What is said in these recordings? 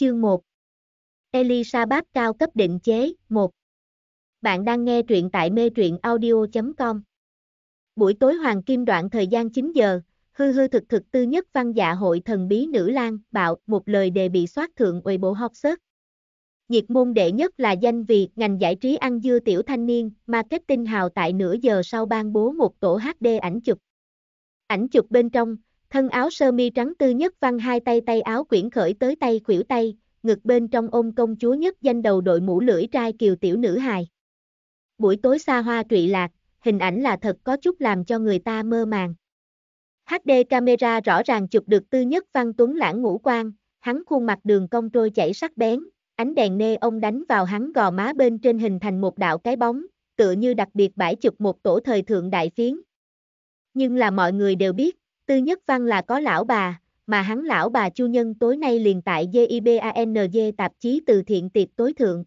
Chương 1 Elisabeth cao cấp định chế 1 Bạn đang nghe truyện tại mê truyện audio.com Buổi tối hoàng kim đoạn thời gian 9 giờ, hư hư thực thực tư nhất văn dạ hội thần bí nữ lang bạo một lời đề bị soát thượng uy bộ học sớt. Nhiệt môn đệ nhất là danh vị ngành giải trí ăn dưa tiểu thanh niên, marketing hào tại nửa giờ sau ban bố một tổ HD ảnh chụp. Ảnh chụp bên trong, Thân áo sơ mi trắng tư nhất văn hai tay tay áo quyển khởi tới tay khuỷu tay, ngực bên trong ôm công chúa nhất danh đầu đội mũ lưỡi trai kiều tiểu nữ hài. Buổi tối xa hoa trụy lạc, hình ảnh là thật có chút làm cho người ta mơ màng. HD camera rõ ràng chụp được tư nhất văn tuấn lãng ngũ quan, hắn khuôn mặt đường cong trôi chảy sắc bén, ánh đèn nê ông đánh vào hắn gò má bên trên hình thành một đạo cái bóng, tựa như đặc biệt bãi chụp một tổ thời thượng đại phiến. Nhưng là mọi người đều biết, Tư Nhất Văn là có lão bà, mà hắn lão bà Chu Nhân tối nay liền tại GIBANG tạp chí từ thiện tiệc tối thượng.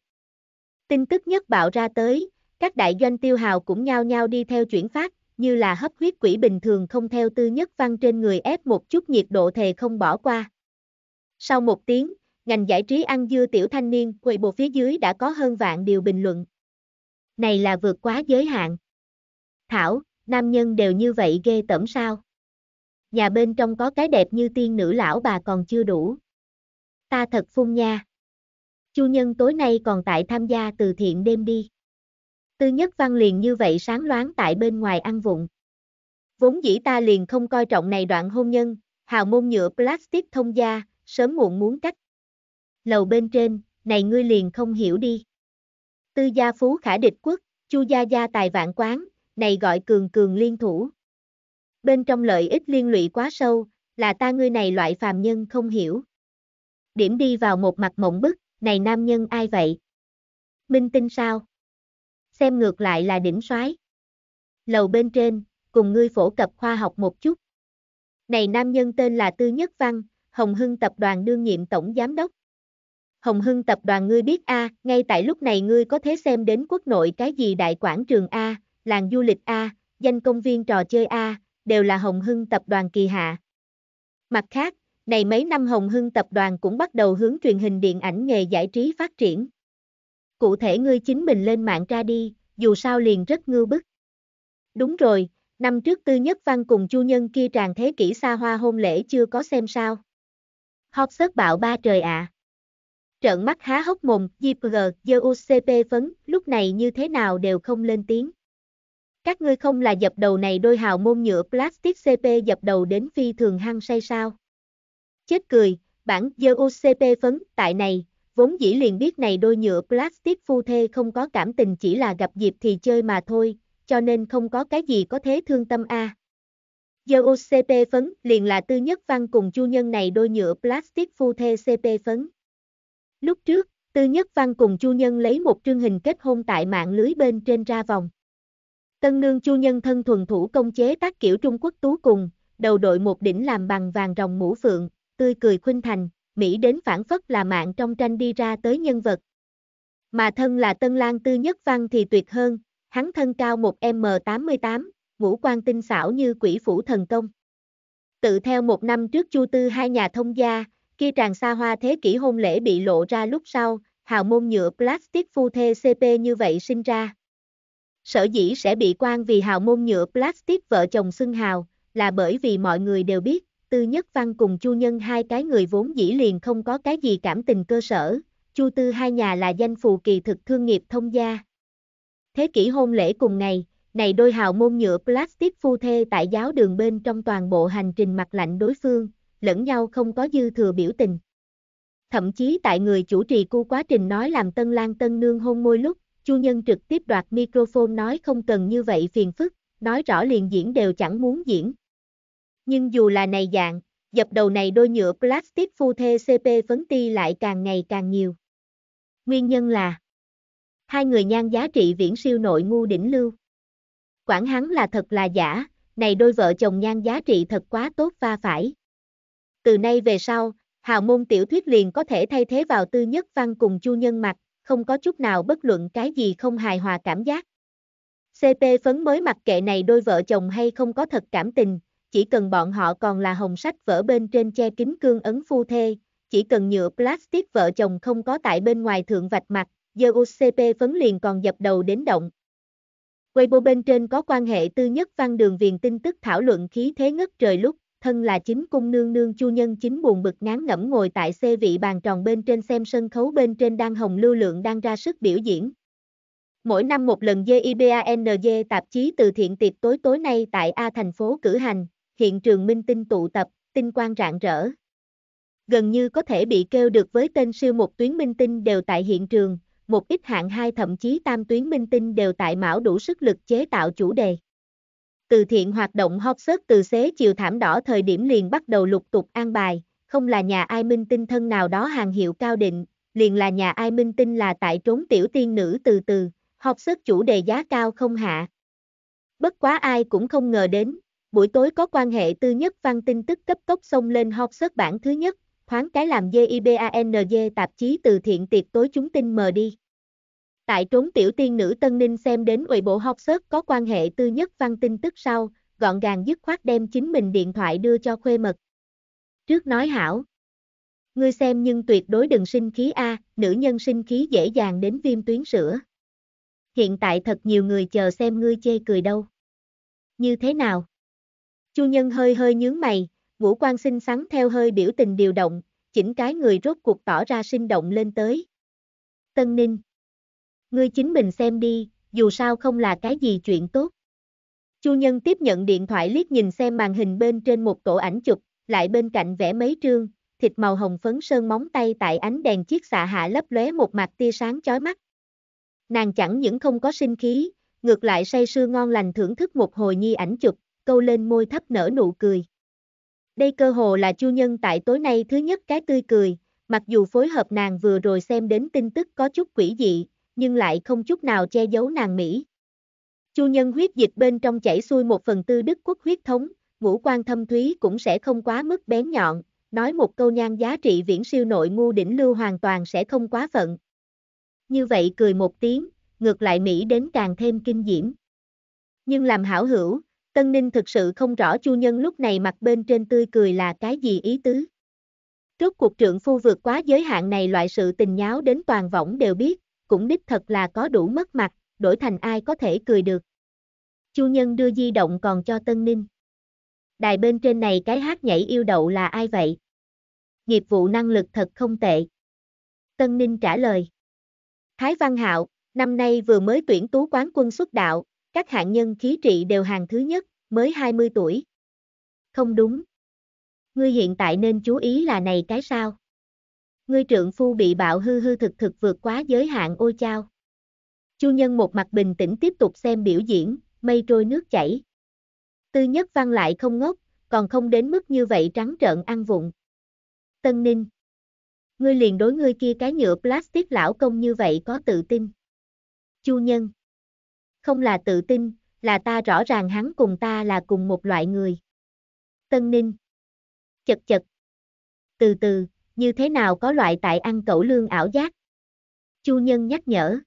Tin tức nhất bạo ra tới, các đại doanh tiêu hào cũng nhao nhao đi theo chuyển phát, như là hấp huyết quỷ bình thường không theo Tư Nhất Văn trên người ép một chút nhiệt độ thề không bỏ qua. Sau một tiếng, ngành giải trí ăn dưa tiểu thanh niên quầy bộ phía dưới đã có hơn vạn điều bình luận. Này là vượt quá giới hạn. Thảo, nam nhân đều như vậy ghê tởm sao? nhà bên trong có cái đẹp như tiên nữ lão bà còn chưa đủ. Ta thật phun nha. Chu nhân tối nay còn tại tham gia từ thiện đêm đi. Tư nhất văn liền như vậy sáng loáng tại bên ngoài ăn vụng. Vốn dĩ ta liền không coi trọng này đoạn hôn nhân, hào môn nhựa plastic thông gia, sớm muộn muốn cách. Lầu bên trên, này ngươi liền không hiểu đi. Tư gia phú khả địch quốc, chu gia gia tài vạn quán, này gọi cường cường liên thủ bên trong lợi ích liên lụy quá sâu, là ta ngươi này loại phàm nhân không hiểu. Điểm đi vào một mặt mộng bức, này nam nhân ai vậy? Minh tinh sao? Xem ngược lại là đỉnh soái. Lầu bên trên, cùng ngươi phổ cập khoa học một chút. Này nam nhân tên là Tư Nhất Văn, Hồng Hưng Tập đoàn đương nhiệm tổng giám đốc. Hồng Hưng Tập đoàn ngươi biết A, ngay tại lúc này ngươi có thể xem đến quốc nội cái gì đại quảng trường A, làng du lịch A, danh công viên trò chơi A, đều là Hồng Hưng tập đoàn kỳ hạ. Mặt khác, này mấy năm Hồng Hưng tập đoàn cũng bắt đầu hướng truyền hình điện ảnh nghề giải trí phát triển. Cụ thể ngươi chính mình lên mạng ra đi, dù sao liền rất ngư bức. Đúng rồi, năm trước Tư Nhất Văn cùng Chu Nhân kia tràn thế kỷ xa hoa hôn lễ chưa có xem sao. Hot sớt bạo ba trời ạ. À. Trợn mắt há hốc mồm, JPG, JUCP phấn, lúc này như thế nào đều không lên tiếng. Các ngươi không là dập đầu này đôi hào môn nhựa plastic CP dập đầu đến phi thường hăng say sao? Chết cười, bản CP phấn tại này, vốn dĩ liền biết này đôi nhựa plastic phu thê không có cảm tình chỉ là gặp dịp thì chơi mà thôi, cho nên không có cái gì có thế thương tâm a. À. CP phấn liền là tư nhất văn cùng chu nhân này đôi nhựa plastic phu thê CP phấn. Lúc trước, tư nhất văn cùng chu nhân lấy một trương hình kết hôn tại mạng lưới bên trên ra vòng. Tân nương chu nhân thân thuần thủ công chế tác kiểu Trung Quốc tú cùng, đầu đội một đỉnh làm bằng vàng rồng mũ phượng, tươi cười khuynh thành, Mỹ đến phản phất là mạng trong tranh đi ra tới nhân vật. Mà thân là tân lang tư nhất văn thì tuyệt hơn, hắn thân cao 1M88, ngũ quan tinh xảo như quỷ phủ thần công. Tự theo một năm trước chu tư hai nhà thông gia, khi tràn xa hoa thế kỷ hôn lễ bị lộ ra lúc sau, hào môn nhựa plastic phu thê CP như vậy sinh ra. Sở dĩ sẽ bị quan vì hào môn nhựa plastic vợ chồng xưng hào, là bởi vì mọi người đều biết, Tư Nhất Văn cùng Chu Nhân hai cái người vốn dĩ liền không có cái gì cảm tình cơ sở, Chu Tư hai nhà là danh phù kỳ thực thương nghiệp thông gia. Thế kỷ hôn lễ cùng ngày, này đôi hào môn nhựa plastic phu thê tại giáo đường bên trong toàn bộ hành trình mặt lạnh đối phương, lẫn nhau không có dư thừa biểu tình. Thậm chí tại người chủ trì cu quá trình nói làm tân lang tân nương hôn môi lúc, Chu Nhân trực tiếp đoạt microphone nói không cần như vậy phiền phức, nói rõ liền diễn đều chẳng muốn diễn. Nhưng dù là này dạng, dập đầu này đôi nhựa plastic phu thê CP phấn ti lại càng ngày càng nhiều. Nguyên nhân là Hai người nhan giá trị viễn siêu nội ngu đỉnh lưu. Quảng hắn là thật là giả, này đôi vợ chồng nhan giá trị thật quá tốt va phải. Từ nay về sau, hào môn tiểu thuyết liền có thể thay thế vào tư nhất văn cùng chu nhân mặt, không có chút nào bất luận cái gì không hài hòa cảm giác. CP phấn mới mặc kệ này đôi vợ chồng hay không có thật cảm tình, chỉ cần bọn họ còn là hồng sách vỡ bên trên che kính cương ấn phu thê, chỉ cần nhựa plastic vợ chồng không có tại bên ngoài thượng vạch mặt, giờ CP phấn liền còn dập đầu đến động. Weibo bên trên có quan hệ tư nhất văn đường viền tin tức thảo luận khí thế ngất trời lúc thân là chính cung nương nương chu nhân chính buồn bực ngán ngẩm ngồi tại xe vị bàn tròn bên trên xem sân khấu bên trên đang hồng lưu lượng đang ra sức biểu diễn. Mỗi năm một lần GIBANG tạp chí từ thiện tiệc tối tối nay tại A thành phố cử hành, hiện trường minh tinh tụ tập, tinh quang rạng rỡ. Gần như có thể bị kêu được với tên siêu một tuyến minh tinh đều tại hiện trường, một ít hạng hai thậm chí tam tuyến minh tinh đều tại mão đủ sức lực chế tạo chủ đề từ thiện hoạt động hot search từ xế chiều thảm đỏ thời điểm liền bắt đầu lục tục an bài, không là nhà ai minh tinh thân nào đó hàng hiệu cao định, liền là nhà ai minh tinh là tại trốn tiểu tiên nữ từ từ, hot search chủ đề giá cao không hạ. Bất quá ai cũng không ngờ đến, buổi tối có quan hệ tư nhất văn tin tức cấp tốc xông lên hot search bản thứ nhất, thoáng cái làm GIBANG tạp chí từ thiện tiệc tối chúng tin mờ đi. Tại trốn tiểu tiên nữ Tân Ninh xem đến ủy bộ học sớt có quan hệ tư nhất văn tin tức sau, gọn gàng dứt khoát đem chính mình điện thoại đưa cho khuê mật. Trước nói hảo. Ngươi xem nhưng tuyệt đối đừng sinh khí A, nữ nhân sinh khí dễ dàng đến viêm tuyến sữa. Hiện tại thật nhiều người chờ xem ngươi chê cười đâu. Như thế nào? Chu nhân hơi hơi nhướng mày, ngũ quan xinh xắn theo hơi biểu tình điều động, chỉnh cái người rốt cuộc tỏ ra sinh động lên tới. Tân Ninh ngươi chính mình xem đi, dù sao không là cái gì chuyện tốt. Chu Nhân tiếp nhận điện thoại liếc nhìn xem màn hình bên trên một tổ ảnh chụp, lại bên cạnh vẽ mấy trương, thịt màu hồng phấn sơn móng tay tại ánh đèn chiếc xạ hạ lấp lóe một mặt tia sáng chói mắt. Nàng chẳng những không có sinh khí, ngược lại say sưa ngon lành thưởng thức một hồi nhi ảnh chụp, câu lên môi thấp nở nụ cười. Đây cơ hồ là Chu Nhân tại tối nay thứ nhất cái tươi cười, mặc dù phối hợp nàng vừa rồi xem đến tin tức có chút quỷ dị, nhưng lại không chút nào che giấu nàng Mỹ. Chu nhân huyết dịch bên trong chảy xuôi một phần tư đức quốc huyết thống, ngũ quan thâm thúy cũng sẽ không quá mức bén nhọn, nói một câu nhan giá trị viễn siêu nội ngu đỉnh lưu hoàn toàn sẽ không quá phận. Như vậy cười một tiếng, ngược lại Mỹ đến càng thêm kinh diễm. Nhưng làm hảo hữu, Tân Ninh thực sự không rõ Chu Nhân lúc này mặt bên trên tươi cười là cái gì ý tứ. trước cuộc trượng phu vượt quá giới hạn này loại sự tình nháo đến toàn võng đều biết, cũng đích thật là có đủ mất mặt, đổi thành ai có thể cười được. Chu Nhân đưa di động còn cho Tân Ninh. Đài bên trên này cái hát nhảy yêu đậu là ai vậy? Nghiệp vụ năng lực thật không tệ. Tân Ninh trả lời. Thái Văn Hạo, năm nay vừa mới tuyển tú quán quân xuất đạo, các hạng nhân khí trị đều hàng thứ nhất, mới 20 tuổi. Không đúng. Ngươi hiện tại nên chú ý là này cái sao? ngươi trượng phu bị bạo hư hư thực thực vượt quá giới hạn ôi chao. Chu nhân một mặt bình tĩnh tiếp tục xem biểu diễn, mây trôi nước chảy. Tư nhất văn lại không ngốc, còn không đến mức như vậy trắng trợn ăn vụng. Tân Ninh Ngươi liền đối ngươi kia cái nhựa plastic lão công như vậy có tự tin. Chu nhân Không là tự tin, là ta rõ ràng hắn cùng ta là cùng một loại người. Tân Ninh Chật chật Từ từ, như thế nào có loại tại ăn cẩu lương ảo giác? Chu Nhân nhắc nhở.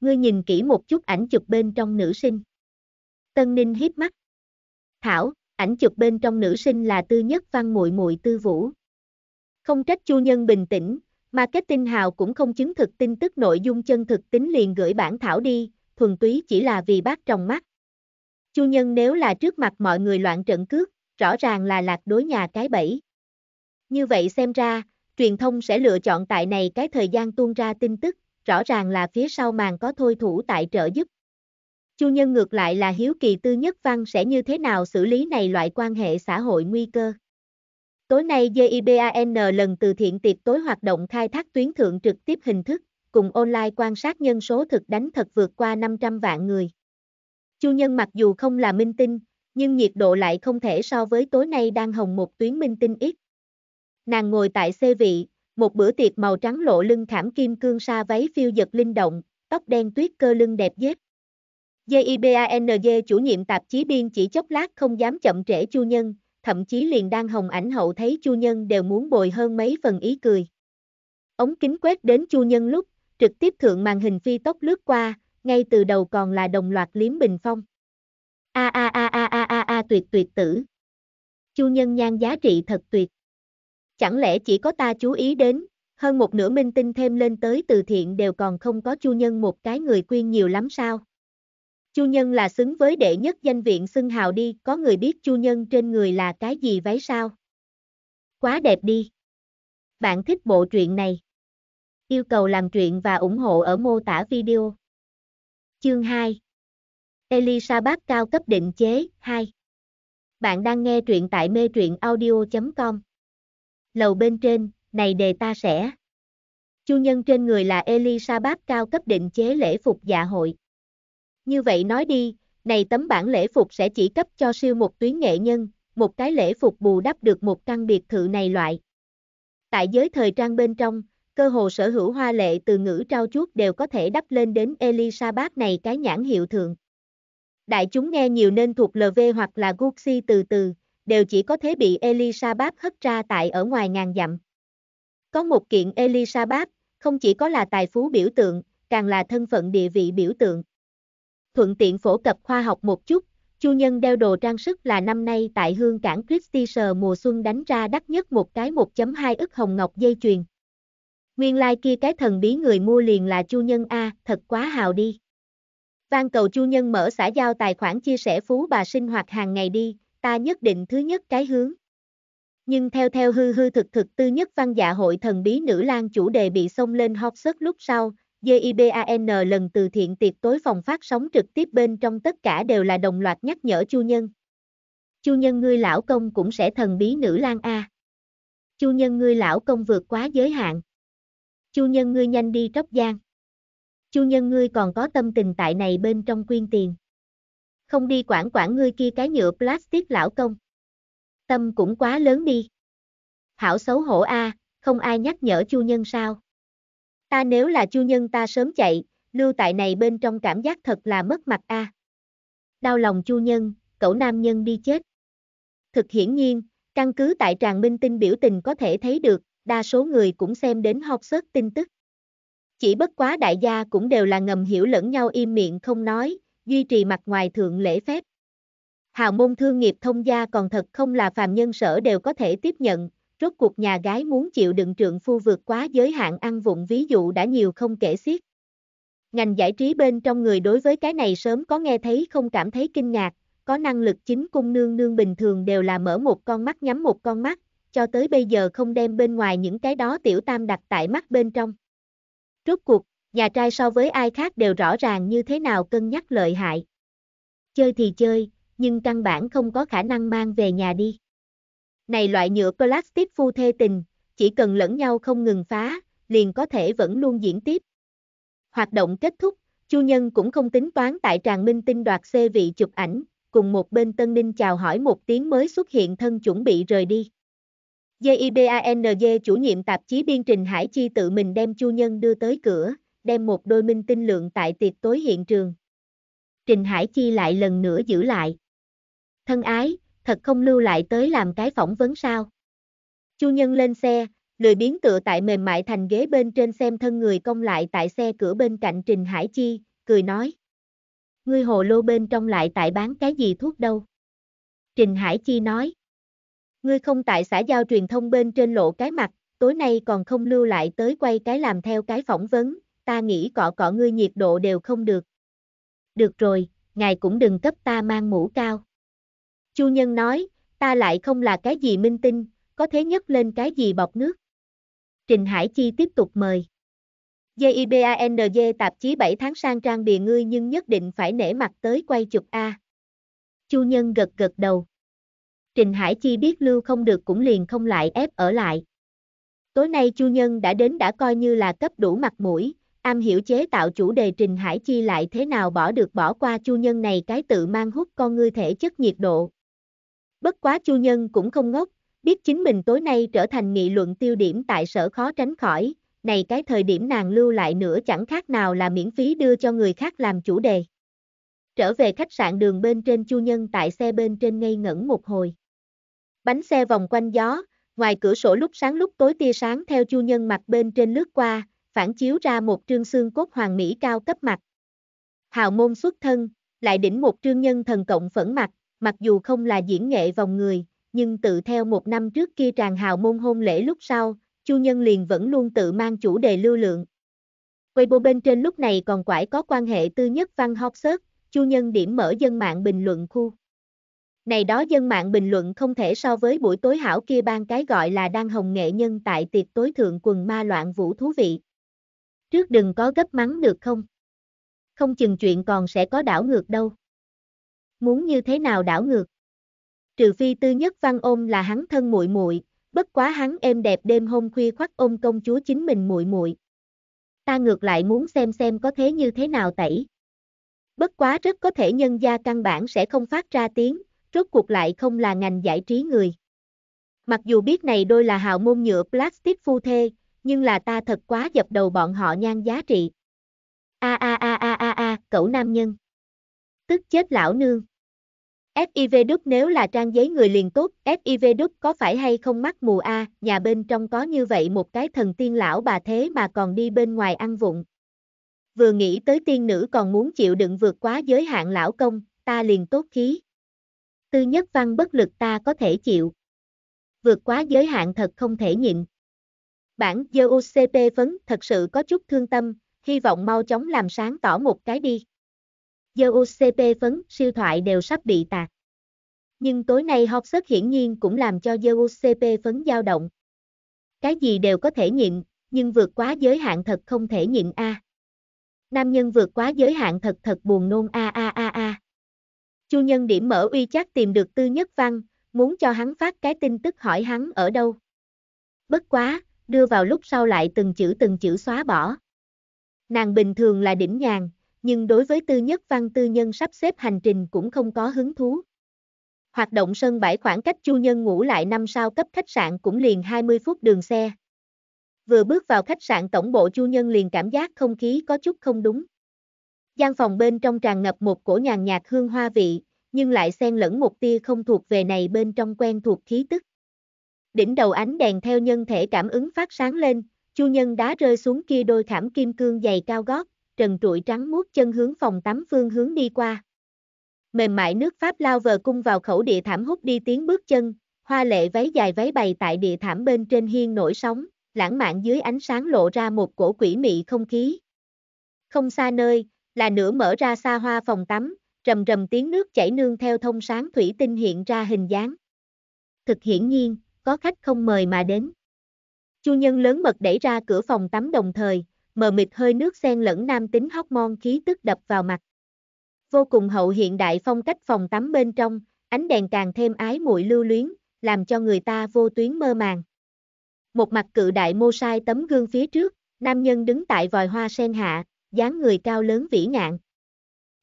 Ngươi nhìn kỹ một chút ảnh chụp bên trong nữ sinh. Tân Ninh hít mắt. Thảo, ảnh chụp bên trong nữ sinh là tư nhất văn muội muội tư vũ. Không trách Chu Nhân bình tĩnh, marketing hào cũng không chứng thực tin tức nội dung chân thực tính liền gửi bản thảo đi, thuần túy chỉ là vì bác trong mắt. Chu Nhân nếu là trước mặt mọi người loạn trận cướp, rõ ràng là lạc đối nhà cái bẫy. Như vậy xem ra, truyền thông sẽ lựa chọn tại này cái thời gian tuôn ra tin tức, rõ ràng là phía sau màn có thôi thủ tại trợ giúp. Chu nhân ngược lại là hiếu kỳ tư nhất văn sẽ như thế nào xử lý này loại quan hệ xã hội nguy cơ. Tối nay GIBAN lần từ thiện tiệc tối hoạt động khai thác tuyến thượng trực tiếp hình thức, cùng online quan sát nhân số thực đánh thật vượt qua 500 vạn người. Chu nhân mặc dù không là minh tinh, nhưng nhiệt độ lại không thể so với tối nay đang hồng một tuyến minh tinh ít. Nàng ngồi tại xe vị, một bữa tiệc màu trắng lộ lưng khảm kim cương sa váy phiêu giật linh động, tóc đen tuyết cơ lưng đẹp dết. JIBANJ chủ nhiệm tạp chí biên chỉ chốc lát không dám chậm trễ chu nhân, thậm chí liền đang hồng ảnh hậu thấy chu nhân đều muốn bồi hơn mấy phần ý cười. Ống kính quét đến chu nhân lúc, trực tiếp thượng màn hình phi tốc lướt qua, ngay từ đầu còn là đồng loạt liếm bình phong. A a a a a a a tuyệt tuyệt tử. Chu nhân nhan giá trị thật tuyệt. Chẳng lẽ chỉ có ta chú ý đến, hơn một nửa minh tinh thêm lên tới từ thiện đều còn không có chu nhân một cái người quyên nhiều lắm sao? Chu nhân là xứng với đệ nhất danh viện xưng hào đi, có người biết chu nhân trên người là cái gì váy sao? Quá đẹp đi. Bạn thích bộ truyện này. Yêu cầu làm truyện và ủng hộ ở mô tả video. Chương 2 Elisabeth cao cấp định chế 2 Bạn đang nghe truyện tại mê truyện audio.com lầu bên trên, này đề ta sẽ. Chu nhân trên người là Elisabeth cao cấp định chế lễ phục dạ hội. Như vậy nói đi, này tấm bản lễ phục sẽ chỉ cấp cho siêu một tuyến nghệ nhân, một cái lễ phục bù đắp được một căn biệt thự này loại. Tại giới thời trang bên trong, cơ hồ sở hữu hoa lệ từ ngữ trao chuốt đều có thể đắp lên đến Elisabeth này cái nhãn hiệu thường. Đại chúng nghe nhiều nên thuộc LV hoặc là Gucci từ từ, đều chỉ có thế bị Elisabeth hất ra tại ở ngoài ngàn dặm. Có một kiện Elisabeth, không chỉ có là tài phú biểu tượng, càng là thân phận địa vị biểu tượng. Thuận tiện phổ cập khoa học một chút, Chu Nhân đeo đồ trang sức là năm nay tại hương cảng Christie mùa xuân đánh ra đắt nhất một cái 1.2 ức hồng ngọc dây chuyền. Nguyên lai like kia cái thần bí người mua liền là Chu Nhân A, thật quá hào đi. Van cầu Chu Nhân mở xã giao tài khoản chia sẻ phú bà sinh hoạt hàng ngày đi, ta nhất định thứ nhất cái hướng. Nhưng theo theo hư hư thực thực tư nhất văn dạ hội thần bí nữ lang chủ đề bị xông lên hot search lúc sau, GIBAN lần từ thiện tiệc tối phòng phát sóng trực tiếp bên trong tất cả đều là đồng loạt nhắc nhở chu nhân. Chu nhân ngươi lão công cũng sẽ thần bí nữ lang A. Chu nhân ngươi lão công vượt quá giới hạn. Chu nhân ngươi nhanh đi tróc giang. Chu nhân ngươi còn có tâm tình tại này bên trong quyên tiền không đi quản quản ngươi kia cái nhựa plastic lão công. Tâm cũng quá lớn đi. Hảo xấu hổ a, à, không ai nhắc nhở chu nhân sao. Ta nếu là chu nhân ta sớm chạy, lưu tại này bên trong cảm giác thật là mất mặt a. À. Đau lòng chu nhân, cậu nam nhân đi chết. Thực hiển nhiên, căn cứ tại tràn minh tinh biểu tình có thể thấy được, đa số người cũng xem đến hot search tin tức. Chỉ bất quá đại gia cũng đều là ngầm hiểu lẫn nhau im miệng không nói, duy trì mặt ngoài thượng lễ phép. Hào môn thương nghiệp thông gia còn thật không là phàm nhân sở đều có thể tiếp nhận, rốt cuộc nhà gái muốn chịu đựng trượng phu vượt quá giới hạn ăn vụng ví dụ đã nhiều không kể xiết. Ngành giải trí bên trong người đối với cái này sớm có nghe thấy không cảm thấy kinh ngạc, có năng lực chính cung nương nương bình thường đều là mở một con mắt nhắm một con mắt, cho tới bây giờ không đem bên ngoài những cái đó tiểu tam đặt tại mắt bên trong. Rốt cuộc, nhà trai so với ai khác đều rõ ràng như thế nào cân nhắc lợi hại. Chơi thì chơi, nhưng căn bản không có khả năng mang về nhà đi. Này loại nhựa plastic phu thê tình, chỉ cần lẫn nhau không ngừng phá, liền có thể vẫn luôn diễn tiếp. Hoạt động kết thúc, Chu Nhân cũng không tính toán tại tràng minh tinh đoạt xê vị chụp ảnh, cùng một bên Tân Ninh chào hỏi một tiếng mới xuất hiện thân chuẩn bị rời đi. GIBANG chủ nhiệm tạp chí biên trình Hải Chi tự mình đem Chu Nhân đưa tới cửa, đem một đôi minh tinh lượng tại tiệc tối hiện trường. Trình Hải Chi lại lần nữa giữ lại. Thân ái, thật không lưu lại tới làm cái phỏng vấn sao. Chu Nhân lên xe, lười biến tựa tại mềm mại thành ghế bên trên xem thân người công lại tại xe cửa bên cạnh Trình Hải Chi, cười nói. Ngươi hồ lô bên trong lại tại bán cái gì thuốc đâu. Trình Hải Chi nói. Ngươi không tại xã giao truyền thông bên trên lộ cái mặt, tối nay còn không lưu lại tới quay cái làm theo cái phỏng vấn, ta nghĩ cọ cọ ngươi nhiệt độ đều không được. Được rồi, ngài cũng đừng cấp ta mang mũ cao. Chu Nhân nói, ta lại không là cái gì minh tinh, có thế nhất lên cái gì bọc nước. Trình Hải Chi tiếp tục mời. GIBAND tạp chí 7 tháng sang trang bìa ngươi nhưng nhất định phải nể mặt tới quay chụp A. Chu Nhân gật gật đầu. Trình Hải Chi biết lưu không được cũng liền không lại ép ở lại. Tối nay Chu Nhân đã đến đã coi như là cấp đủ mặt mũi, am hiểu chế tạo chủ đề Trình Hải Chi lại thế nào bỏ được bỏ qua chu nhân này cái tự mang hút con ngươi thể chất nhiệt độ. Bất quá chu nhân cũng không ngốc, biết chính mình tối nay trở thành nghị luận tiêu điểm tại sở khó tránh khỏi, này cái thời điểm nàng lưu lại nữa chẳng khác nào là miễn phí đưa cho người khác làm chủ đề. Trở về khách sạn đường bên trên chu nhân tại xe bên trên ngây ngẩn một hồi. Bánh xe vòng quanh gió, ngoài cửa sổ lúc sáng lúc tối tia sáng theo chu nhân mặt bên trên lướt qua, phản chiếu ra một trương xương cốt hoàng mỹ cao cấp mặt. Hào môn xuất thân, lại đỉnh một trương nhân thần cộng phẫn mặt, mặc dù không là diễn nghệ vòng người, nhưng tự theo một năm trước kia tràn hào môn hôn lễ lúc sau, Chu Nhân liền vẫn luôn tự mang chủ đề lưu lượng. Weibo bên trên lúc này còn quải có quan hệ tư nhất văn học sớt, Chu Nhân điểm mở dân mạng bình luận khu. Này đó dân mạng bình luận không thể so với buổi tối hảo kia ban cái gọi là đang hồng nghệ nhân tại tiệc tối thượng quần ma loạn vũ thú vị. Trước đừng có gấp mắng được không? Không chừng chuyện còn sẽ có đảo ngược đâu. Muốn như thế nào đảo ngược? Trừ phi tư nhất văn ôm là hắn thân muội muội, bất quá hắn êm đẹp đêm hôm khuya khoắt ôm công chúa chính mình muội muội. Ta ngược lại muốn xem xem có thế như thế nào tẩy. Bất quá rất có thể nhân gia căn bản sẽ không phát ra tiếng, rốt cuộc lại không là ngành giải trí người. Mặc dù biết này đôi là hào môn nhựa plastic phu thê, nhưng là ta thật quá dập đầu bọn họ nhan giá trị. A a a a a a, cẩu nam nhân. Tức chết lão nương. FIV Đức nếu là trang giấy người liền tốt, FIV Đức có phải hay không mắc mù a, nhà bên trong có như vậy một cái thần tiên lão bà thế mà còn đi bên ngoài ăn vụng. Vừa nghĩ tới tiên nữ còn muốn chịu đựng vượt quá giới hạn lão công, ta liền tốt khí. Tư nhất văn bất lực ta có thể chịu. Vượt quá giới hạn thật không thể nhịn. Bản GUCP vấn thật sự có chút thương tâm, hy vọng mau chóng làm sáng tỏ một cái đi. GUCP vấn siêu thoại đều sắp bị tạt, Nhưng tối nay học rất hiển nhiên cũng làm cho GUCP phấn dao động. Cái gì đều có thể nhịn, nhưng vượt quá giới hạn thật không thể nhịn a. À. Nam nhân vượt quá giới hạn thật thật buồn nôn a a a a. Chu nhân điểm mở uy chắc tìm được tư nhất văn, muốn cho hắn phát cái tin tức hỏi hắn ở đâu. Bất quá, đưa vào lúc sau lại từng chữ từng chữ xóa bỏ. Nàng bình thường là đỉnh nhàn, nhưng đối với tư nhất văn tư nhân sắp xếp hành trình cũng không có hứng thú. Hoạt động sân bãi khoảng cách chu nhân ngủ lại năm sao cấp khách sạn cũng liền 20 phút đường xe. Vừa bước vào khách sạn tổng bộ chu nhân liền cảm giác không khí có chút không đúng. gian phòng bên trong tràn ngập một cổ nhàn nhạt hương hoa vị, nhưng lại xen lẫn một tia không thuộc về này bên trong quen thuộc khí tức. Đỉnh đầu ánh đèn theo nhân thể cảm ứng phát sáng lên, Chu Nhân đá rơi xuống kia đôi khảm kim cương dày cao gót, trần trụi trắng muốt chân hướng phòng tắm phương hướng đi qua. Mềm mại nước Pháp lao vờ cung vào khẩu địa thảm hút đi tiếng bước chân, hoa lệ váy dài váy bày tại địa thảm bên trên hiên nổi sóng, lãng mạn dưới ánh sáng lộ ra một cổ quỷ mị không khí. Không xa nơi, là nửa mở ra xa hoa phòng tắm, rầm rầm tiếng nước chảy nương theo thông sáng thủy tinh hiện ra hình dáng. Thực hiển nhiên, có khách không mời mà đến. Chu nhân lớn mật đẩy ra cửa phòng tắm đồng thời, mờ mịt hơi nước sen lẫn nam tính hóc mon khí tức đập vào mặt. Vô cùng hậu hiện đại phong cách phòng tắm bên trong, ánh đèn càng thêm ái muội lưu luyến, làm cho người ta vô tuyến mơ màng. Một mặt cự đại mô sai tấm gương phía trước, nam nhân đứng tại vòi hoa sen hạ, dáng người cao lớn vĩ ngạn.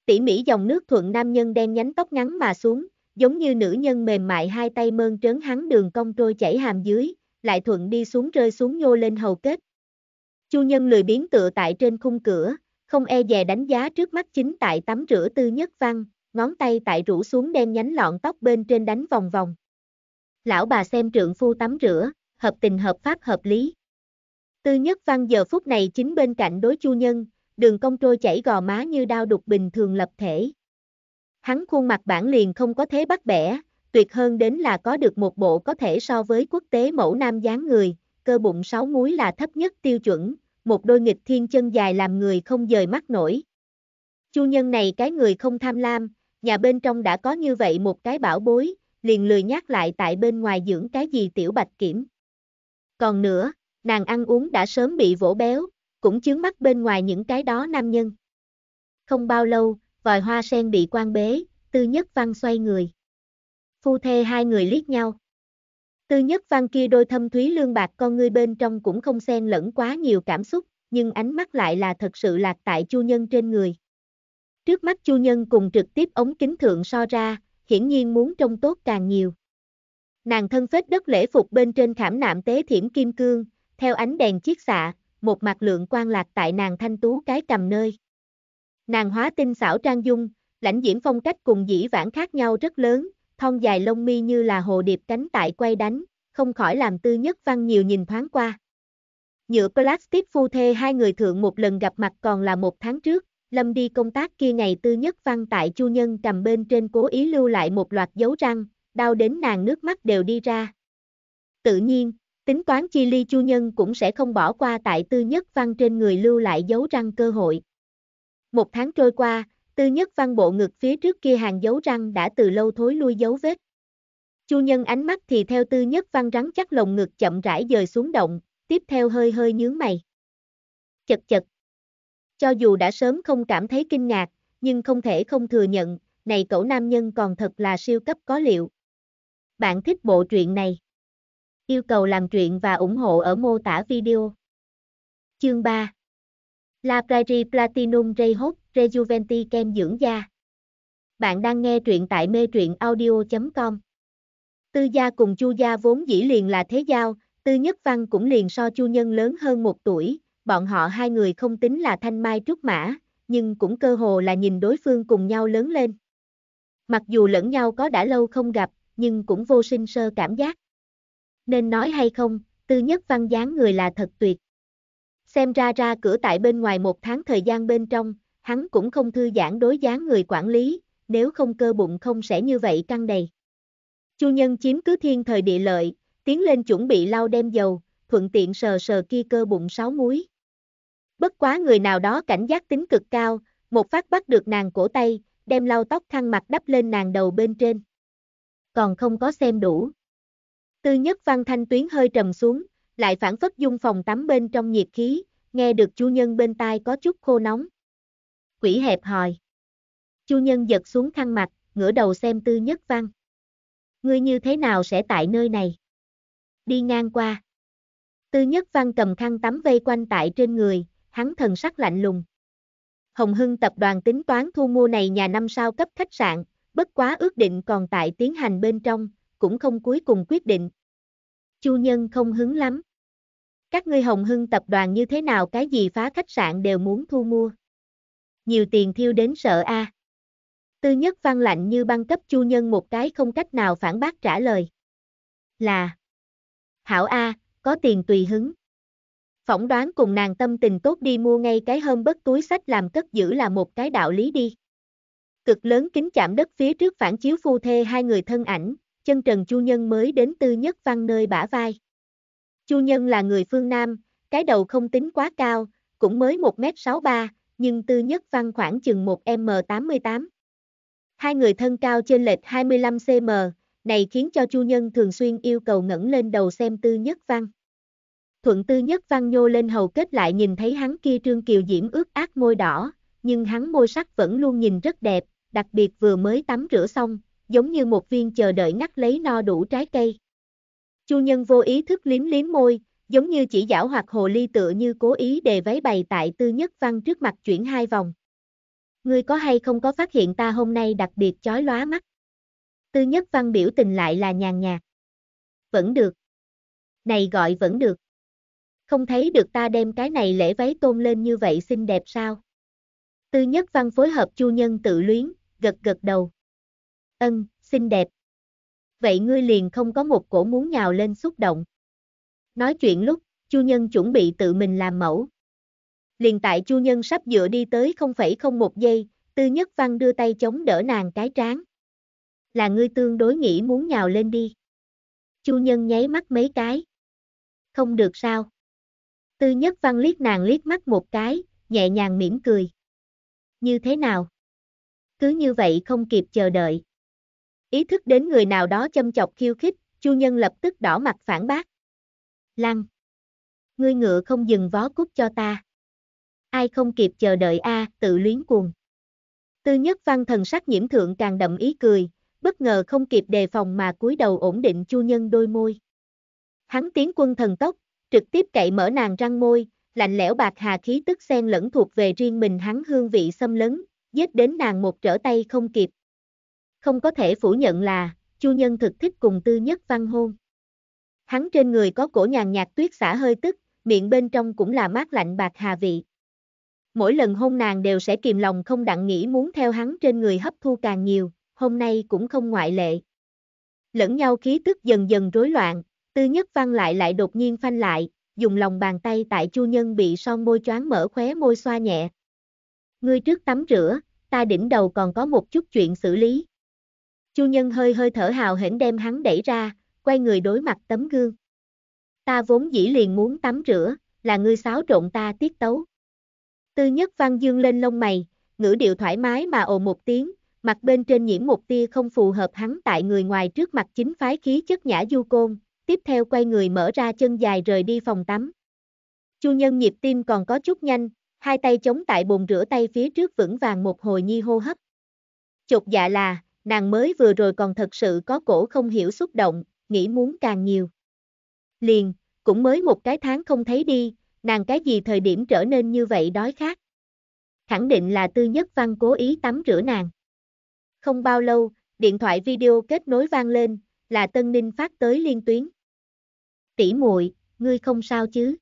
Tỉ mỉ dòng nước thuận nam nhân đen nhánh tóc ngắn mà xuống, giống như nữ nhân mềm mại hai tay mơn trớn hắn đường cong trôi chảy hàm dưới, lại thuận đi xuống rơi xuống nhô lên hầu kết. Chu nhân lười biến tựa tại trên khung cửa, không e dè đánh giá trước mắt chính tại tắm rửa tư nhất văn, ngón tay tại rủ xuống đen nhánh lọn tóc bên trên đánh vòng vòng. Lão bà xem trượng phu tắm rửa, hợp tình hợp pháp hợp lý. Tư nhất văn giờ phút này chính bên cạnh đối chu nhân, đường cong trôi chảy gò má như đau đục bình thường lập thể, hắn khuôn mặt bản liền không có thế bắt bẻ, tuyệt hơn đến là có được một bộ có thể so với quốc tế mẫu nam dáng người, cơ bụng sáu múi là thấp nhất tiêu chuẩn, một đôi nghịch thiên chân dài làm người không dời mắt nổi. Chu nhân này cái người không tham lam, nhà bên trong đã có như vậy một cái bảo bối, liền lười nhắc lại tại bên ngoài dưỡng cái gì tiểu bạch kiểm. Còn nữa, nàng ăn uống đã sớm bị vỗ béo, cũng chướng mắt bên ngoài những cái đó nam nhân. Không bao lâu, vòi hoa sen bị quan bế, tư nhất văn xoay người. Phu thê hai người liếc nhau. Tư nhất văn kia đôi thâm thúy lương bạc con ngươi bên trong cũng không xen lẫn quá nhiều cảm xúc, nhưng ánh mắt lại là thật sự lạc tại chu nhân trên người. Trước mắt chu nhân cùng trực tiếp ống kính thượng so ra, hiển nhiên muốn trông tốt càng nhiều. Nàng thân phết đất lễ phục bên trên khảm nạm tế thiểm kim cương, theo ánh đèn chiếc xạ, một mặt lượng quan lạc tại nàng thanh tú cái cầm nơi. Nàng hóa tinh xảo trang dung, lãnh diễm phong cách cùng dĩ vãng khác nhau rất lớn, thon dài lông mi như là hồ điệp cánh tại quay đánh, không khỏi làm tư nhất văn nhiều nhìn thoáng qua. Nhựa plastic phu thê hai người thượng một lần gặp mặt còn là một tháng trước, Lâm đi công tác kia ngày tư nhất văn tại chu nhân cầm bên trên cố ý lưu lại một loạt dấu răng, đau đến nàng nước mắt đều đi ra. Tự nhiên, tính toán chi ly chu nhân cũng sẽ không bỏ qua tại tư nhất văn trên người lưu lại dấu răng cơ hội. Một tháng trôi qua, tư nhất văn bộ ngực phía trước kia hàng dấu răng đã từ lâu thối lui dấu vết. Chu nhân ánh mắt thì theo tư nhất văn rắn chắc lồng ngực chậm rãi dời xuống động, tiếp theo hơi hơi nhướng mày. Chật chật. Cho dù đã sớm không cảm thấy kinh ngạc, nhưng không thể không thừa nhận, này cậu nam nhân còn thật là siêu cấp có liệu. Bạn thích bộ truyện này? Yêu cầu làm truyện và ủng hộ ở mô tả video. Chương 3 La Prairie Platinum Rayhot Rejuventi Kem Dưỡng Da Bạn đang nghe truyện tại mê truyện audio.com Tư gia cùng Chu gia vốn dĩ liền là thế giao, Tư Nhất Văn cũng liền so Chu Nhân lớn hơn một tuổi, bọn họ hai người không tính là thanh mai trúc mã, nhưng cũng cơ hồ là nhìn đối phương cùng nhau lớn lên. Mặc dù lẫn nhau có đã lâu không gặp, nhưng cũng vô sinh sơ cảm giác. Nên nói hay không, Tư Nhất Văn dáng người là thật tuyệt. Xem ra ra cửa tại bên ngoài một tháng thời gian bên trong, hắn cũng không thư giãn đối dáng người quản lý, nếu không cơ bụng không sẽ như vậy căng đầy. Chu nhân chiếm cứ thiên thời địa lợi, tiến lên chuẩn bị lau đem dầu, thuận tiện sờ sờ kia cơ bụng sáu muối Bất quá người nào đó cảnh giác tính cực cao, một phát bắt được nàng cổ tay, đem lau tóc khăn mặt đắp lên nàng đầu bên trên. Còn không có xem đủ. Tư nhất văn thanh tuyến hơi trầm xuống, lại phản phất dung phòng tắm bên trong nhiệt khí, nghe được chu nhân bên tai có chút khô nóng. Quỷ hẹp hòi. Chu nhân giật xuống khăn mặt, ngửa đầu xem tư nhất văn. Ngươi như thế nào sẽ tại nơi này? Đi ngang qua. Tư nhất văn cầm khăn tắm vây quanh tại trên người, hắn thần sắc lạnh lùng. Hồng Hưng tập đoàn tính toán thu mua này nhà năm sao cấp khách sạn, bất quá ước định còn tại tiến hành bên trong, cũng không cuối cùng quyết định, Chu Nhân không hứng lắm. Các ngươi Hồng Hưng tập đoàn như thế nào cái gì phá khách sạn đều muốn thu mua. Nhiều tiền thiêu đến sợ a. À. Tư nhất văn lạnh như băng cấp Chu Nhân một cái không cách nào phản bác trả lời. Là Hảo A, có tiền tùy hứng. Phỏng đoán cùng nàng tâm tình tốt đi mua ngay cái hôm bất túi sách làm cất giữ là một cái đạo lý đi. Cực lớn kính chạm đất phía trước phản chiếu phu thê hai người thân ảnh, chân trần Chu Nhân mới đến tư nhất văn nơi bả vai. Chu Nhân là người phương Nam, cái đầu không tính quá cao, cũng mới 1m63, nhưng tư nhất văn khoảng chừng 1m88. Hai người thân cao trên lệch 25cm, này khiến cho Chu Nhân thường xuyên yêu cầu ngẩng lên đầu xem tư nhất văn. Thuận tư nhất văn nhô lên hầu kết lại nhìn thấy hắn kia trương kiều diễm ướt át môi đỏ, nhưng hắn môi sắc vẫn luôn nhìn rất đẹp, đặc biệt vừa mới tắm rửa xong, giống như một viên chờ đợi ngắt lấy no đủ trái cây. Chu nhân vô ý thức liếm liếm môi, giống như chỉ giảo hoặc hồ ly tựa như cố ý đề váy bày tại tư nhất văn trước mặt chuyển hai vòng. Ngươi có hay không có phát hiện ta hôm nay đặc biệt chói lóa mắt? Tư nhất văn biểu tình lại là nhàn nhạt. Vẫn được. Này gọi vẫn được. Không thấy được ta đem cái này lễ váy tôn lên như vậy xinh đẹp sao? Tư nhất văn phối hợp chu nhân tự luyến, gật gật đầu. Ân, xinh đẹp. Vậy ngươi liền không có một cổ muốn nhào lên xúc động. Nói chuyện lúc, Chu Nhân chuẩn bị tự mình làm mẫu. Liền tại Chu Nhân sắp dựa đi tới 0,01 giây, Tư Nhất Văn đưa tay chống đỡ nàng cái trán. Là ngươi tương đối nghĩ muốn nhào lên đi. Chu Nhân nháy mắt mấy cái. Không được sao? Tư Nhất Văn liếc nàng liếc mắt một cái, nhẹ nhàng mỉm cười. Như thế nào? Cứ như vậy không kịp chờ đợi. Ý thức đến người nào đó châm chọc khiêu khích, Chu Nhân lập tức đỏ mặt phản bác. Lăng. Ngươi ngựa không dừng vó cút cho ta. Ai không kịp chờ đợi a, tự luyến cuồng. Tư Nhất Văn thần sắc nhiễm thượng càng đậm ý cười, bất ngờ không kịp đề phòng mà cúi đầu ổn định Chu Nhân đôi môi. Hắn tiến quân thần tốc, trực tiếp cậy mở nàng răng môi, lạnh lẽo bạc hà khí tức xen lẫn thuộc về riêng mình hắn hương vị xâm lấn, giết đến nàng một trở tay không kịp không có thể phủ nhận là, Chu Nhân thực thích cùng Tư Nhất Văn hôn. Hắn trên người có cổ nhàn nhạt tuyết xả hơi tức, miệng bên trong cũng là mát lạnh bạc hà vị. Mỗi lần hôn nàng đều sẽ kìm lòng không đặng nghĩ muốn theo hắn trên người hấp thu càng nhiều, hôm nay cũng không ngoại lệ. Lẫn nhau khí tức dần dần rối loạn, Tư Nhất Văn lại lại đột nhiên phanh lại, dùng lòng bàn tay tại Chu Nhân bị son môi choáng mở khóe môi xoa nhẹ. Ngươi trước tắm rửa, ta đỉnh đầu còn có một chút chuyện xử lý. Chu Nhân hơi hơi thở hào hển đem hắn đẩy ra, quay người đối mặt tấm gương. Ta vốn dĩ liền muốn tắm rửa, là ngươi xáo trộn ta tiết tấu. Tư nhất văn dương lên lông mày, ngữ điệu thoải mái mà ồ một tiếng, mặt bên trên nhiễm một tia không phù hợp hắn tại người ngoài trước mặt chính phái khí chất nhã du côn, tiếp theo quay người mở ra chân dài rời đi phòng tắm. Chu nhân nhịp tim còn có chút nhanh, hai tay chống tại bồn rửa tay phía trước vững vàng một hồi nhi hô hấp. Chột dạ là, nàng mới vừa rồi còn thật sự có cổ không hiểu xúc động, nghĩ muốn càng nhiều. Liền, cũng mới một cái tháng không thấy đi, nàng cái gì thời điểm trở nên như vậy đói khát. Khẳng định là tư nhất văn cố ý tắm rửa nàng. Không bao lâu, điện thoại video kết nối vang lên, là Tân Ninh phát tới liên tuyến. Tỷ muội, ngươi không sao chứ?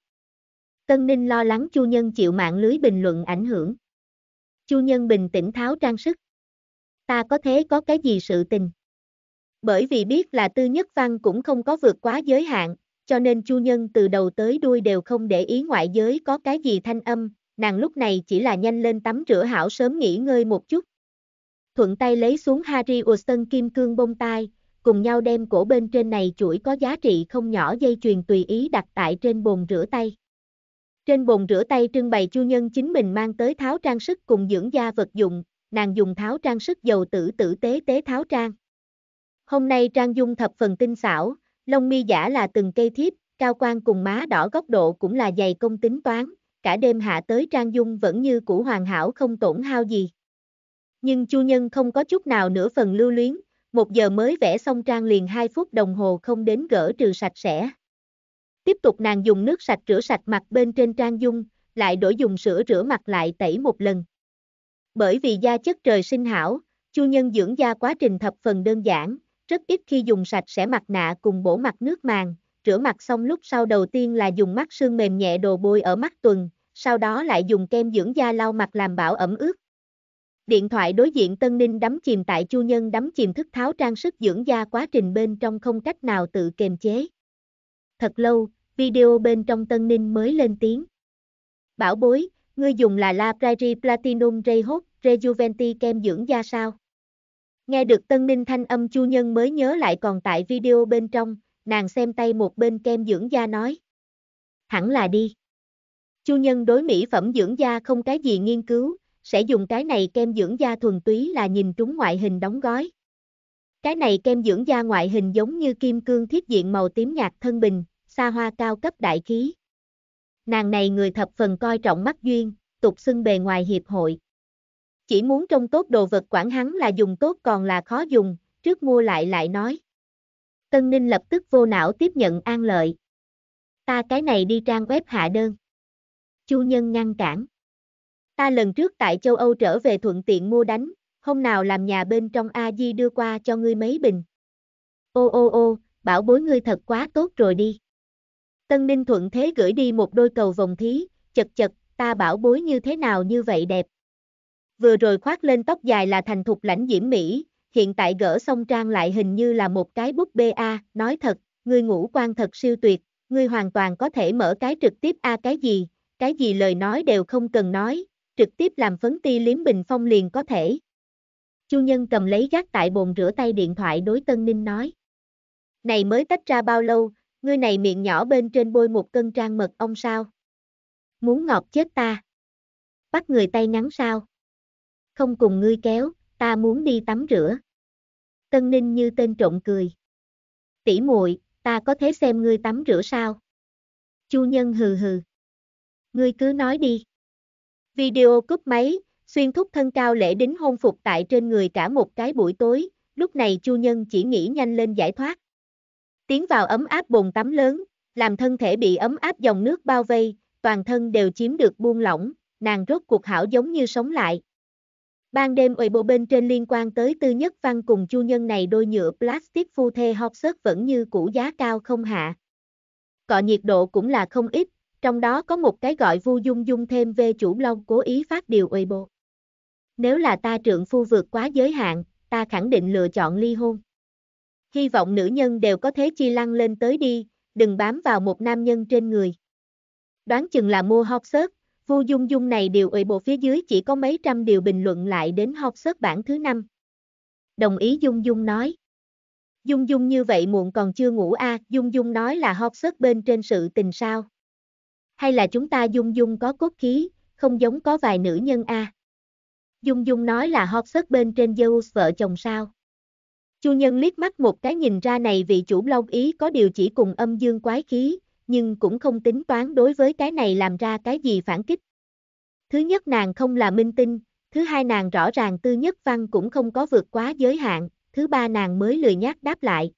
Tân Ninh lo lắng Chu Nhân chịu mạng lưới bình luận ảnh hưởng. Chu Nhân bình tĩnh tháo trang sức ta có thế có cái gì sự tình. Bởi vì biết là tư nhất văn cũng không có vượt quá giới hạn, cho nên chu nhân từ đầu tới đuôi đều không để ý ngoại giới có cái gì thanh âm, nàng lúc này chỉ là nhanh lên tắm rửa hảo sớm nghỉ ngơi một chút. Thuận tay lấy xuống Harry Wilson kim cương bông tai, cùng nhau đem cổ bên trên này chuỗi có giá trị không nhỏ dây chuyền tùy ý đặt tại trên bồn rửa tay. Trên bồn rửa tay trưng bày chu nhân chính mình mang tới tháo trang sức cùng dưỡng da vật dụng, nàng dùng tháo trang sức dầu tử tử tế tế tháo trang. Hôm nay trang dung thập phần tinh xảo, lông mi giả là từng cây thiếp, cao quan cùng má đỏ góc độ cũng là dày công tính toán, cả đêm hạ tới trang dung vẫn như cũ hoàn hảo không tổn hao gì. Nhưng chu nhân không có chút nào nửa phần lưu luyến, một giờ mới vẽ xong trang liền hai phút đồng hồ không đến gỡ trừ sạch sẽ. Tiếp tục nàng dùng nước sạch rửa sạch mặt bên trên trang dung, lại đổi dùng sữa rửa mặt lại tẩy một lần. Bởi vì da chất trời sinh hảo, chu nhân dưỡng da quá trình thập phần đơn giản, rất ít khi dùng sạch sẽ mặt nạ cùng bổ mặt nước màng, rửa mặt xong lúc sau đầu tiên là dùng mắt sương mềm nhẹ đồ bôi ở mắt tuần, sau đó lại dùng kem dưỡng da lau mặt làm bảo ẩm ướt. Điện thoại đối diện Tân Ninh đắm chìm tại chu nhân đắm chìm thức tháo trang sức dưỡng da quá trình bên trong không cách nào tự kềm chế. Thật lâu, video bên trong Tân Ninh mới lên tiếng. Bảo bối, Ngươi dùng là La Prairie Platinum Rayhot Rejuventi kem dưỡng da sao? Nghe được tân ninh thanh âm chu nhân mới nhớ lại còn tại video bên trong, nàng xem tay một bên kem dưỡng da nói. Hẳn là đi. Chu nhân đối mỹ phẩm dưỡng da không cái gì nghiên cứu, sẽ dùng cái này kem dưỡng da thuần túy là nhìn trúng ngoại hình đóng gói. Cái này kem dưỡng da ngoại hình giống như kim cương thiết diện màu tím nhạt thân bình, xa hoa cao cấp đại khí. Nàng này người thập phần coi trọng mắt duyên, tục xưng bề ngoài hiệp hội. Chỉ muốn trông tốt đồ vật quản hắn là dùng tốt còn là khó dùng, trước mua lại lại nói. Tân Ninh lập tức vô não tiếp nhận an lợi. Ta cái này đi trang web hạ đơn. Chu Nhân ngăn cản. Ta lần trước tại châu Âu trở về thuận tiện mua đánh, hôm nào làm nhà bên trong A Di đưa qua cho ngươi mấy bình. Ô ô ô, bảo bối ngươi thật quá tốt rồi đi. Tân Ninh thuận thế gửi đi một đôi cầu vòng thí, chật chật, ta bảo bối như thế nào như vậy đẹp. Vừa rồi khoác lên tóc dài là thành thục lãnh diễm Mỹ, hiện tại gỡ xong trang lại hình như là một cái bút bê A, nói thật, ngươi ngũ quan thật siêu tuyệt, ngươi hoàn toàn có thể mở cái trực tiếp A cái gì, cái gì lời nói đều không cần nói, trực tiếp làm phấn ti liếm bình phong liền có thể. Chu Nhân cầm lấy gác tại bồn rửa tay điện thoại đối Tân Ninh nói. Này mới tách ra bao lâu, ngươi này miệng nhỏ bên trên bôi một cân trang mật ong sao? Muốn ngọt chết ta? Bắt người tay ngắn sao? Không cùng ngươi kéo, ta muốn đi tắm rửa. Tân Ninh như tên trộm cười. Tỷ muội, ta có thể xem ngươi tắm rửa sao? Chu Nhân hừ hừ. Ngươi cứ nói đi. Video cúp máy, xuyên thúc thân cao lễ đính hôn phục tại trên người cả một cái buổi tối, lúc này Chu Nhân chỉ nghĩ nhanh lên giải thoát tiến vào ấm áp bồn tắm lớn, làm thân thể bị ấm áp dòng nước bao vây, toàn thân đều chiếm được buông lỏng, nàng rốt cuộc hảo giống như sống lại. Ban đêm ủi bộ bên trên liên quan tới tư nhất văn cùng chu nhân này đôi nhựa plastic phu thê hóc sớt vẫn như cũ giá cao không hạ. Cọ nhiệt độ cũng là không ít, trong đó có một cái gọi vu dung dung thêm về chủ long cố ý phát điều ủi bộ. Nếu là ta trượng phu vượt quá giới hạn, ta khẳng định lựa chọn ly hôn. Hy vọng nữ nhân đều có thế chi lăng lên tới đi, đừng bám vào một nam nhân trên người. Đoán chừng là mua hot search, Vu Dung Dung này điều ủy bộ phía dưới chỉ có mấy trăm điều bình luận lại đến hot search bản thứ năm. Đồng ý Dung Dung nói. Dung Dung như vậy muộn còn chưa ngủ a, à, Dung Dung nói là hot search bên trên sự tình sao? Hay là chúng ta Dung Dung có cốt khí, không giống có vài nữ nhân a. À? Dung Dung nói là hot search bên trên Zeus vợ chồng sao? Chu Nhân liếc mắt một cái nhìn ra này vị chủ Long Ý có điều chỉ cùng âm dương quái khí, nhưng cũng không tính toán đối với cái này làm ra cái gì phản kích. Thứ nhất nàng không là minh tinh, thứ hai nàng rõ ràng tư nhất văn cũng không có vượt quá giới hạn, thứ ba nàng mới lười nhác đáp lại.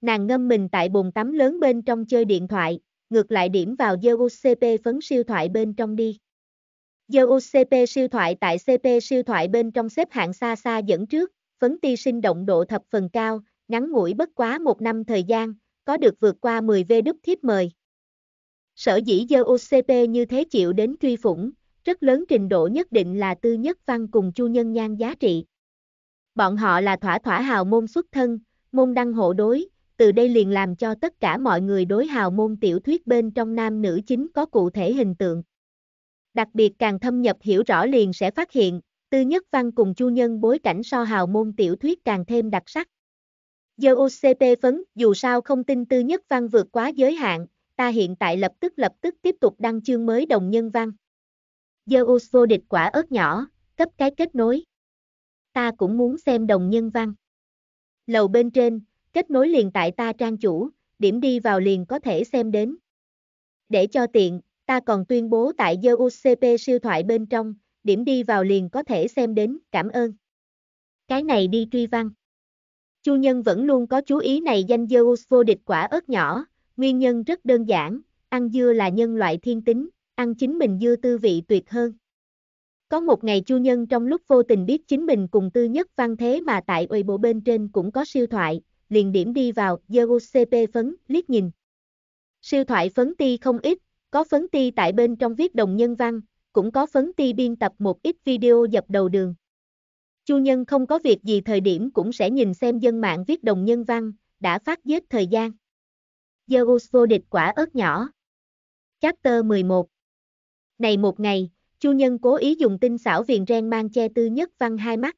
Nàng ngâm mình tại bồn tắm lớn bên trong chơi điện thoại, ngược lại điểm vào CP phấn siêu thoại bên trong đi. CP siêu thoại tại CP siêu thoại bên trong xếp hạng xa xa dẫn trước, phấn ti sinh động độ thập phần cao, ngắn ngủi bất quá một năm thời gian, có được vượt qua 10 vê đúc thiếp mời. Sở dĩ dơ OCP như thế chịu đến truy phủng, rất lớn trình độ nhất định là tư nhất văn cùng chu nhân nhan giá trị. Bọn họ là thỏa thỏa hào môn xuất thân, môn đăng hộ đối, từ đây liền làm cho tất cả mọi người đối hào môn tiểu thuyết bên trong nam nữ chính có cụ thể hình tượng. Đặc biệt càng thâm nhập hiểu rõ liền sẽ phát hiện, Tư Nhất Văn cùng Chu Nhân bối cảnh so hào môn tiểu thuyết càng thêm đặc sắc. JOCP phấn, dù sao không tin Tư Nhất Văn vượt quá giới hạn, ta hiện tại lập tức lập tức tiếp tục đăng chương mới đồng nhân văn. Zeus vô địch quả ớt nhỏ, cấp cái kết nối. Ta cũng muốn xem đồng nhân văn. Lầu bên trên, kết nối liền tại ta trang chủ, điểm đi vào liền có thể xem đến. Để cho tiện, ta còn tuyên bố tại Zeus CP siêu thoại bên trong, điểm đi vào liền có thể xem đến, cảm ơn. Cái này đi truy văn. Chu nhân vẫn luôn có chú ý này danh Zeus vô địch quả ớt nhỏ, nguyên nhân rất đơn giản, ăn dưa là nhân loại thiên tính, ăn chính mình dưa tư vị tuyệt hơn. Có một ngày chu nhân trong lúc vô tình biết chính mình cùng tư nhất văn thế mà tại ôi bộ bên trên cũng có siêu thoại, liền điểm đi vào Zeus CP phấn, liếc nhìn. Siêu thoại phấn ti không ít, có phấn ti tại bên trong viết đồng nhân văn, cũng có phấn ti biên tập một ít video dập đầu đường. Chu Nhân không có việc gì thời điểm cũng sẽ nhìn xem dân mạng viết đồng nhân văn, đã phát giết thời gian. Zeus vô địch quả ớt nhỏ. Chapter 11 Này một ngày, Chu Nhân cố ý dùng tinh xảo viền ren mang che tư nhất văn hai mắt.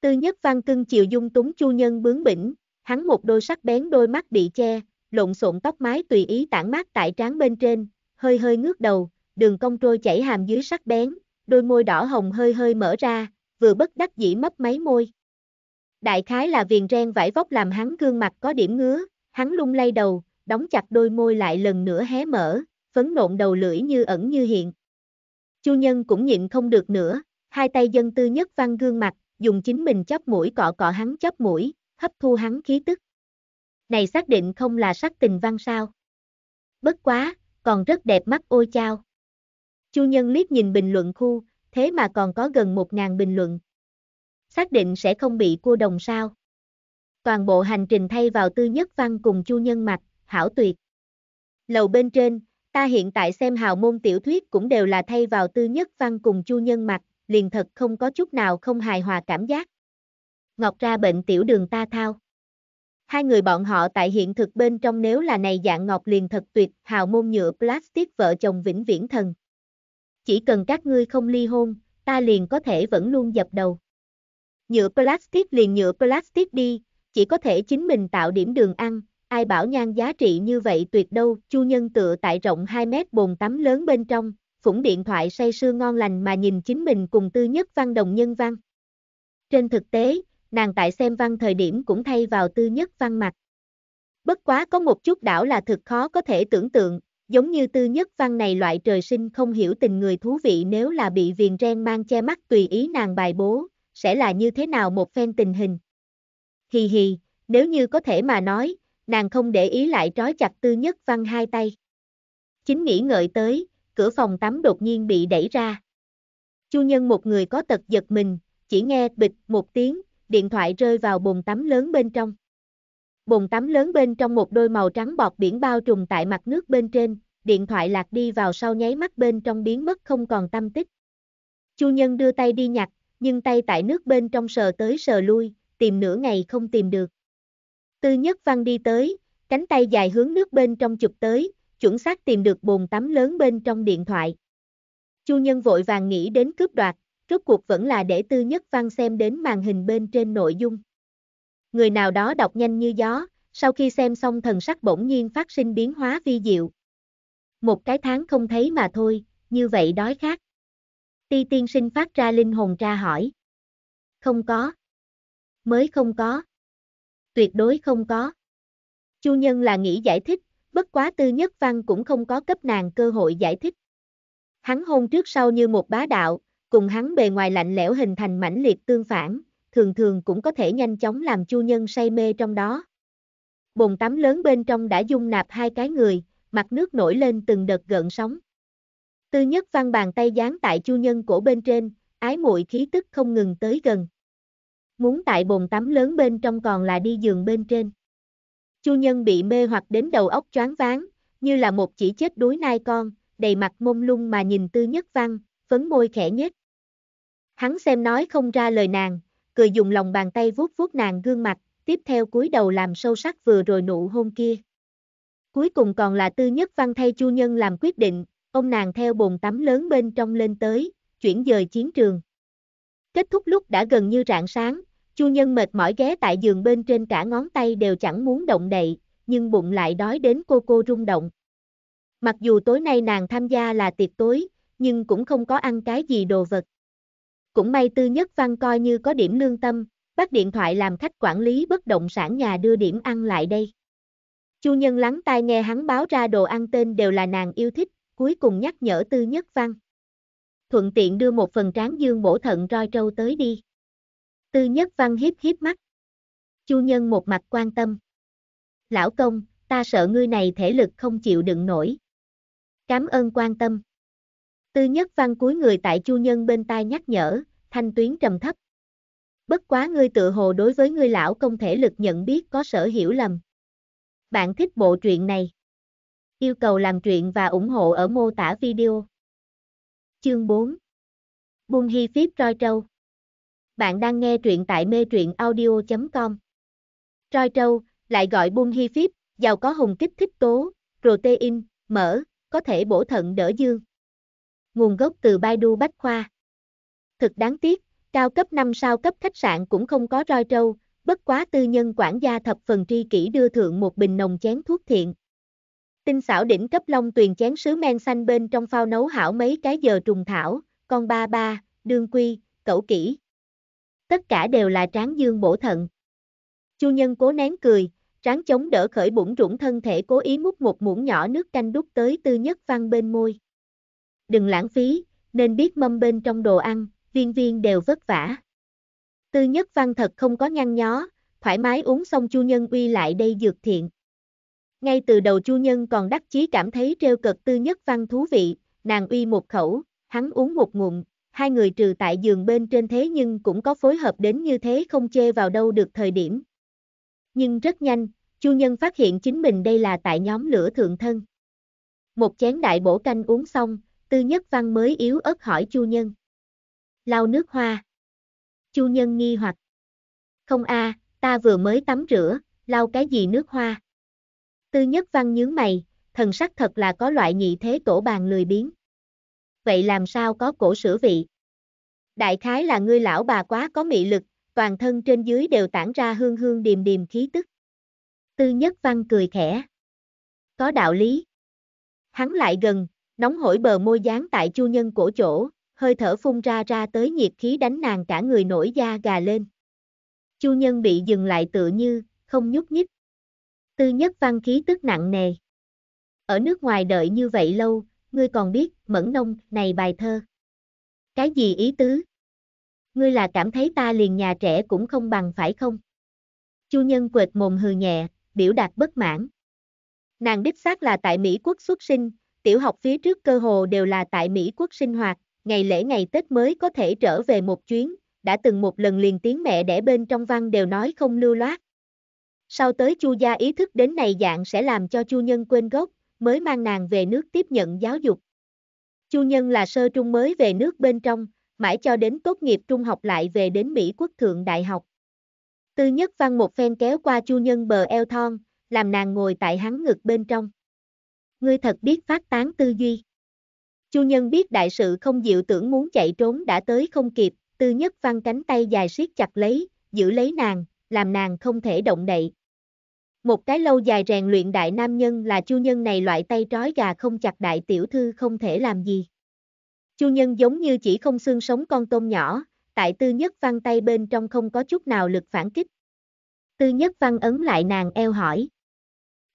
Tư nhất văn cưng chiều dung túng Chu Nhân bướng bỉnh, hắn một đôi sắc bén đôi mắt bị che, lộn xộn tóc mái tùy ý tản mát tại trán bên trên, hơi hơi ngước đầu, đường cong trôi chảy hàm dưới sắc bén, đôi môi đỏ hồng hơi hơi mở ra, vừa bất đắc dĩ mấp máy môi. Đại khái là viền ren vải vóc làm hắn gương mặt có điểm ngứa, hắn lung lay đầu, đóng chặt đôi môi lại lần nữa hé mở, phấn nộn đầu lưỡi như ẩn như hiện. Chu nhân cũng nhịn không được nữa, hai tay dân tư nhất văn gương mặt, dùng chính mình chóp mũi cọ cọ hắn chóp mũi, hấp thu hắn khí tức. Này xác định không là sắc tình văn sao? Bất quá, còn rất đẹp mắt ôi chao. Chu Nhân liếc nhìn bình luận khu, thế mà còn có gần 1.000 bình luận. Xác định sẽ không bị cua đồng sao. Toàn bộ hành trình thay vào tư nhất văn cùng Chu Nhân mạch, hảo tuyệt. Lầu bên trên, ta hiện tại xem hào môn tiểu thuyết cũng đều là thay vào tư nhất văn cùng Chu Nhân mạch, liền thật không có chút nào không hài hòa cảm giác. Ngọc ra bệnh tiểu đường ta thao. Hai người bọn họ tại hiện thực bên trong nếu là này dạng ngọc liền thật tuyệt, hào môn nhựa plastic vợ chồng vĩnh viễn thần chỉ cần các ngươi không ly hôn, ta liền có thể vẫn luôn dập đầu. Nhựa plastic liền nhựa plastic đi, chỉ có thể chính mình tạo điểm đường ăn, ai bảo nhan giá trị như vậy tuyệt đâu, chu nhân tựa tại rộng 2 mét bồn tắm lớn bên trong, phủng điện thoại say sưa ngon lành mà nhìn chính mình cùng tư nhất văn đồng nhân văn. Trên thực tế, nàng tại xem văn thời điểm cũng thay vào tư nhất văn mặt. Bất quá có một chút đảo là thực khó có thể tưởng tượng, Giống như tư nhất văn này loại trời sinh không hiểu tình người thú vị nếu là bị viền ren mang che mắt tùy ý nàng bài bố, sẽ là như thế nào một phen tình hình. Hì hì, nếu như có thể mà nói, nàng không để ý lại trói chặt tư nhất văn hai tay. Chính nghĩ ngợi tới, cửa phòng tắm đột nhiên bị đẩy ra. Chu nhân một người có tật giật mình, chỉ nghe bịch một tiếng, điện thoại rơi vào bồn tắm lớn bên trong. Bồn tắm lớn bên trong một đôi màu trắng bọt biển bao trùm tại mặt nước bên trên, điện thoại lạc đi vào sau nháy mắt bên trong biến mất không còn tâm tích. Chu Nhân đưa tay đi nhặt, nhưng tay tại nước bên trong sờ tới sờ lui, tìm nửa ngày không tìm được. Tư Nhất Văn đi tới, cánh tay dài hướng nước bên trong chụp tới, chuẩn xác tìm được bồn tắm lớn bên trong điện thoại. Chu Nhân vội vàng nghĩ đến cướp đoạt, rốt cuộc vẫn là để Tư Nhất Văn xem đến màn hình bên trên nội dung. Người nào đó đọc nhanh như gió, sau khi xem xong thần sắc bỗng nhiên phát sinh biến hóa vi diệu, một cái tháng không thấy mà thôi, như vậy đói khát. Ti tiên sinh phát ra linh hồn tra hỏi. Không có. Mới không có. Tuyệt đối không có. Chu nhân là nghĩ giải thích, bất quá tư nhất văn cũng không có cấp nàng cơ hội giải thích. Hắn hôn trước sau như một bá đạo, cùng hắn bề ngoài lạnh lẽo hình thành mãnh liệt tương phản, thường thường cũng có thể nhanh chóng làm chu nhân say mê trong đó. Bồn tắm lớn bên trong đã dung nạp hai cái người, mặt nước nổi lên từng đợt gợn sóng. Tư nhất văn bàn tay dán tại chu nhân cổ bên trên, ái muội khí tức không ngừng tới gần. Muốn tại bồn tắm lớn bên trong còn là đi giường bên trên. Chu nhân bị mê hoặc đến đầu óc choáng váng, như là một chỉ chết đuối nai con, đầy mặt mông lung mà nhìn tư nhất văn, phấn môi khẽ nhếch. Hắn xem nói không ra lời nàng, cười dùng lòng bàn tay vuốt vuốt nàng gương mặt, tiếp theo cúi đầu làm sâu sắc vừa rồi nụ hôn kia. Cuối cùng còn là tư nhất văn thay chu nhân làm quyết định, ông nàng theo bồn tắm lớn bên trong lên tới, chuyển dời chiến trường. Kết thúc lúc đã gần như rạng sáng, chu nhân mệt mỏi ghé tại giường bên trên cả ngón tay đều chẳng muốn động đậy, nhưng bụng lại đói đến cô cô rung động. Mặc dù tối nay nàng tham gia là tiệc tối, nhưng cũng không có ăn cái gì đồ vật. Cũng may Tư Nhất Văn coi như có điểm lương tâm, bắt điện thoại làm khách quản lý bất động sản nhà đưa điểm ăn lại đây. Chu Nhân lắng tai nghe hắn báo ra đồ ăn tên đều là nàng yêu thích, cuối cùng nhắc nhở Tư Nhất Văn. Thuận tiện đưa một phần tráng dương bổ thận roi trâu tới đi. Tư Nhất Văn hiếp hiếp mắt. Chu Nhân một mặt quan tâm. Lão công, ta sợ ngươi này thể lực không chịu đựng nổi. Cám ơn quan tâm. Tư Nhất Văn cúi người tại Chu Nhân bên tai nhắc nhở, thanh tuyến trầm thấp. Bất quá ngươi tự hồ đối với ngươi lão công thể lực nhận biết có sở hiểu lầm. Bạn thích bộ truyện này? Yêu cầu làm truyện và ủng hộ ở mô tả video. Chương 4 Buông Hy Phíp Roi Trâu Bạn đang nghe truyện tại mê truyện audio.com Roi Trâu, lại gọi Buông Hy Phíp, giàu có hùng kích thích tố, protein, mỡ, có thể bổ thận đỡ dương. Nguồn gốc từ Baidu Bách Khoa Thực đáng tiếc, cao cấp 5 sao cấp khách sạn cũng không có roi trâu, bất quá tư nhân quản gia thập phần tri kỷ đưa thượng một bình nồng chén thuốc thiện. Tinh xảo đỉnh cấp long tuyền chén sứ men xanh bên trong phao nấu hảo mấy cái giờ trùng thảo, con ba ba, đương quy, cẩu kỷ, Tất cả đều là tráng dương bổ thận. Chu nhân cố nén cười, tráng chống đỡ khởi bụng rủng thân thể cố ý múc một muỗng nhỏ nước canh đút tới tư nhất văn bên môi. Đừng lãng phí, nên biết mâm bên trong đồ ăn, viên viên đều vất vả. Tư nhất văn thật không có nhăn nhó, thoải mái uống xong chu nhân uy lại đây dược thiện. Ngay từ đầu chu nhân còn đắc chí cảm thấy trêu cực tư nhất văn thú vị, nàng uy một khẩu, hắn uống một ngụm, hai người trừ tại giường bên trên thế nhưng cũng có phối hợp đến như thế không chê vào đâu được thời điểm. Nhưng rất nhanh, chu nhân phát hiện chính mình đây là tại nhóm lửa thượng thân. Một chén đại bổ canh uống xong, tư nhất văn mới yếu ớt hỏi chu nhân. Lau nước hoa. Chu Nhân nghi hoặc. Không a, à, ta vừa mới tắm rửa, lau cái gì nước hoa. Tư Nhất Văn nhướng mày, thần sắc thật là có loại nhị thế tổ bàn lười biếng. Vậy làm sao có cổ sữa vị? Đại khái là ngươi lão bà quá có mị lực, toàn thân trên dưới đều tản ra hương hương điềm điềm khí tức. Tư Nhất Văn cười khẽ. Có đạo lý. Hắn lại gần, nóng hổi bờ môi dán tại chu nhân cổ chỗ, hơi thở phun ra ra tới nhiệt khí đánh nàng cả người nổi da gà lên. Chu nhân bị dừng lại tựa như, không nhúc nhích. Tư nhất văn khí tức nặng nề. Ở nước ngoài đợi như vậy lâu, ngươi còn biết, mẫn nông, này bài thơ. Cái gì ý tứ? Ngươi là cảm thấy ta liền nhà trẻ cũng không bằng phải không? Chu nhân quệt mồm hừ nhẹ, biểu đạt bất mãn. Nàng đích xác là tại Mỹ quốc xuất sinh, tiểu học phía trước cơ hồ đều là tại Mỹ quốc sinh hoạt, ngày lễ ngày Tết mới có thể trở về một chuyến, đã từng một lần liền tiếng mẹ đẻ bên trong văn đều nói không lưu loát. Sau tới chu gia ý thức đến này dạng sẽ làm cho chu nhân quên gốc, mới mang nàng về nước tiếp nhận giáo dục. Chu nhân là sơ trung mới về nước bên trong, mãi cho đến tốt nghiệp trung học lại về đến Mỹ quốc thượng đại học. Tư nhất văn một phen kéo qua chu nhân bờ eo thon, làm nàng ngồi tại hắn ngực bên trong. Ngươi thật biết phát tán tư duy. Chu Nhân biết đại sự không dịu tưởng muốn chạy trốn đã tới không kịp, Tư Nhất Văn cánh tay dài siết chặt lấy, giữ lấy nàng, làm nàng không thể động đậy. Một cái lâu dài rèn luyện đại nam nhân là Chu Nhân này loại tay trói gà không chặt đại tiểu thư không thể làm gì. Chu Nhân giống như chỉ không xương sống con tôm nhỏ, tại Tư Nhất Văn tay bên trong không có chút nào lực phản kích. Tư Nhất Văn ấn lại nàng eo hỏi.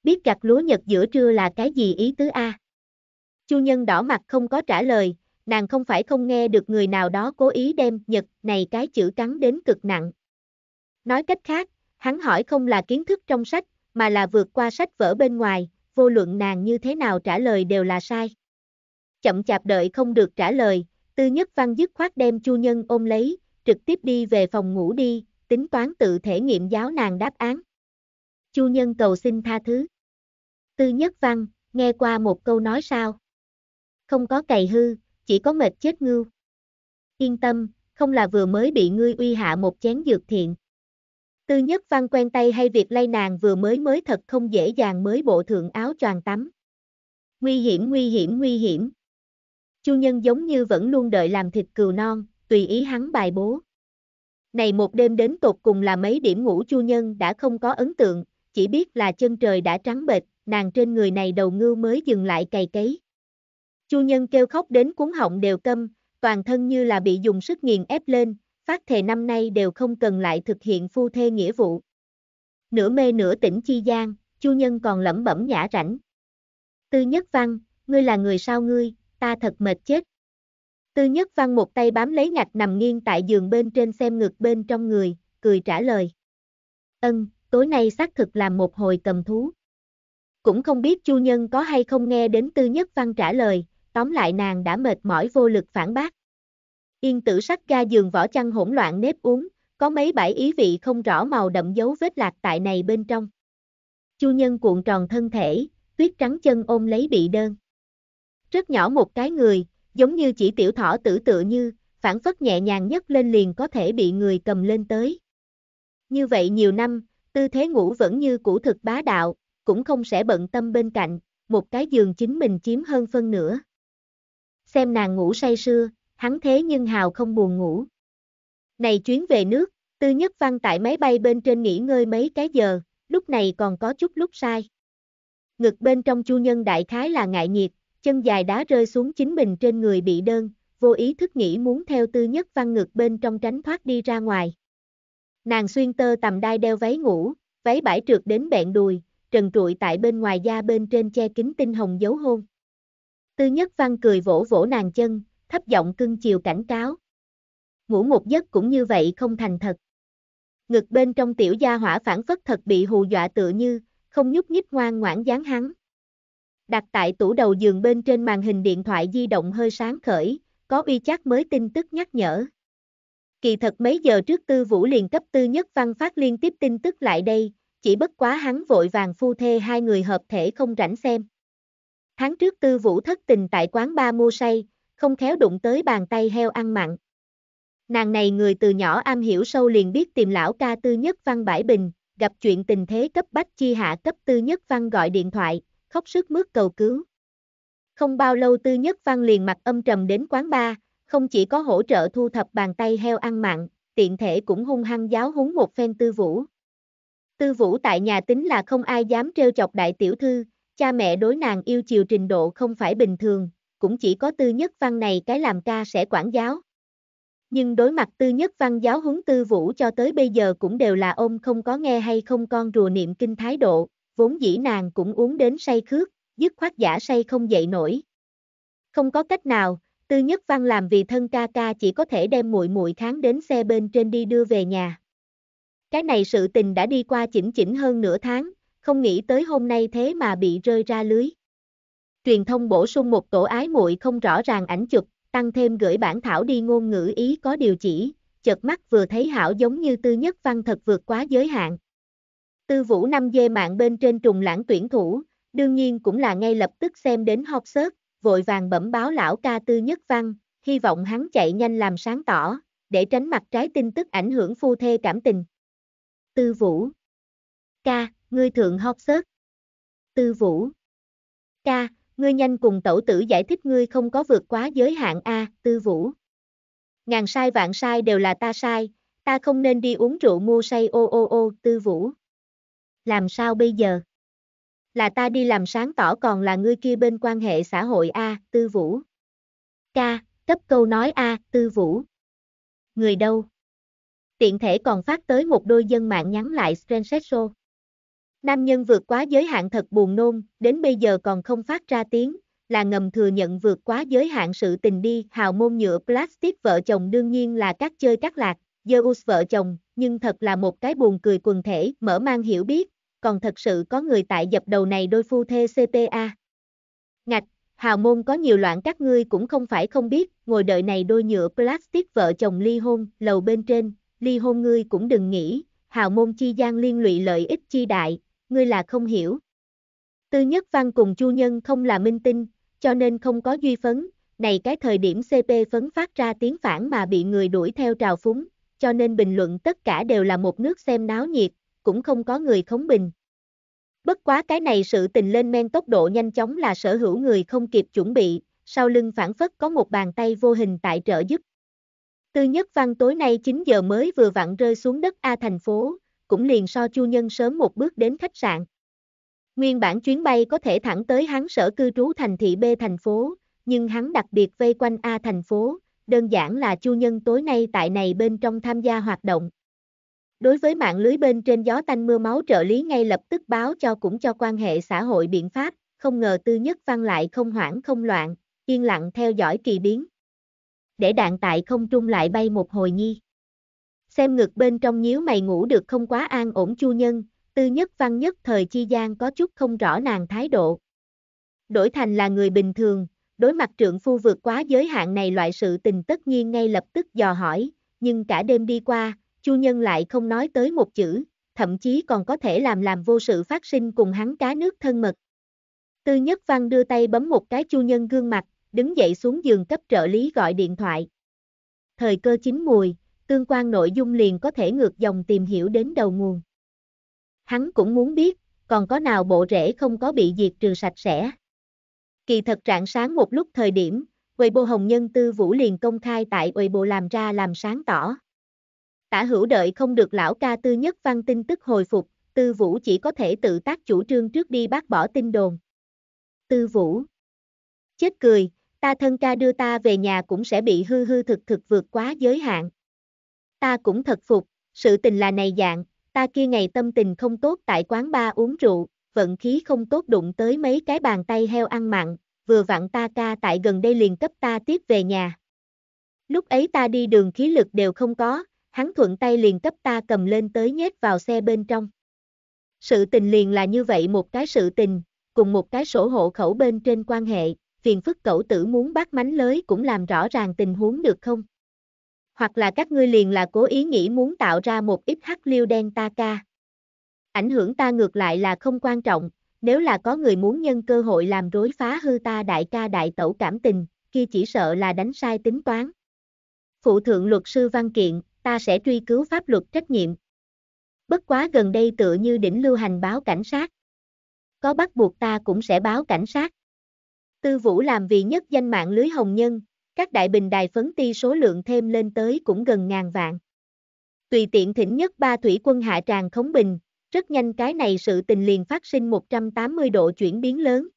Biết gặt lúa nhật giữa trưa là cái gì ý tứ A? Chu Nhân đỏ mặt không có trả lời, nàng không phải không nghe được người nào đó cố ý đem nhật này cái chữ cắn đến cực nặng. Nói cách khác, hắn hỏi không là kiến thức trong sách, mà là vượt qua sách vở bên ngoài, vô luận nàng như thế nào trả lời đều là sai. Chậm chạp đợi không được trả lời, tư nhất văn dứt khoát đem chu nhân ôm lấy, trực tiếp đi về phòng ngủ đi, tính toán tự thể nghiệm giáo nàng đáp án. Chu nhân cầu xin tha thứ. Tư nhất văn, nghe qua một câu nói sao? không có cày hư, chỉ có mệt chết ngưu. Yên tâm, không là vừa mới bị ngươi uy hạ một chén dược thiện. Tư nhất văn quen tay hay việc lay nàng vừa mới mới thật không dễ dàng mới bộ thượng áo choàng tắm. Nguy hiểm nguy hiểm nguy hiểm. Chu nhân giống như vẫn luôn đợi làm thịt cừu non, tùy ý hắn bài bố. Này một đêm đến tột cùng là mấy điểm ngủ chu nhân đã không có ấn tượng, chỉ biết là chân trời đã trắng bệch, nàng trên người này đầu ngưu mới dừng lại cày cấy. Chu Nhân kêu khóc đến cuốn họng đều câm, toàn thân như là bị dùng sức nghiền ép lên, phát thề năm nay đều không cần lại thực hiện phu thê nghĩa vụ. Nửa mê nửa tỉnh chi gian, Chu Nhân còn lẩm bẩm nhã rảnh. Tư Nhất Văn, ngươi là người sao ngươi, ta thật mệt chết. Tư Nhất Văn một tay bám lấy ngạch nằm nghiêng tại giường bên trên xem ngực bên trong người, cười trả lời. Ân, tối nay xác thực làm một hồi cầm thú. Cũng không biết Chu Nhân có hay không nghe đến Tư Nhất Văn trả lời, tóm lại nàng đã mệt mỏi vô lực phản bác. Yên tử sắc ga giường vỏ chăn hỗn loạn nếp uống, có mấy bãi ý vị không rõ màu đậm dấu vết lạc tại này bên trong. Chu nhân cuộn tròn thân thể, tuyết trắng chân ôm lấy bị đơn. Rất nhỏ một cái người, giống như chỉ tiểu thỏ tử tựa như, phản phất nhẹ nhàng nhất lên liền có thể bị người cầm lên tới. Như vậy nhiều năm, tư thế ngủ vẫn như cũ thực bá đạo, cũng không sẽ bận tâm bên cạnh, một cái giường chính mình chiếm hơn phân nửa xem nàng ngủ say sưa, hắn thế nhưng hào không buồn ngủ. Này chuyến về nước, Tư Nhất Văn tại máy bay bên trên nghỉ ngơi mấy cái giờ, lúc này còn có chút lúc sai. Ngực bên trong chu nhân đại khái là ngại nhiệt, chân dài đá rơi xuống chính mình trên người bị đơn, vô ý thức nghĩ muốn theo Tư Nhất Văn ngực bên trong tránh thoát đi ra ngoài. Nàng xuyên tơ tầm đai đeo váy ngủ, váy bãi trượt đến bẹn đùi, trần trụi tại bên ngoài da bên trên che kính tinh hồng dấu hôn. Tư nhất văn cười vỗ vỗ nàng chân, thấp giọng cưng chiều cảnh cáo. Ngủ một giấc cũng như vậy không thành thật. Ngực bên trong tiểu gia hỏa phản phất thật bị hù dọa tựa như, không nhúc nhích ngoan ngoãn dán hắn. Đặt tại tủ đầu giường bên trên màn hình điện thoại di động hơi sáng khởi, có uy chắc mới tin tức nhắc nhở. Kỳ thật mấy giờ trước tư vũ liền cấp tư nhất văn phát liên tiếp tin tức lại đây, chỉ bất quá hắn vội vàng phu thê hai người hợp thể không rảnh xem. Tháng trước tư vũ thất tình tại quán ba mua say, không khéo đụng tới bàn tay heo ăn mặn. Nàng này người từ nhỏ am hiểu sâu liền biết tìm lão ca tư nhất văn bãi bình, gặp chuyện tình thế cấp bách chi hạ cấp tư nhất văn gọi điện thoại, khóc sức mướt cầu cứu. Không bao lâu tư nhất văn liền mặt âm trầm đến quán ba, không chỉ có hỗ trợ thu thập bàn tay heo ăn mặn, tiện thể cũng hung hăng giáo húng một phen tư vũ. Tư vũ tại nhà tính là không ai dám trêu chọc đại tiểu thư, Cha mẹ đối nàng yêu chiều trình độ không phải bình thường, cũng chỉ có tư nhất văn này cái làm ca sẽ quản giáo. Nhưng đối mặt tư nhất văn giáo huấn tư vũ cho tới bây giờ cũng đều là ông không có nghe hay không con rùa niệm kinh thái độ, vốn dĩ nàng cũng uống đến say khước, dứt khoát giả say không dậy nổi. Không có cách nào, Tư Nhất Văn làm vì thân ca ca chỉ có thể đem muội muội kháng đến xe bên trên đi đưa về nhà. Cái này sự tình đã đi qua chỉnh chỉnh hơn nửa tháng, không nghĩ tới hôm nay thế mà bị rơi ra lưới. Truyền thông bổ sung một tổ ái muội không rõ ràng ảnh chụp, tăng thêm gửi bản thảo đi ngôn ngữ ý có điều chỉ, chợt mắt vừa thấy hảo giống như tư nhất văn thật vượt quá giới hạn. Tư vũ năm dê mạng bên trên trùng lãng tuyển thủ, đương nhiên cũng là ngay lập tức xem đến hot sớt, vội vàng bẩm báo lão ca tư nhất văn, hy vọng hắn chạy nhanh làm sáng tỏ, để tránh mặt trái tin tức ảnh hưởng phu thê cảm tình. Tư vũ Ca, ngươi thượng học sớt. Tư vũ. Ca, ngươi nhanh cùng tẩu tử giải thích ngươi không có vượt quá giới hạn A, tư vũ. Ngàn sai vạn sai đều là ta sai, ta không nên đi uống rượu mua say ô ô ô, tư vũ. Làm sao bây giờ? Là ta đi làm sáng tỏ còn là ngươi kia bên quan hệ xã hội A, tư vũ. Ca, cấp câu nói A, tư vũ. Người đâu? Tiện thể còn phát tới một đôi dân mạng nhắn lại show. Nam nhân vượt quá giới hạn thật buồn nôn, đến bây giờ còn không phát ra tiếng, là ngầm thừa nhận vượt quá giới hạn sự tình đi, hào môn nhựa plastic vợ chồng đương nhiên là các chơi các lạc, Zeus vợ chồng, nhưng thật là một cái buồn cười quần thể, mở mang hiểu biết, còn thật sự có người tại dập đầu này đôi phu thê CTA. Ngạch, hào môn có nhiều loạn các ngươi cũng không phải không biết, ngồi đợi này đôi nhựa plastic vợ chồng ly hôn, lầu bên trên, ly hôn ngươi cũng đừng nghĩ, hào môn chi gian liên lụy lợi ích chi đại, ngươi là không hiểu. Tư Nhất Văn cùng Chu Nhân không là minh tinh, cho nên không có duy phấn, này cái thời điểm CP phấn phát ra tiếng phản mà bị người đuổi theo trào phúng, cho nên bình luận tất cả đều là một nước xem náo nhiệt, cũng không có người khống bình. Bất quá cái này sự tình lên men tốc độ nhanh chóng là sở hữu người không kịp chuẩn bị, sau lưng phản phất có một bàn tay vô hình tại trợ giúp. Tư Nhất Văn tối nay 9 giờ mới vừa vặn rơi xuống đất A thành phố, cũng liền so Chu Nhân sớm một bước đến khách sạn. Nguyên bản chuyến bay có thể thẳng tới hắn sở cư trú thành thị B thành phố, nhưng hắn đặc biệt vây quanh A thành phố, đơn giản là Chu Nhân tối nay tại này bên trong tham gia hoạt động. Đối với mạng lưới bên trên gió tanh mưa máu trợ lý ngay lập tức báo cho cũng cho quan hệ xã hội biện pháp, không ngờ tư nhất văn lại không hoảng không loạn, yên lặng theo dõi kỳ biến. Để đạn tại không trung lại bay một hồi nhi xem ngực bên trong nhíu mày ngủ được không quá an ổn chu nhân, tư nhất văn nhất thời chi gian có chút không rõ nàng thái độ. Đổi thành là người bình thường, đối mặt trượng phu vượt quá giới hạn này loại sự tình tất nhiên ngay lập tức dò hỏi, nhưng cả đêm đi qua, chu nhân lại không nói tới một chữ, thậm chí còn có thể làm làm vô sự phát sinh cùng hắn cá nước thân mật. Tư Nhất Văn đưa tay bấm một cái chu nhân gương mặt, đứng dậy xuống giường cấp trợ lý gọi điện thoại. Thời cơ chín mùi, tương quan nội dung liền có thể ngược dòng tìm hiểu đến đầu nguồn. Hắn cũng muốn biết, còn có nào bộ rễ không có bị diệt trừ sạch sẽ. Kỳ thật trạng sáng một lúc thời điểm, Weibo Hồng Nhân Tư Vũ liền công khai tại Weibo làm ra làm sáng tỏ. Tả hữu đợi không được lão ca tư nhất văn tin tức hồi phục, Tư Vũ chỉ có thể tự tác chủ trương trước đi bác bỏ tin đồn. Tư Vũ Chết cười, ta thân ca đưa ta về nhà cũng sẽ bị hư hư thực thực vượt quá giới hạn ta cũng thật phục, sự tình là này dạng, ta kia ngày tâm tình không tốt tại quán ba uống rượu, vận khí không tốt đụng tới mấy cái bàn tay heo ăn mặn, vừa vặn ta ca tại gần đây liền cấp ta tiếp về nhà. Lúc ấy ta đi đường khí lực đều không có, hắn thuận tay liền cấp ta cầm lên tới nhét vào xe bên trong. Sự tình liền là như vậy một cái sự tình, cùng một cái sổ hộ khẩu bên trên quan hệ, phiền phức cậu tử muốn bắt mánh lới cũng làm rõ ràng tình huống được không? hoặc là các ngươi liền là cố ý nghĩ muốn tạo ra một ít hắc liêu đen ta ca. Ảnh hưởng ta ngược lại là không quan trọng, nếu là có người muốn nhân cơ hội làm rối phá hư ta đại ca đại tẩu cảm tình, kia chỉ sợ là đánh sai tính toán. Phụ thượng luật sư văn kiện, ta sẽ truy cứu pháp luật trách nhiệm. Bất quá gần đây tựa như đỉnh lưu hành báo cảnh sát. Có bắt buộc ta cũng sẽ báo cảnh sát. Tư Vũ làm vì nhất danh mạng lưới hồng nhân, các đại bình đài phấn ti số lượng thêm lên tới cũng gần ngàn vạn. Tùy tiện thỉnh nhất ba thủy quân hạ tràng khống bình, rất nhanh cái này sự tình liền phát sinh 180 độ chuyển biến lớn.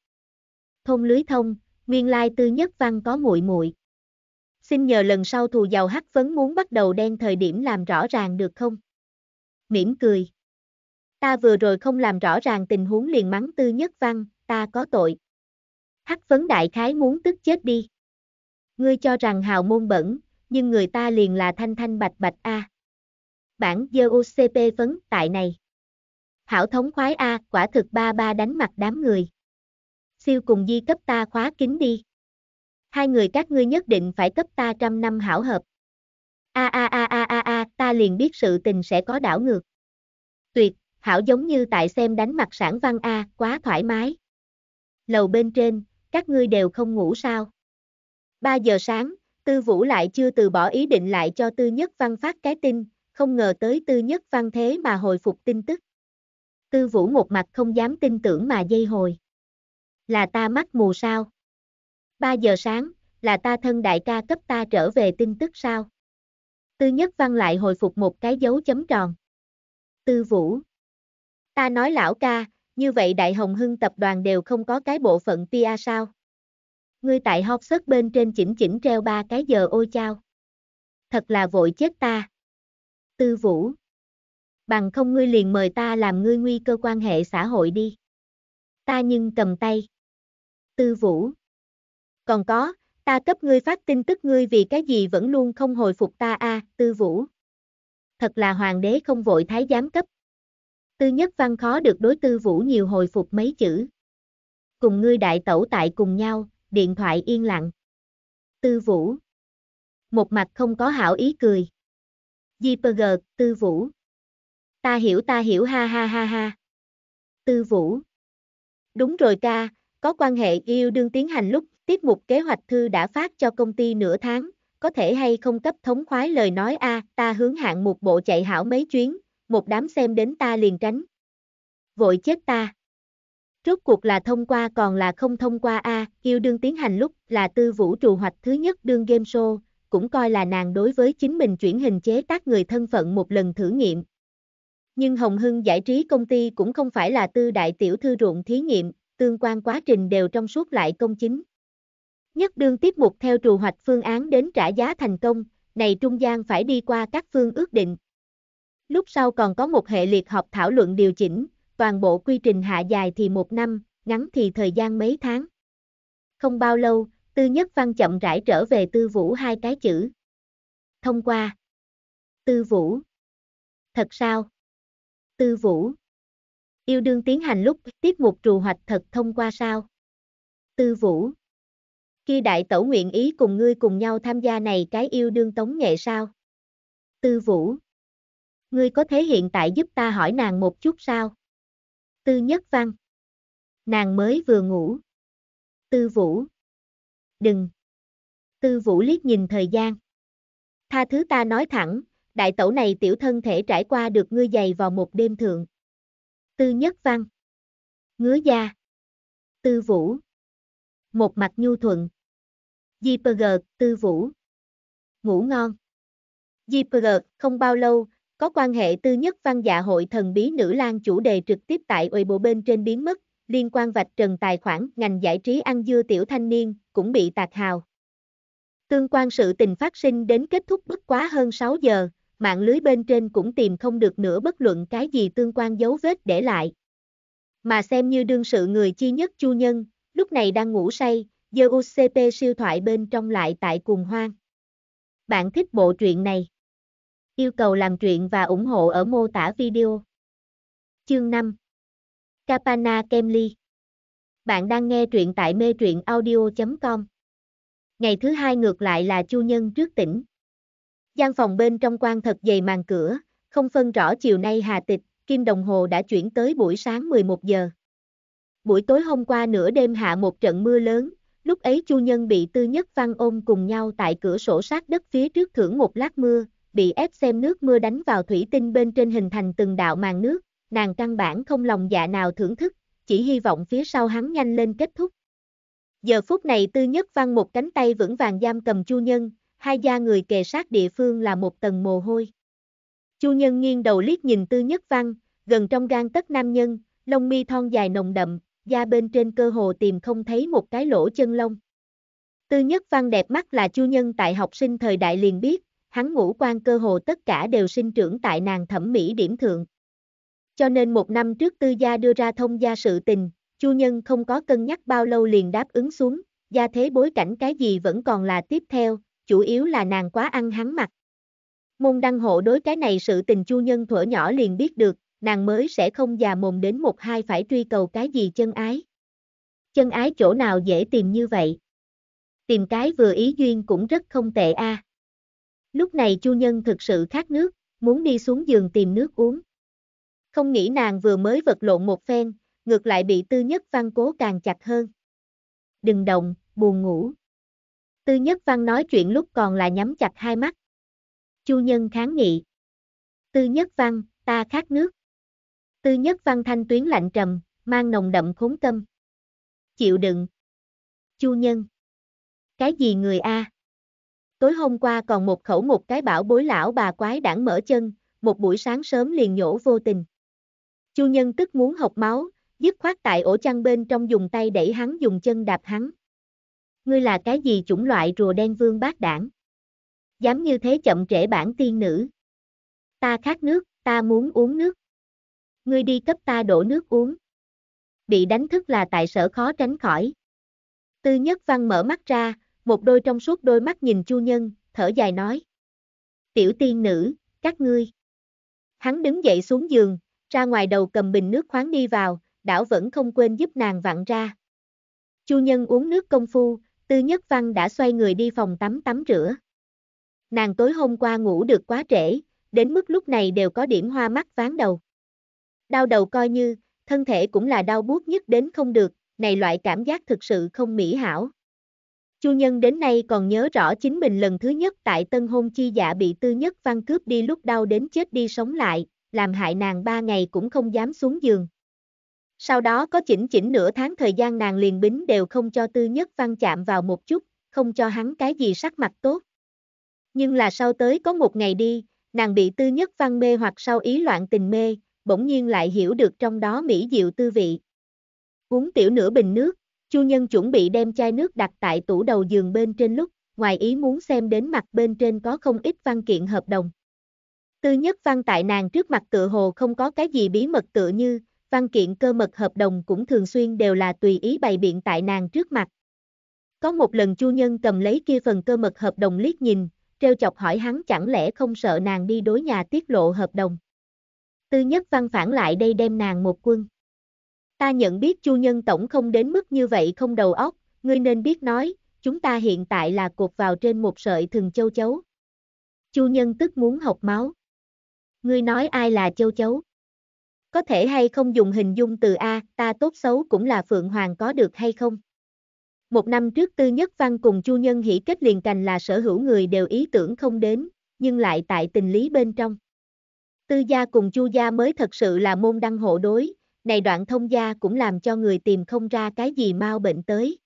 Thông lưới thông, nguyên lai tư nhất văn có muội muội. Xin nhờ lần sau thù giàu hắc phấn muốn bắt đầu đen thời điểm làm rõ ràng được không? Mỉm cười. Ta vừa rồi không làm rõ ràng tình huống liền mắng tư nhất văn, ta có tội. Hắc phấn đại khái muốn tức chết đi. Ngươi cho rằng hào môn bẩn, nhưng người ta liền là thanh thanh bạch bạch A. Bản DOCP vấn tại này. Hảo thống khoái A, quả thực ba ba đánh mặt đám người. Siêu cùng di cấp ta khóa kín đi. Hai người các ngươi nhất định phải cấp ta trăm năm hảo hợp. A a a a a a, ta liền biết sự tình sẽ có đảo ngược. Tuyệt, hảo giống như tại xem đánh mặt sản văn A, quá thoải mái. Lầu bên trên, các ngươi đều không ngủ sao? 3 giờ sáng, Tư Vũ lại chưa từ bỏ ý định lại cho Tư Nhất Văn phát cái tin, không ngờ tới Tư Nhất Văn thế mà hồi phục tin tức. Tư Vũ một mặt không dám tin tưởng mà dây hồi. Là ta mắt mù sao? 3 giờ sáng, là ta thân đại ca cấp ta trở về tin tức sao? Tư Nhất Văn lại hồi phục một cái dấu chấm tròn. Tư Vũ. Ta nói lão ca, như vậy Đại Hồng Hưng tập đoàn đều không có cái bộ phận PR sao? Ngươi tại hóc sớt bên trên chỉnh chỉnh treo ba cái giờ ôi chao. Thật là vội chết ta. Tư vũ. Bằng không ngươi liền mời ta làm ngươi nguy cơ quan hệ xã hội đi. Ta nhưng cầm tay. Tư vũ. Còn có, ta cấp ngươi phát tin tức ngươi vì cái gì vẫn luôn không hồi phục ta a à, tư vũ. Thật là hoàng đế không vội thái giám cấp. Tư nhất văn khó được đối tư vũ nhiều hồi phục mấy chữ. Cùng ngươi đại tẩu tại cùng nhau, điện thoại yên lặng. Tư Vũ. Một mặt không có hảo ý cười. JPG, Tư Vũ. Ta hiểu ta hiểu ha ha ha ha. Tư Vũ. Đúng rồi ca, có quan hệ yêu đương tiến hành lúc tiếp mục kế hoạch thư đã phát cho công ty nửa tháng, có thể hay không cấp thống khoái lời nói a, à, ta hướng hạng một bộ chạy hảo mấy chuyến, một đám xem đến ta liền tránh. Vội chết ta. Rốt cuộc là thông qua còn là không thông qua A, yêu đương tiến hành lúc là tư vũ trù hoạch thứ nhất đương game show, cũng coi là nàng đối với chính mình chuyển hình chế tác người thân phận một lần thử nghiệm. Nhưng Hồng Hưng giải trí công ty cũng không phải là tư đại tiểu thư ruộng thí nghiệm, tương quan quá trình đều trong suốt lại công chính. Nhất đương tiếp mục theo trù hoạch phương án đến trả giá thành công, này trung gian phải đi qua các phương ước định. Lúc sau còn có một hệ liệt họp thảo luận điều chỉnh, toàn bộ quy trình hạ dài thì một năm, ngắn thì thời gian mấy tháng. Không bao lâu, Tư Nhất Văn chậm rãi trở về Tư Vũ hai cái chữ. Thông qua. Tư Vũ. Thật sao? Tư Vũ. Yêu đương tiến hành lúc tiết mục trù hoạch thật thông qua sao? Tư Vũ. Khi đại tẩu nguyện ý cùng ngươi cùng nhau tham gia này cái yêu đương tống nghệ sao? Tư Vũ. Ngươi có thể hiện tại giúp ta hỏi nàng một chút sao? Tư Nhất Văn. Nàng mới vừa ngủ. Tư Vũ. Đừng. Tư Vũ liếc nhìn thời gian. Tha thứ ta nói thẳng, đại tẩu này tiểu thân thể trải qua được ngươi dày vào một đêm thượng. Tư Nhất Văn. Ngứa da. Tư Vũ. Một mặt nhu thuận. Di Tư Vũ. Ngủ ngon. Di không bao lâu, có quan hệ tư nhất văn dạ hội thần bí nữ lang chủ đề trực tiếp tại Weibo bên trên biến mất, liên quan vạch trần tài khoản ngành giải trí ăn dưa tiểu thanh niên, cũng bị tạc hào. Tương quan sự tình phát sinh đến kết thúc bất quá hơn 6 giờ, mạng lưới bên trên cũng tìm không được nữa bất luận cái gì tương quan dấu vết để lại. Mà xem như đương sự người chi nhất chu nhân, lúc này đang ngủ say, giờ UCP siêu thoại bên trong lại tại cùng hoang. Bạn thích bộ truyện này? Yêu cầu làm truyện và ủng hộ ở mô tả video. Chương 5 Kapana Kemli Bạn đang nghe truyện tại mê truyện audio.com Ngày thứ hai ngược lại là chu nhân trước tỉnh. gian phòng bên trong quan thật dày màn cửa, không phân rõ chiều nay hà tịch, kim đồng hồ đã chuyển tới buổi sáng 11 giờ. Buổi tối hôm qua nửa đêm hạ một trận mưa lớn, lúc ấy chu nhân bị tư nhất văn ôm cùng nhau tại cửa sổ sát đất phía trước thưởng một lát mưa, bị ép xem nước mưa đánh vào thủy tinh bên trên hình thành từng đạo màn nước, nàng căn bản không lòng dạ nào thưởng thức, chỉ hy vọng phía sau hắn nhanh lên kết thúc. Giờ phút này tư nhất văn một cánh tay vững vàng giam cầm chu nhân, hai da người kề sát địa phương là một tầng mồ hôi. Chu nhân nghiêng đầu liếc nhìn tư nhất văn, gần trong gan tất nam nhân, lông mi thon dài nồng đậm, da bên trên cơ hồ tìm không thấy một cái lỗ chân lông. Tư nhất văn đẹp mắt là chu nhân tại học sinh thời đại liền biết, hắn ngũ quan cơ hồ tất cả đều sinh trưởng tại nàng thẩm mỹ điểm thượng. Cho nên một năm trước tư gia đưa ra thông gia sự tình, chu nhân không có cân nhắc bao lâu liền đáp ứng xuống, gia thế bối cảnh cái gì vẫn còn là tiếp theo, chủ yếu là nàng quá ăn hắn mặt. Môn đăng hộ đối cái này sự tình chu nhân thuở nhỏ liền biết được, nàng mới sẽ không già mồm đến một hai phải truy cầu cái gì chân ái. Chân ái chỗ nào dễ tìm như vậy. Tìm cái vừa ý duyên cũng rất không tệ a. À. Lúc này Chu Nhân thực sự khát nước, muốn đi xuống giường tìm nước uống. Không nghĩ nàng vừa mới vật lộn một phen, ngược lại bị Tư Nhất Văn cố càng chặt hơn. Đừng động, buồn ngủ. Tư Nhất Văn nói chuyện lúc còn là nhắm chặt hai mắt. Chu Nhân kháng nghị. Tư Nhất Văn, ta khát nước. Tư Nhất Văn thanh tuyến lạnh trầm, mang nồng đậm khốn tâm Chịu đựng. Chu Nhân. Cái gì người A? Tối hôm qua còn một khẩu một cái bảo bối lão bà quái đảng mở chân, một buổi sáng sớm liền nhổ vô tình. Chu nhân tức muốn học máu, dứt khoát tại ổ chăn bên trong dùng tay đẩy hắn dùng chân đạp hắn. Ngươi là cái gì chủng loại rùa đen vương bát đảng? Dám như thế chậm trễ bản tiên nữ. Ta khát nước, ta muốn uống nước. Ngươi đi cấp ta đổ nước uống. Bị đánh thức là tại sở khó tránh khỏi. Tư nhất văn mở mắt ra, một đôi trong suốt đôi mắt nhìn Chu Nhân, thở dài nói. Tiểu tiên nữ, các ngươi. Hắn đứng dậy xuống giường, ra ngoài đầu cầm bình nước khoáng đi vào, đảo vẫn không quên giúp nàng vặn ra. Chu Nhân uống nước công phu, Tư Nhất Văn đã xoay người đi phòng tắm tắm rửa. Nàng tối hôm qua ngủ được quá trễ, đến mức lúc này đều có điểm hoa mắt ván đầu. Đau đầu coi như, thân thể cũng là đau buốt nhất đến không được, này loại cảm giác thực sự không mỹ hảo. Chu Nhân đến nay còn nhớ rõ chính mình lần thứ nhất tại tân hôn chi dạ bị tư nhất văn cướp đi lúc đau đến chết đi sống lại, làm hại nàng ba ngày cũng không dám xuống giường. Sau đó có chỉnh chỉnh nửa tháng thời gian nàng liền bính đều không cho tư nhất văn chạm vào một chút, không cho hắn cái gì sắc mặt tốt. Nhưng là sau tới có một ngày đi, nàng bị tư nhất văn mê hoặc sau ý loạn tình mê, bỗng nhiên lại hiểu được trong đó mỹ diệu tư vị. Uống tiểu nửa bình nước, Chu Nhân chuẩn bị đem chai nước đặt tại tủ đầu giường bên trên lúc, ngoài ý muốn xem đến mặt bên trên có không ít văn kiện hợp đồng. Tư nhất văn tại nàng trước mặt tựa hồ không có cái gì bí mật tự như, văn kiện cơ mật hợp đồng cũng thường xuyên đều là tùy ý bày biện tại nàng trước mặt. Có một lần Chu Nhân cầm lấy kia phần cơ mật hợp đồng liếc nhìn, treo chọc hỏi hắn chẳng lẽ không sợ nàng đi đối nhà tiết lộ hợp đồng. Tư nhất văn phản lại đây đem nàng một quân. Ta nhận biết Chu Nhân Tổng không đến mức như vậy không đầu óc, ngươi nên biết nói, chúng ta hiện tại là cột vào trên một sợi thừng châu chấu. Chu Nhân tức muốn học máu. Ngươi nói ai là châu chấu? Có thể hay không dùng hình dung từ A, ta tốt xấu cũng là Phượng Hoàng có được hay không? Một năm trước Tư Nhất Văn cùng Chu Nhân hỉ kết liền cành là sở hữu người đều ý tưởng không đến, nhưng lại tại tình lý bên trong. Tư gia cùng Chu gia mới thật sự là môn đăng hộ đối, này đoạn thông gia cũng làm cho người tìm không ra cái gì mau bệnh tới.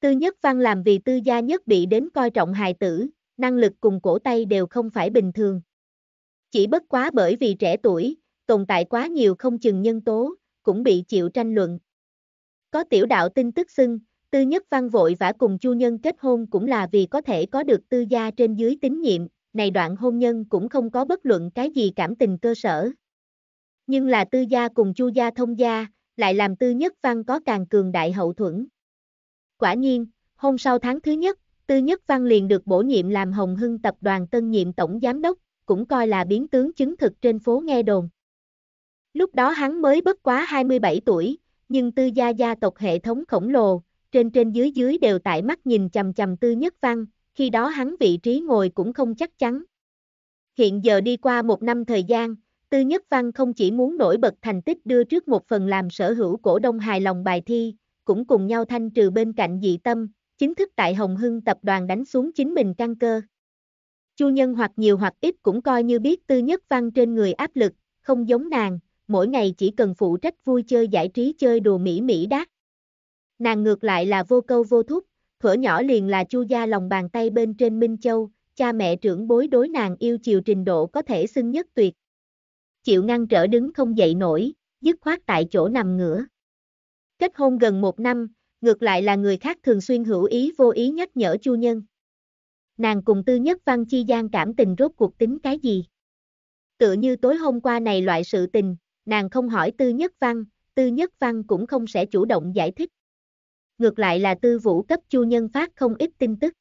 Tư nhất văn làm vì tư gia nhất bị đến coi trọng hài tử, năng lực cùng cổ tay đều không phải bình thường. Chỉ bất quá bởi vì trẻ tuổi, tồn tại quá nhiều không chừng nhân tố, cũng bị chịu tranh luận. Có tiểu đạo tin tức xưng, tư nhất văn vội vã cùng chu nhân kết hôn cũng là vì có thể có được tư gia trên dưới tín nhiệm, này đoạn hôn nhân cũng không có bất luận cái gì cảm tình cơ sở, nhưng là tư gia cùng chu gia thông gia, lại làm tư nhất văn có càng cường đại hậu thuẫn. Quả nhiên, hôm sau tháng thứ nhất, tư nhất văn liền được bổ nhiệm làm Hồng Hưng tập đoàn tân nhiệm tổng giám đốc, cũng coi là biến tướng chứng thực trên phố nghe đồn. Lúc đó hắn mới bất quá 27 tuổi, nhưng tư gia gia tộc hệ thống khổng lồ, trên trên dưới dưới đều tại mắt nhìn chầm chầm tư nhất văn, khi đó hắn vị trí ngồi cũng không chắc chắn. Hiện giờ đi qua một năm thời gian, Tư Nhất Văn không chỉ muốn nổi bật thành tích đưa trước một phần làm sở hữu cổ đông hài lòng bài thi, cũng cùng nhau thanh trừ bên cạnh dị tâm, chính thức tại Hồng Hưng tập đoàn đánh xuống chính mình căn cơ. Chu Nhân hoặc nhiều hoặc ít cũng coi như biết Tư Nhất Văn trên người áp lực, không giống nàng, mỗi ngày chỉ cần phụ trách vui chơi giải trí chơi đùa mỹ mỹ đát. Nàng ngược lại là vô câu vô thúc, thở nhỏ liền là Chu gia lòng bàn tay bên trên Minh Châu, cha mẹ trưởng bối đối nàng yêu chiều trình độ có thể xưng nhất tuyệt chịu ngăn trở đứng không dậy nổi, dứt khoát tại chỗ nằm ngửa. Kết hôn gần một năm, ngược lại là người khác thường xuyên hữu ý vô ý nhắc nhở Chu Nhân. Nàng cùng Tư Nhất Văn chi gian cảm tình rốt cuộc tính cái gì? Tựa như tối hôm qua này loại sự tình, nàng không hỏi Tư Nhất Văn, Tư Nhất Văn cũng không sẽ chủ động giải thích. Ngược lại là Tư Vũ cấp Chu Nhân phát không ít tin tức.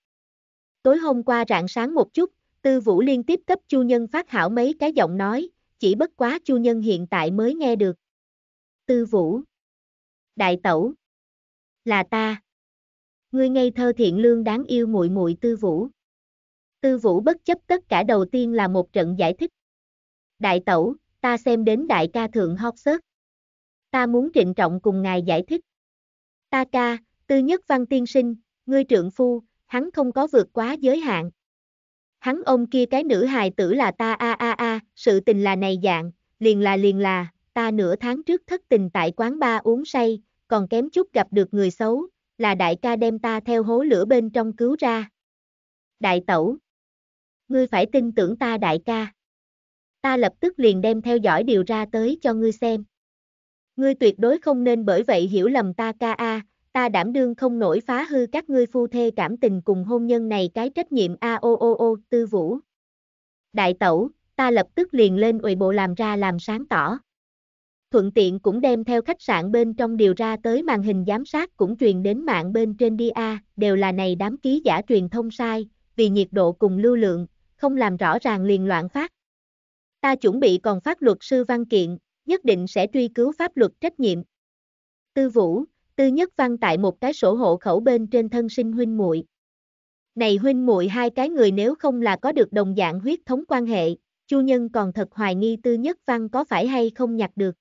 Tối hôm qua rạng sáng một chút, Tư Vũ liên tiếp cấp Chu Nhân phát hảo mấy cái giọng nói, chỉ bất quá chu nhân hiện tại mới nghe được. Tư vũ. Đại tẩu. Là ta. Ngươi ngây thơ thiện lương đáng yêu muội muội tư vũ. Tư vũ bất chấp tất cả đầu tiên là một trận giải thích. Đại tẩu, ta xem đến đại ca thượng hót sớt. Ta muốn trịnh trọng cùng ngài giải thích. Ta ca, tư nhất văn tiên sinh, ngươi trượng phu, hắn không có vượt quá giới hạn hắn ông kia cái nữ hài tử là ta a a a, sự tình là này dạng, liền là liền là, ta nửa tháng trước thất tình tại quán ba uống say, còn kém chút gặp được người xấu, là đại ca đem ta theo hố lửa bên trong cứu ra. Đại tẩu, ngươi phải tin tưởng ta đại ca. Ta lập tức liền đem theo dõi điều ra tới cho ngươi xem. Ngươi tuyệt đối không nên bởi vậy hiểu lầm ta ca a, ta đảm đương không nổi phá hư các ngươi phu thê cảm tình cùng hôn nhân này cái trách nhiệm a o o o tư vũ. Đại tẩu, ta lập tức liền lên ủy bộ làm ra làm sáng tỏ. Thuận tiện cũng đem theo khách sạn bên trong điều ra tới màn hình giám sát cũng truyền đến mạng bên trên đi a, đều là này đám ký giả truyền thông sai, vì nhiệt độ cùng lưu lượng, không làm rõ ràng liền loạn phát. Ta chuẩn bị còn phát luật sư văn kiện, nhất định sẽ truy cứu pháp luật trách nhiệm. Tư Vũ, Tư Nhất Văn tại một cái sổ hộ khẩu bên trên thân sinh huynh muội. Này huynh muội hai cái người nếu không là có được đồng dạng huyết thống quan hệ, Chu Nhân còn thật hoài nghi Tư Nhất Văn có phải hay không nhặt được.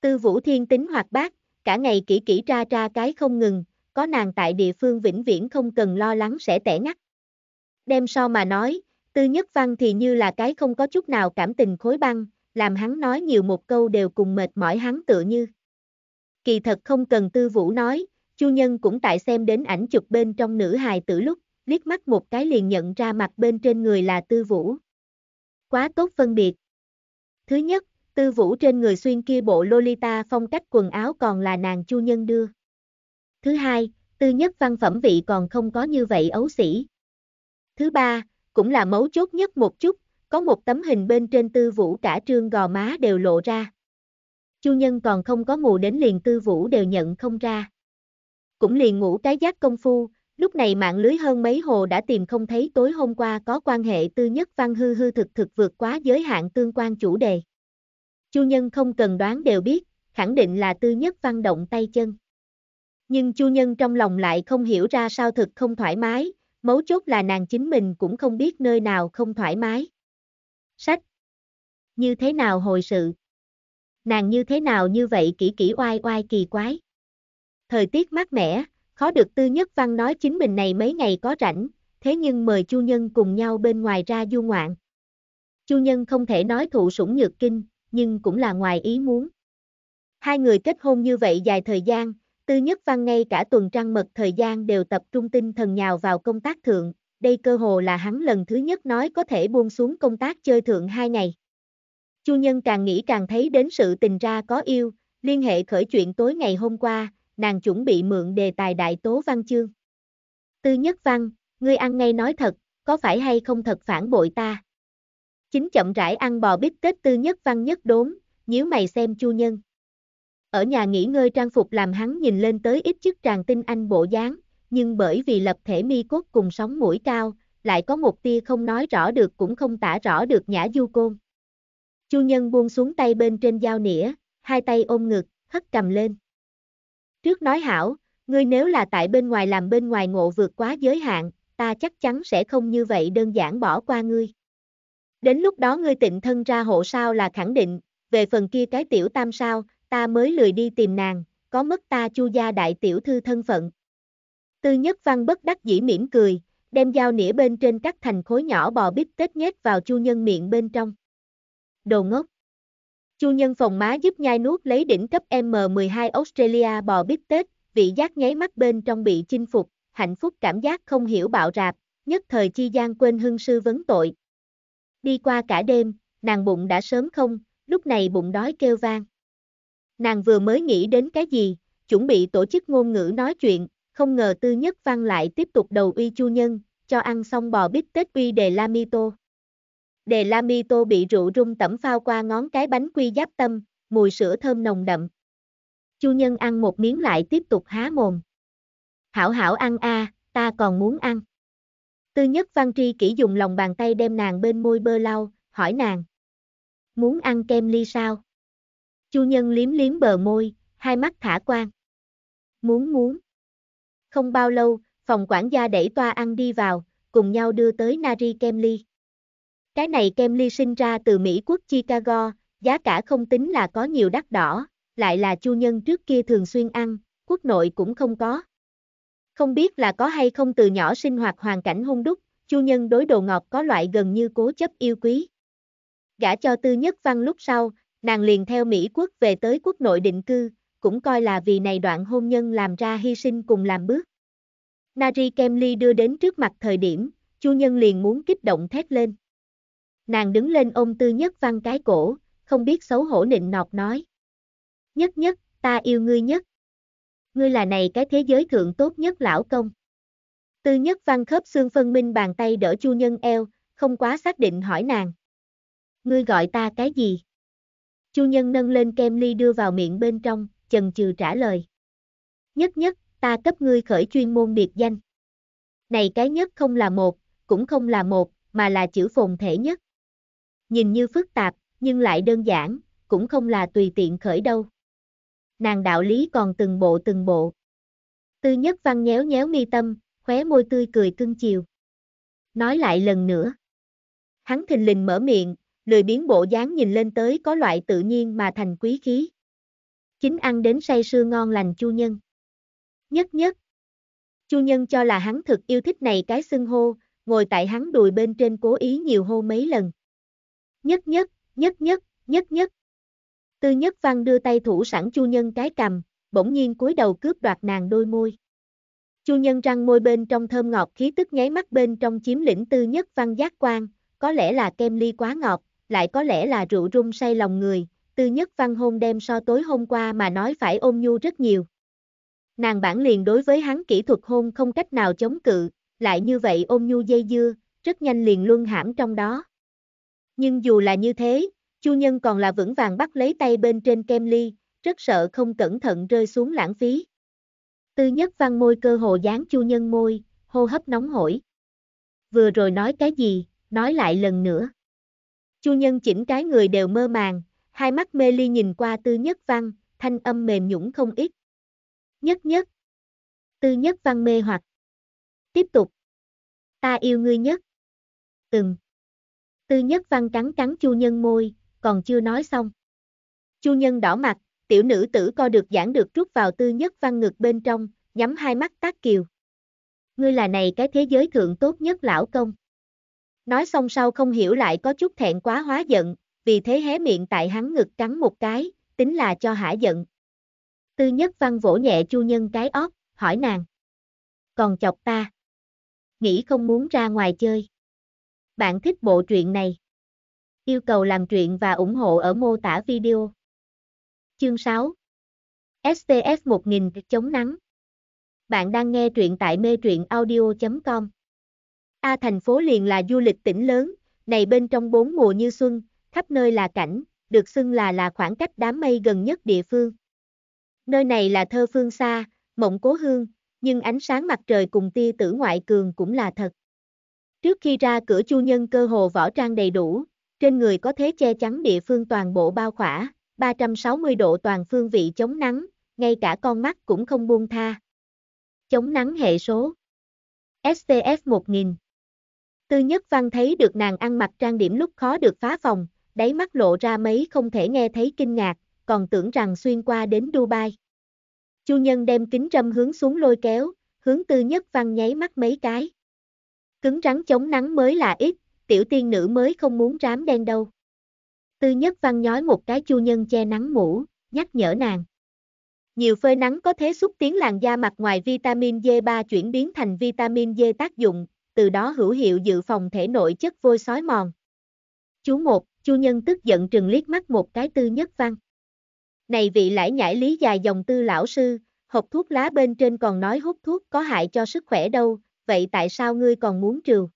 Tư Vũ Thiên tính hoạt bát, cả ngày kỹ kỹ tra tra cái không ngừng, có nàng tại địa phương vĩnh viễn không cần lo lắng sẽ tẻ ngắt. Đem so mà nói, Tư Nhất Văn thì như là cái không có chút nào cảm tình khối băng, làm hắn nói nhiều một câu đều cùng mệt mỏi hắn tựa như kỳ thật không cần tư vũ nói, chu nhân cũng tại xem đến ảnh chụp bên trong nữ hài tử lúc, liếc mắt một cái liền nhận ra mặt bên trên người là tư vũ. Quá tốt phân biệt. Thứ nhất, tư vũ trên người xuyên kia bộ Lolita phong cách quần áo còn là nàng chu nhân đưa. Thứ hai, tư nhất văn phẩm vị còn không có như vậy ấu sĩ. Thứ ba, cũng là mấu chốt nhất một chút, có một tấm hình bên trên tư vũ cả trương gò má đều lộ ra. Chu Nhân còn không có ngủ đến liền tư vũ đều nhận không ra. Cũng liền ngủ cái giác công phu, lúc này mạng lưới hơn mấy hồ đã tìm không thấy tối hôm qua có quan hệ tư nhất văn hư hư thực thực vượt quá giới hạn tương quan chủ đề. Chu Nhân không cần đoán đều biết, khẳng định là tư nhất văn động tay chân. Nhưng Chu Nhân trong lòng lại không hiểu ra sao thực không thoải mái, mấu chốt là nàng chính mình cũng không biết nơi nào không thoải mái. Sách Như thế nào hồi sự? Nàng như thế nào như vậy kỹ kỹ oai oai kỳ quái. Thời tiết mát mẻ, khó được Tư Nhất Văn nói chính mình này mấy ngày có rảnh, thế nhưng mời Chu Nhân cùng nhau bên ngoài ra du ngoạn. Chu Nhân không thể nói thụ sủng nhược kinh, nhưng cũng là ngoài ý muốn. Hai người kết hôn như vậy dài thời gian, Tư Nhất Văn ngay cả tuần trăng mật thời gian đều tập trung tinh thần nhào vào công tác thượng, đây cơ hồ là hắn lần thứ nhất nói có thể buông xuống công tác chơi thượng hai ngày. Chu Nhân càng nghĩ càng thấy đến sự tình ra có yêu, liên hệ khởi chuyện tối ngày hôm qua, nàng chuẩn bị mượn đề tài đại tố văn chương. Tư nhất văn, ngươi ăn ngay nói thật, có phải hay không thật phản bội ta? Chính chậm rãi ăn bò bít tết tư nhất văn nhất đốn, nhíu mày xem chu nhân. Ở nhà nghỉ ngơi trang phục làm hắn nhìn lên tới ít chức tràng tinh anh bộ dáng, nhưng bởi vì lập thể mi cốt cùng sóng mũi cao, lại có một tia không nói rõ được cũng không tả rõ được nhã du côn. Chu Nhân buông xuống tay bên trên dao nĩa, hai tay ôm ngực, hất cầm lên. Trước nói hảo, ngươi nếu là tại bên ngoài làm bên ngoài ngộ vượt quá giới hạn, ta chắc chắn sẽ không như vậy đơn giản bỏ qua ngươi. Đến lúc đó ngươi tịnh thân ra hộ sao là khẳng định, về phần kia cái tiểu tam sao, ta mới lười đi tìm nàng, có mất ta chu gia đại tiểu thư thân phận. Tư nhất văn bất đắc dĩ mỉm cười, đem dao nĩa bên trên cắt thành khối nhỏ bò bít tết nhét vào chu nhân miệng bên trong đồ ngốc. Chu nhân phòng má giúp nhai nuốt lấy đỉnh cấp M12 Australia bò bít tết, vị giác nháy mắt bên trong bị chinh phục, hạnh phúc cảm giác không hiểu bạo rạp, nhất thời chi gian quên hưng sư vấn tội. Đi qua cả đêm, nàng bụng đã sớm không, lúc này bụng đói kêu vang. Nàng vừa mới nghĩ đến cái gì, chuẩn bị tổ chức ngôn ngữ nói chuyện, không ngờ tư nhất văn lại tiếp tục đầu uy chu nhân, cho ăn xong bò bít tết uy đề Lamito. Đề la mi tô bị rượu rung tẩm phao qua ngón cái bánh quy giáp tâm, mùi sữa thơm nồng đậm. Chu nhân ăn một miếng lại tiếp tục há mồm. Hảo hảo ăn a, à, ta còn muốn ăn. Tư nhất văn tri kỹ dùng lòng bàn tay đem nàng bên môi bơ lau, hỏi nàng. Muốn ăn kem ly sao? Chu nhân liếm liếm bờ môi, hai mắt thả quan. Muốn muốn. Không bao lâu, phòng quản gia đẩy toa ăn đi vào, cùng nhau đưa tới Nari kem ly. Cái này kem ly sinh ra từ Mỹ quốc Chicago, giá cả không tính là có nhiều đắt đỏ, lại là chu nhân trước kia thường xuyên ăn, quốc nội cũng không có. Không biết là có hay không từ nhỏ sinh hoạt hoàn cảnh hung đúc, chu nhân đối đồ ngọt có loại gần như cố chấp yêu quý. Gả cho tư nhất văn lúc sau, nàng liền theo Mỹ quốc về tới quốc nội định cư, cũng coi là vì này đoạn hôn nhân làm ra hy sinh cùng làm bước. Nari Kemly đưa đến trước mặt thời điểm, chu nhân liền muốn kích động thét lên. Nàng đứng lên ôm tư nhất văn cái cổ, không biết xấu hổ nịnh nọt nói. Nhất nhất, ta yêu ngươi nhất. Ngươi là này cái thế giới thượng tốt nhất lão công. Tư nhất văn khớp xương phân minh bàn tay đỡ chu nhân eo, không quá xác định hỏi nàng. Ngươi gọi ta cái gì? Chu nhân nâng lên kem ly đưa vào miệng bên trong, chần chừ trả lời. Nhất nhất, ta cấp ngươi khởi chuyên môn biệt danh. Này cái nhất không là một, cũng không là một, mà là chữ phồn thể nhất. Nhìn như phức tạp, nhưng lại đơn giản, cũng không là tùy tiện khởi đâu. Nàng đạo lý còn từng bộ từng bộ. Tư nhất văn nhéo nhéo mi tâm, khóe môi tươi cười cưng chiều. Nói lại lần nữa. Hắn thình lình mở miệng, lười biến bộ dáng nhìn lên tới có loại tự nhiên mà thành quý khí. Chính ăn đến say sưa ngon lành chu nhân. Nhất nhất. Chu nhân cho là hắn thực yêu thích này cái xưng hô, ngồi tại hắn đùi bên trên cố ý nhiều hô mấy lần nhất nhất, nhất nhất, nhất nhất. Tư nhất văn đưa tay thủ sẵn chu nhân cái cầm, bỗng nhiên cúi đầu cướp đoạt nàng đôi môi. Chu nhân răng môi bên trong thơm ngọt khí tức nháy mắt bên trong chiếm lĩnh tư nhất văn giác quan, có lẽ là kem ly quá ngọt, lại có lẽ là rượu rung say lòng người, tư nhất văn hôn đêm so tối hôm qua mà nói phải ôm nhu rất nhiều. Nàng bản liền đối với hắn kỹ thuật hôn không cách nào chống cự, lại như vậy ôm nhu dây dưa, rất nhanh liền luân hãm trong đó. Nhưng dù là như thế, Chu Nhân còn là vững vàng bắt lấy tay bên trên kem ly, rất sợ không cẩn thận rơi xuống lãng phí. Tư nhất văn môi cơ hồ dán Chu Nhân môi, hô hấp nóng hổi. Vừa rồi nói cái gì, nói lại lần nữa. Chu Nhân chỉnh cái người đều mơ màng, hai mắt mê ly nhìn qua Tư Nhất Văn, thanh âm mềm nhũng không ít. Nhất nhất. Tư Nhất Văn mê hoặc. Tiếp tục. Ta yêu ngươi nhất. Từng. Tư nhất văn cắn cắn chu nhân môi, còn chưa nói xong. Chu nhân đỏ mặt, tiểu nữ tử co được giảng được rút vào tư nhất văn ngực bên trong, nhắm hai mắt tác kiều. Ngươi là này cái thế giới thượng tốt nhất lão công. Nói xong sau không hiểu lại có chút thẹn quá hóa giận, vì thế hé miệng tại hắn ngực cắn một cái, tính là cho hả giận. Tư nhất văn vỗ nhẹ chu nhân cái óc, hỏi nàng. Còn chọc ta. Nghĩ không muốn ra ngoài chơi. Bạn thích bộ truyện này? Yêu cầu làm truyện và ủng hộ ở mô tả video. Chương 6 STS 1000 chống nắng Bạn đang nghe truyện tại mê truyện audio.com A thành phố liền là du lịch tỉnh lớn, này bên trong bốn mùa như xuân, khắp nơi là cảnh, được xưng là là khoảng cách đám mây gần nhất địa phương. Nơi này là thơ phương xa, mộng cố hương, nhưng ánh sáng mặt trời cùng tia tử ngoại cường cũng là thật. Trước khi ra cửa chu nhân cơ hồ võ trang đầy đủ, trên người có thế che chắn địa phương toàn bộ bao khỏa, 360 độ toàn phương vị chống nắng, ngay cả con mắt cũng không buông tha. Chống nắng hệ số SPF 1000 Tư Nhất Văn thấy được nàng ăn mặc trang điểm lúc khó được phá phòng, đáy mắt lộ ra mấy không thể nghe thấy kinh ngạc, còn tưởng rằng xuyên qua đến Dubai. Chu Nhân đem kính râm hướng xuống lôi kéo, hướng Tư Nhất Văn nháy mắt mấy cái. Cứng rắn chống nắng mới là ít, tiểu tiên nữ mới không muốn rám đen đâu. Tư nhất văn nhói một cái chu nhân che nắng mũ, nhắc nhở nàng. Nhiều phơi nắng có thể xúc tiến làn da mặt ngoài vitamin D3 chuyển biến thành vitamin D tác dụng, từ đó hữu hiệu dự phòng thể nội chất vôi sói mòn. Chú một, Chu Nhân tức giận trừng liếc mắt một cái tư nhất văn. Này vị lãi nhãi lý dài dòng tư lão sư, hộp thuốc lá bên trên còn nói hút thuốc có hại cho sức khỏe đâu, vậy tại sao ngươi còn muốn trừ?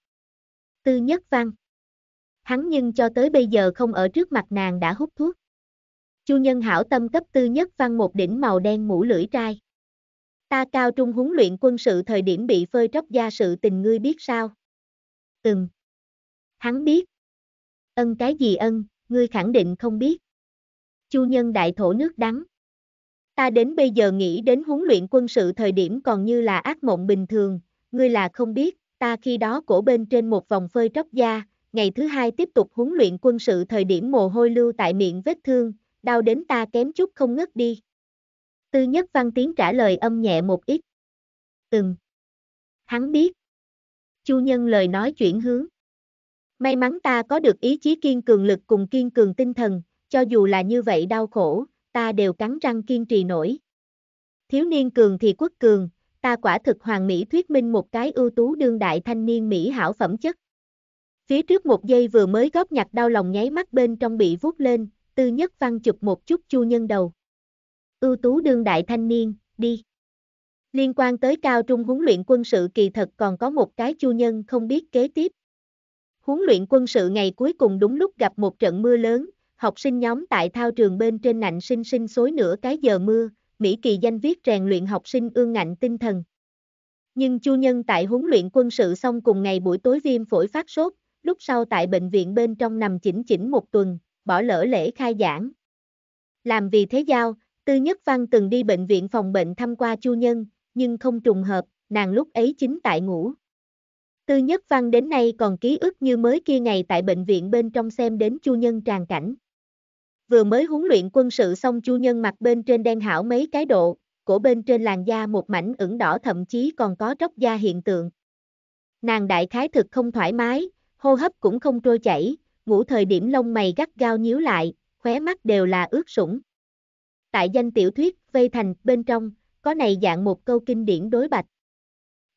Tư Nhất Văn Hắn nhưng cho tới bây giờ không ở trước mặt nàng đã hút thuốc. Chu Nhân Hảo tâm cấp Tư Nhất Văn một đỉnh màu đen mũ lưỡi trai. Ta cao trung huấn luyện quân sự thời điểm bị phơi tróc gia sự tình ngươi biết sao? Ừm. Hắn biết. Ân cái gì ân, ngươi khẳng định không biết. Chu Nhân đại thổ nước đắng. Ta đến bây giờ nghĩ đến huấn luyện quân sự thời điểm còn như là ác mộng bình thường, ngươi là không biết, ta khi đó cổ bên trên một vòng phơi tróc da, ngày thứ hai tiếp tục huấn luyện quân sự thời điểm mồ hôi lưu tại miệng vết thương, đau đến ta kém chút không ngất đi. Tư nhất văn tiếng trả lời âm nhẹ một ít. Từng. Hắn biết. Chu nhân lời nói chuyển hướng. May mắn ta có được ý chí kiên cường lực cùng kiên cường tinh thần, cho dù là như vậy đau khổ, ta đều cắn răng kiên trì nổi. Thiếu niên cường thì quốc cường, ta quả thực hoàng mỹ thuyết minh một cái ưu tú đương đại thanh niên mỹ hảo phẩm chất. Phía trước một giây vừa mới góp nhặt đau lòng nháy mắt bên trong bị vuốt lên, tư nhất văn chụp một chút chu nhân đầu. Ưu tú đương đại thanh niên, đi. Liên quan tới cao trung huấn luyện quân sự kỳ thật còn có một cái chu nhân không biết kế tiếp. Huấn luyện quân sự ngày cuối cùng đúng lúc gặp một trận mưa lớn, học sinh nhóm tại thao trường bên trên nạnh sinh sinh xối nửa cái giờ mưa, Mỹ Kỳ danh viết rèn luyện học sinh ương ngạnh tinh thần. Nhưng Chu Nhân tại huấn luyện quân sự xong cùng ngày buổi tối viêm phổi phát sốt, lúc sau tại bệnh viện bên trong nằm chỉnh chỉnh một tuần, bỏ lỡ lễ khai giảng. Làm vì thế giao, Tư Nhất Văn từng đi bệnh viện phòng bệnh thăm qua Chu Nhân, nhưng không trùng hợp, nàng lúc ấy chính tại ngủ. Tư Nhất Văn đến nay còn ký ức như mới kia ngày tại bệnh viện bên trong xem đến Chu Nhân tràn cảnh. Vừa mới huấn luyện quân sự xong Chu Nhân mặt bên trên đen hảo mấy cái độ, cổ bên trên làn da một mảnh ửng đỏ thậm chí còn có tróc da hiện tượng. Nàng đại khái thực không thoải mái, hô hấp cũng không trôi chảy, ngủ thời điểm lông mày gắt gao nhíu lại, khóe mắt đều là ướt sũng. Tại danh tiểu thuyết Vây Thành bên trong, có này dạng một câu kinh điển đối bạch.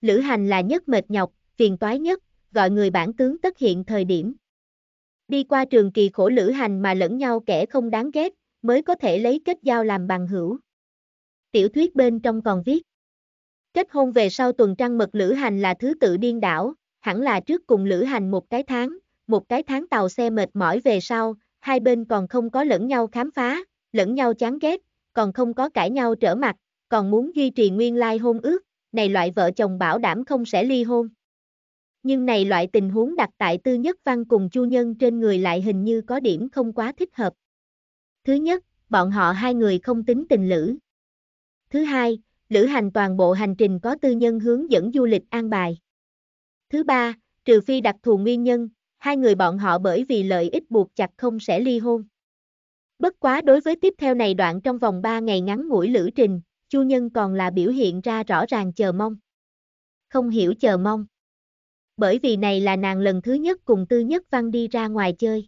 Lữ hành là nhất mệt nhọc, phiền toái nhất, gọi người bản tướng tất hiện thời điểm đi qua trường kỳ khổ lữ hành mà lẫn nhau kẻ không đáng ghét, mới có thể lấy kết giao làm bằng hữu. Tiểu thuyết bên trong còn viết, kết hôn về sau tuần trăng mật lữ hành là thứ tự điên đảo, hẳn là trước cùng lữ hành một cái tháng, một cái tháng tàu xe mệt mỏi về sau, hai bên còn không có lẫn nhau khám phá, lẫn nhau chán ghét, còn không có cãi nhau trở mặt, còn muốn duy trì nguyên lai hôn ước, này loại vợ chồng bảo đảm không sẽ ly hôn nhưng này loại tình huống đặt tại tư nhất văn cùng chu nhân trên người lại hình như có điểm không quá thích hợp. Thứ nhất, bọn họ hai người không tính tình lữ. Thứ hai, lữ hành toàn bộ hành trình có tư nhân hướng dẫn du lịch an bài. Thứ ba, trừ phi đặc thù nguyên nhân, hai người bọn họ bởi vì lợi ích buộc chặt không sẽ ly hôn. Bất quá đối với tiếp theo này đoạn trong vòng 3 ngày ngắn ngủi lữ trình, Chu Nhân còn là biểu hiện ra rõ ràng chờ mong. Không hiểu chờ mong bởi vì này là nàng lần thứ nhất cùng Tư Nhất Văn đi ra ngoài chơi.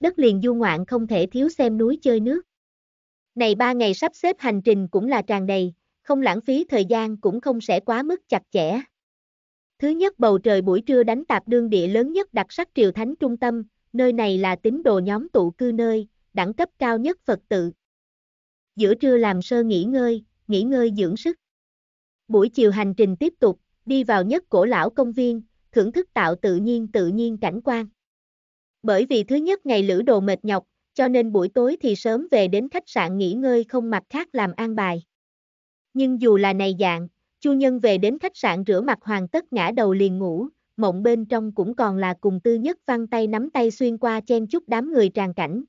Đất liền du ngoạn không thể thiếu xem núi chơi nước. Này ba ngày sắp xếp hành trình cũng là tràn đầy, không lãng phí thời gian cũng không sẽ quá mức chặt chẽ. Thứ nhất bầu trời buổi trưa đánh tạp đương địa lớn nhất đặc sắc triều thánh trung tâm, nơi này là tín đồ nhóm tụ cư nơi, đẳng cấp cao nhất Phật tự. Giữa trưa làm sơ nghỉ ngơi, nghỉ ngơi dưỡng sức. Buổi chiều hành trình tiếp tục, đi vào nhất cổ lão công viên, thưởng thức tạo tự nhiên tự nhiên cảnh quan. Bởi vì thứ nhất ngày lữ đồ mệt nhọc, cho nên buổi tối thì sớm về đến khách sạn nghỉ ngơi không mặt khác làm an bài. Nhưng dù là này dạng, Chu Nhân về đến khách sạn rửa mặt hoàn tất ngã đầu liền ngủ, mộng bên trong cũng còn là cùng tư nhất văn tay nắm tay xuyên qua chen chút đám người tràn cảnh.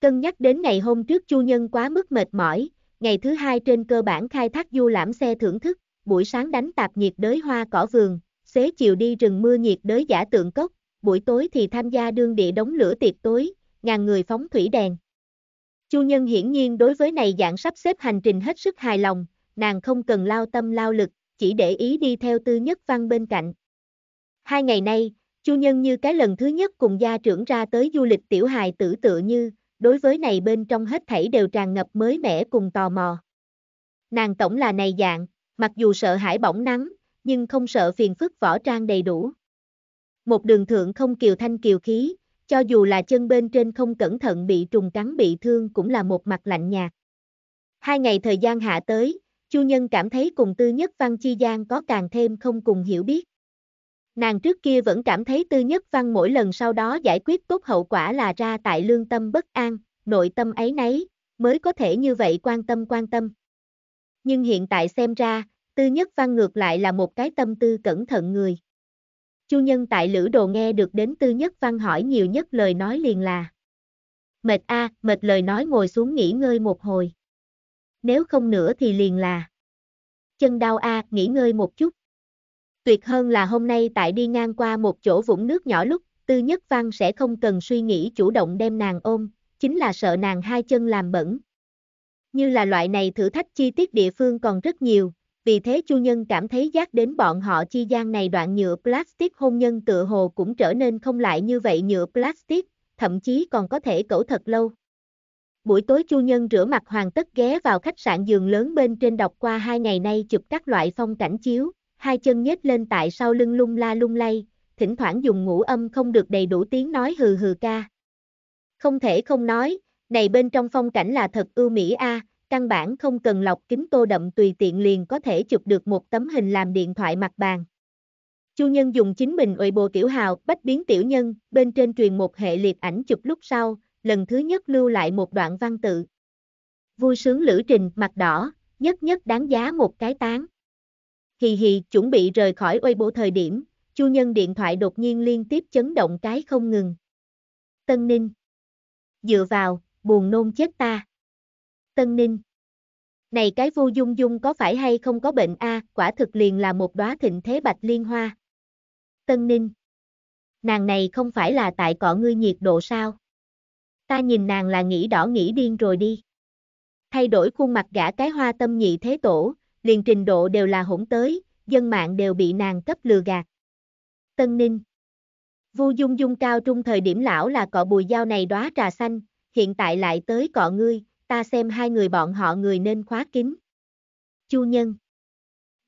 Cân nhắc đến ngày hôm trước Chu Nhân quá mức mệt mỏi, ngày thứ hai trên cơ bản khai thác du lãm xe thưởng thức, buổi sáng đánh tạp nhiệt đới hoa cỏ vườn, xế chiều đi rừng mưa nhiệt đới giả tượng cốc, buổi tối thì tham gia đương địa đống lửa tiệc tối, ngàn người phóng thủy đèn. Chu Nhân hiển nhiên đối với này dạng sắp xếp hành trình hết sức hài lòng, nàng không cần lao tâm lao lực, chỉ để ý đi theo tư nhất văn bên cạnh. Hai ngày nay, Chu Nhân như cái lần thứ nhất cùng gia trưởng ra tới du lịch tiểu hài tử tựa như, đối với này bên trong hết thảy đều tràn ngập mới mẻ cùng tò mò. Nàng tổng là này dạng, mặc dù sợ hãi bỏng nắng, nhưng không sợ phiền phức võ trang đầy đủ. Một đường thượng không kiều thanh kiều khí, cho dù là chân bên trên không cẩn thận bị trùng cắn bị thương cũng là một mặt lạnh nhạt. Hai ngày thời gian hạ tới, Chu Nhân cảm thấy cùng Tư Nhất Văn Chi Giang có càng thêm không cùng hiểu biết. Nàng trước kia vẫn cảm thấy Tư Nhất Văn mỗi lần sau đó giải quyết tốt hậu quả là ra tại lương tâm bất an, nội tâm ấy nấy, mới có thể như vậy quan tâm quan tâm. Nhưng hiện tại xem ra, Tư Nhất Văn ngược lại là một cái tâm tư cẩn thận người. Chu Nhân tại Lữ Đồ nghe được đến Tư Nhất Văn hỏi nhiều nhất lời nói liền là Mệt a, à, mệt lời nói ngồi xuống nghỉ ngơi một hồi. Nếu không nữa thì liền là Chân đau a, à, nghỉ ngơi một chút. Tuyệt hơn là hôm nay tại đi ngang qua một chỗ vũng nước nhỏ lúc, Tư Nhất Văn sẽ không cần suy nghĩ chủ động đem nàng ôm, chính là sợ nàng hai chân làm bẩn. Như là loại này thử thách chi tiết địa phương còn rất nhiều, vì thế Chu Nhân cảm thấy giác đến bọn họ chi gian này đoạn nhựa plastic hôn nhân tựa hồ cũng trở nên không lại như vậy nhựa plastic, thậm chí còn có thể cẩu thật lâu. Buổi tối Chu Nhân rửa mặt hoàn tất ghé vào khách sạn giường lớn bên trên đọc qua hai ngày nay chụp các loại phong cảnh chiếu, hai chân nhếch lên tại sau lưng lung la lung lay, thỉnh thoảng dùng ngũ âm không được đầy đủ tiếng nói hừ hừ ca. Không thể không nói, này bên trong phong cảnh là thật ưu mỹ a, à, căn bản không cần lọc kính tô đậm tùy tiện liền có thể chụp được một tấm hình làm điện thoại mặt bàn. Chu Nhân dùng chính mình uệ bồ tiểu hào bách biến tiểu nhân, bên trên truyền một hệ liệt ảnh chụp lúc sau, lần thứ nhất lưu lại một đoạn văn tự. Vui sướng lữ trình mặt đỏ, nhất nhất đáng giá một cái tán. Hì hì chuẩn bị rời khỏi uệ bồ thời điểm, Chu Nhân điện thoại đột nhiên liên tiếp chấn động cái không ngừng. Tân Ninh Dựa vào, buồn nôn chết ta. Tân Ninh. Này cái vu dung dung có phải hay không có bệnh a à, quả thực liền là một đóa thịnh thế bạch liên hoa. Tân Ninh. Nàng này không phải là tại cọ ngươi nhiệt độ sao? Ta nhìn nàng là nghĩ đỏ nghĩ điên rồi đi. Thay đổi khuôn mặt gã cái hoa tâm nhị thế tổ, liền trình độ đều là hỗn tới, dân mạng đều bị nàng cấp lừa gạt. Tân Ninh. Vu Dung Dung cao trung thời điểm lão là cọ bùi dao này đóa trà xanh, hiện tại lại tới cọ ngươi, ta xem hai người bọn họ người nên khóa kín. Chu Nhân.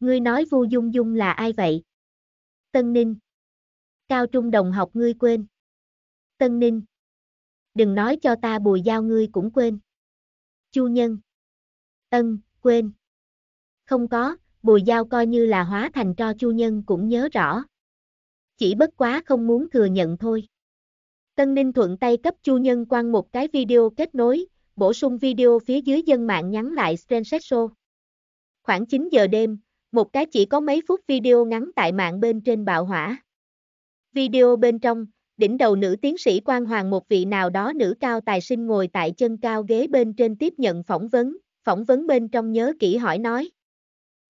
Ngươi nói Vu Dung Dung là ai vậy? Tân Ninh. Cao Trung đồng học ngươi quên. Tân Ninh. Đừng nói cho ta bùi giao ngươi cũng quên. Chu Nhân. Ân, quên. Không có, bùi giao coi như là hóa thành cho Chu Nhân cũng nhớ rõ. Chỉ bất quá không muốn thừa nhận thôi. Tân Ninh thuận tay cấp Chu Nhân quan một cái video kết nối, bổ sung video phía dưới dân mạng nhắn lại Srensetso. Khoảng 9 giờ đêm, một cái chỉ có mấy phút video ngắn tại mạng bên trên bạo hỏa. Video bên trong, đỉnh đầu nữ tiến sĩ quan Hoàng một vị nào đó nữ cao tài sinh ngồi tại chân cao ghế bên trên tiếp nhận phỏng vấn, phỏng vấn bên trong nhớ kỹ hỏi nói.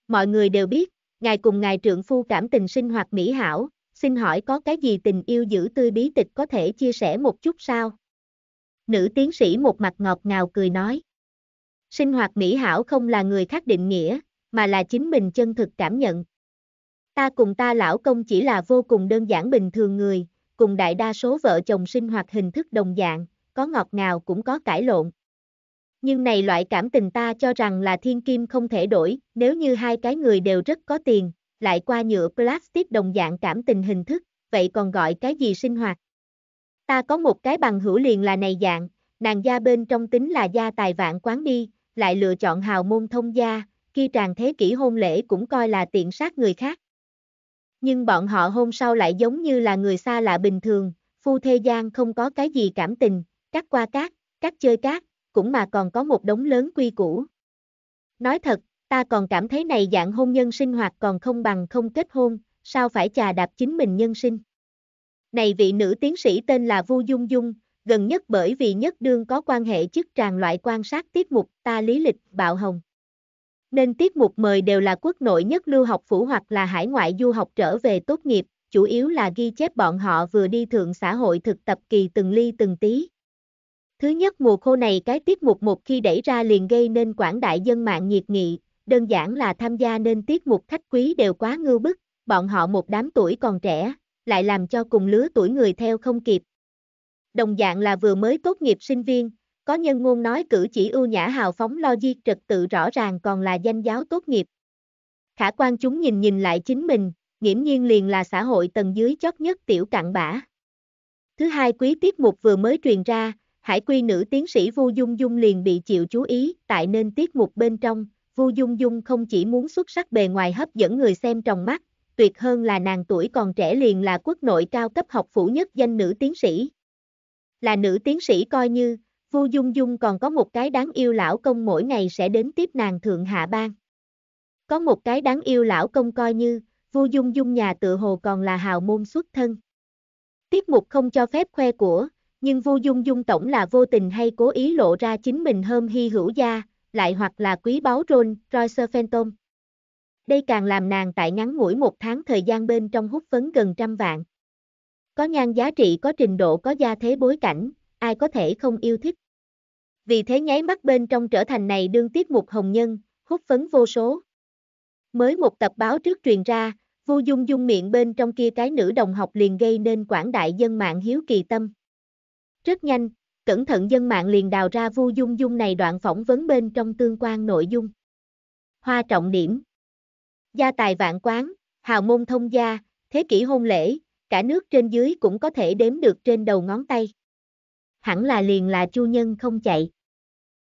Mọi người đều biết, ngài cùng ngài trượng phu cảm tình sinh hoạt mỹ hảo, xin hỏi có cái gì tình yêu giữ tươi bí tịch có thể chia sẻ một chút sao? nữ tiến sĩ một mặt ngọt ngào cười nói. Sinh hoạt mỹ hảo không là người khác định nghĩa, mà là chính mình chân thực cảm nhận. Ta cùng ta lão công chỉ là vô cùng đơn giản bình thường người, cùng đại đa số vợ chồng sinh hoạt hình thức đồng dạng, có ngọt ngào cũng có cãi lộn. Nhưng này loại cảm tình ta cho rằng là thiên kim không thể đổi, nếu như hai cái người đều rất có tiền, lại qua nhựa plastic đồng dạng cảm tình hình thức, vậy còn gọi cái gì sinh hoạt? Ta có một cái bằng hữu liền là này dạng, nàng gia bên trong tính là gia tài vạn quán đi, lại lựa chọn hào môn thông gia, khi tràn thế kỷ hôn lễ cũng coi là tiện sát người khác. Nhưng bọn họ hôm sau lại giống như là người xa lạ bình thường, phu thê gian không có cái gì cảm tình, cắt qua cát, cắt chơi cát, cũng mà còn có một đống lớn quy củ. Nói thật, ta còn cảm thấy này dạng hôn nhân sinh hoạt còn không bằng không kết hôn, sao phải chà đạp chính mình nhân sinh. Này vị nữ tiến sĩ tên là Vu Dung Dung, gần nhất bởi vì nhất đương có quan hệ chức tràn loại quan sát tiết mục ta lý lịch bạo hồng. Nên tiết mục mời đều là quốc nội nhất lưu học phủ hoặc là hải ngoại du học trở về tốt nghiệp, chủ yếu là ghi chép bọn họ vừa đi thượng xã hội thực tập kỳ từng ly từng tí. Thứ nhất mùa khô này cái tiết mục một khi đẩy ra liền gây nên quảng đại dân mạng nhiệt nghị, đơn giản là tham gia nên tiết mục khách quý đều quá ngưu bức, bọn họ một đám tuổi còn trẻ, lại làm cho cùng lứa tuổi người theo không kịp. Đồng dạng là vừa mới tốt nghiệp sinh viên, có nhân ngôn nói cử chỉ ưu nhã hào phóng lo di trật tự rõ ràng còn là danh giáo tốt nghiệp. Khả quan chúng nhìn nhìn lại chính mình, nghiễm nhiên liền là xã hội tầng dưới chót nhất tiểu cặn bã. Thứ hai quý tiết mục vừa mới truyền ra, hải quy nữ tiến sĩ Vu Dung Dung liền bị chịu chú ý, tại nên tiết mục bên trong, Vu Dung Dung không chỉ muốn xuất sắc bề ngoài hấp dẫn người xem trong mắt, tuyệt hơn là nàng tuổi còn trẻ liền là quốc nội cao cấp học phủ nhất danh nữ tiến sĩ. Là nữ tiến sĩ coi như, Vu Dung Dung còn có một cái đáng yêu lão công mỗi ngày sẽ đến tiếp nàng thượng hạ ban. Có một cái đáng yêu lão công coi như, Vu Dung Dung nhà tự hồ còn là hào môn xuất thân. Tiết mục không cho phép khoe của, nhưng Vu Dung Dung tổng là vô tình hay cố ý lộ ra chính mình hôm hy hữu gia, lại hoặc là quý báu Ron, Royce Phantom. Đây càng làm nàng tại ngắn ngủi một tháng thời gian bên trong hút phấn gần trăm vạn. Có nhan giá trị có trình độ có gia thế bối cảnh, ai có thể không yêu thích. Vì thế nháy mắt bên trong trở thành này đương tiết mục hồng nhân, hút phấn vô số. Mới một tập báo trước truyền ra, Vu dung dung miệng bên trong kia cái nữ đồng học liền gây nên quảng đại dân mạng hiếu kỳ tâm. Rất nhanh, cẩn thận dân mạng liền đào ra Vu dung dung này đoạn phỏng vấn bên trong tương quan nội dung. Hoa trọng điểm gia tài vạn quán, hào môn thông gia, thế kỷ hôn lễ, cả nước trên dưới cũng có thể đếm được trên đầu ngón tay. Hẳn là liền là chu nhân không chạy.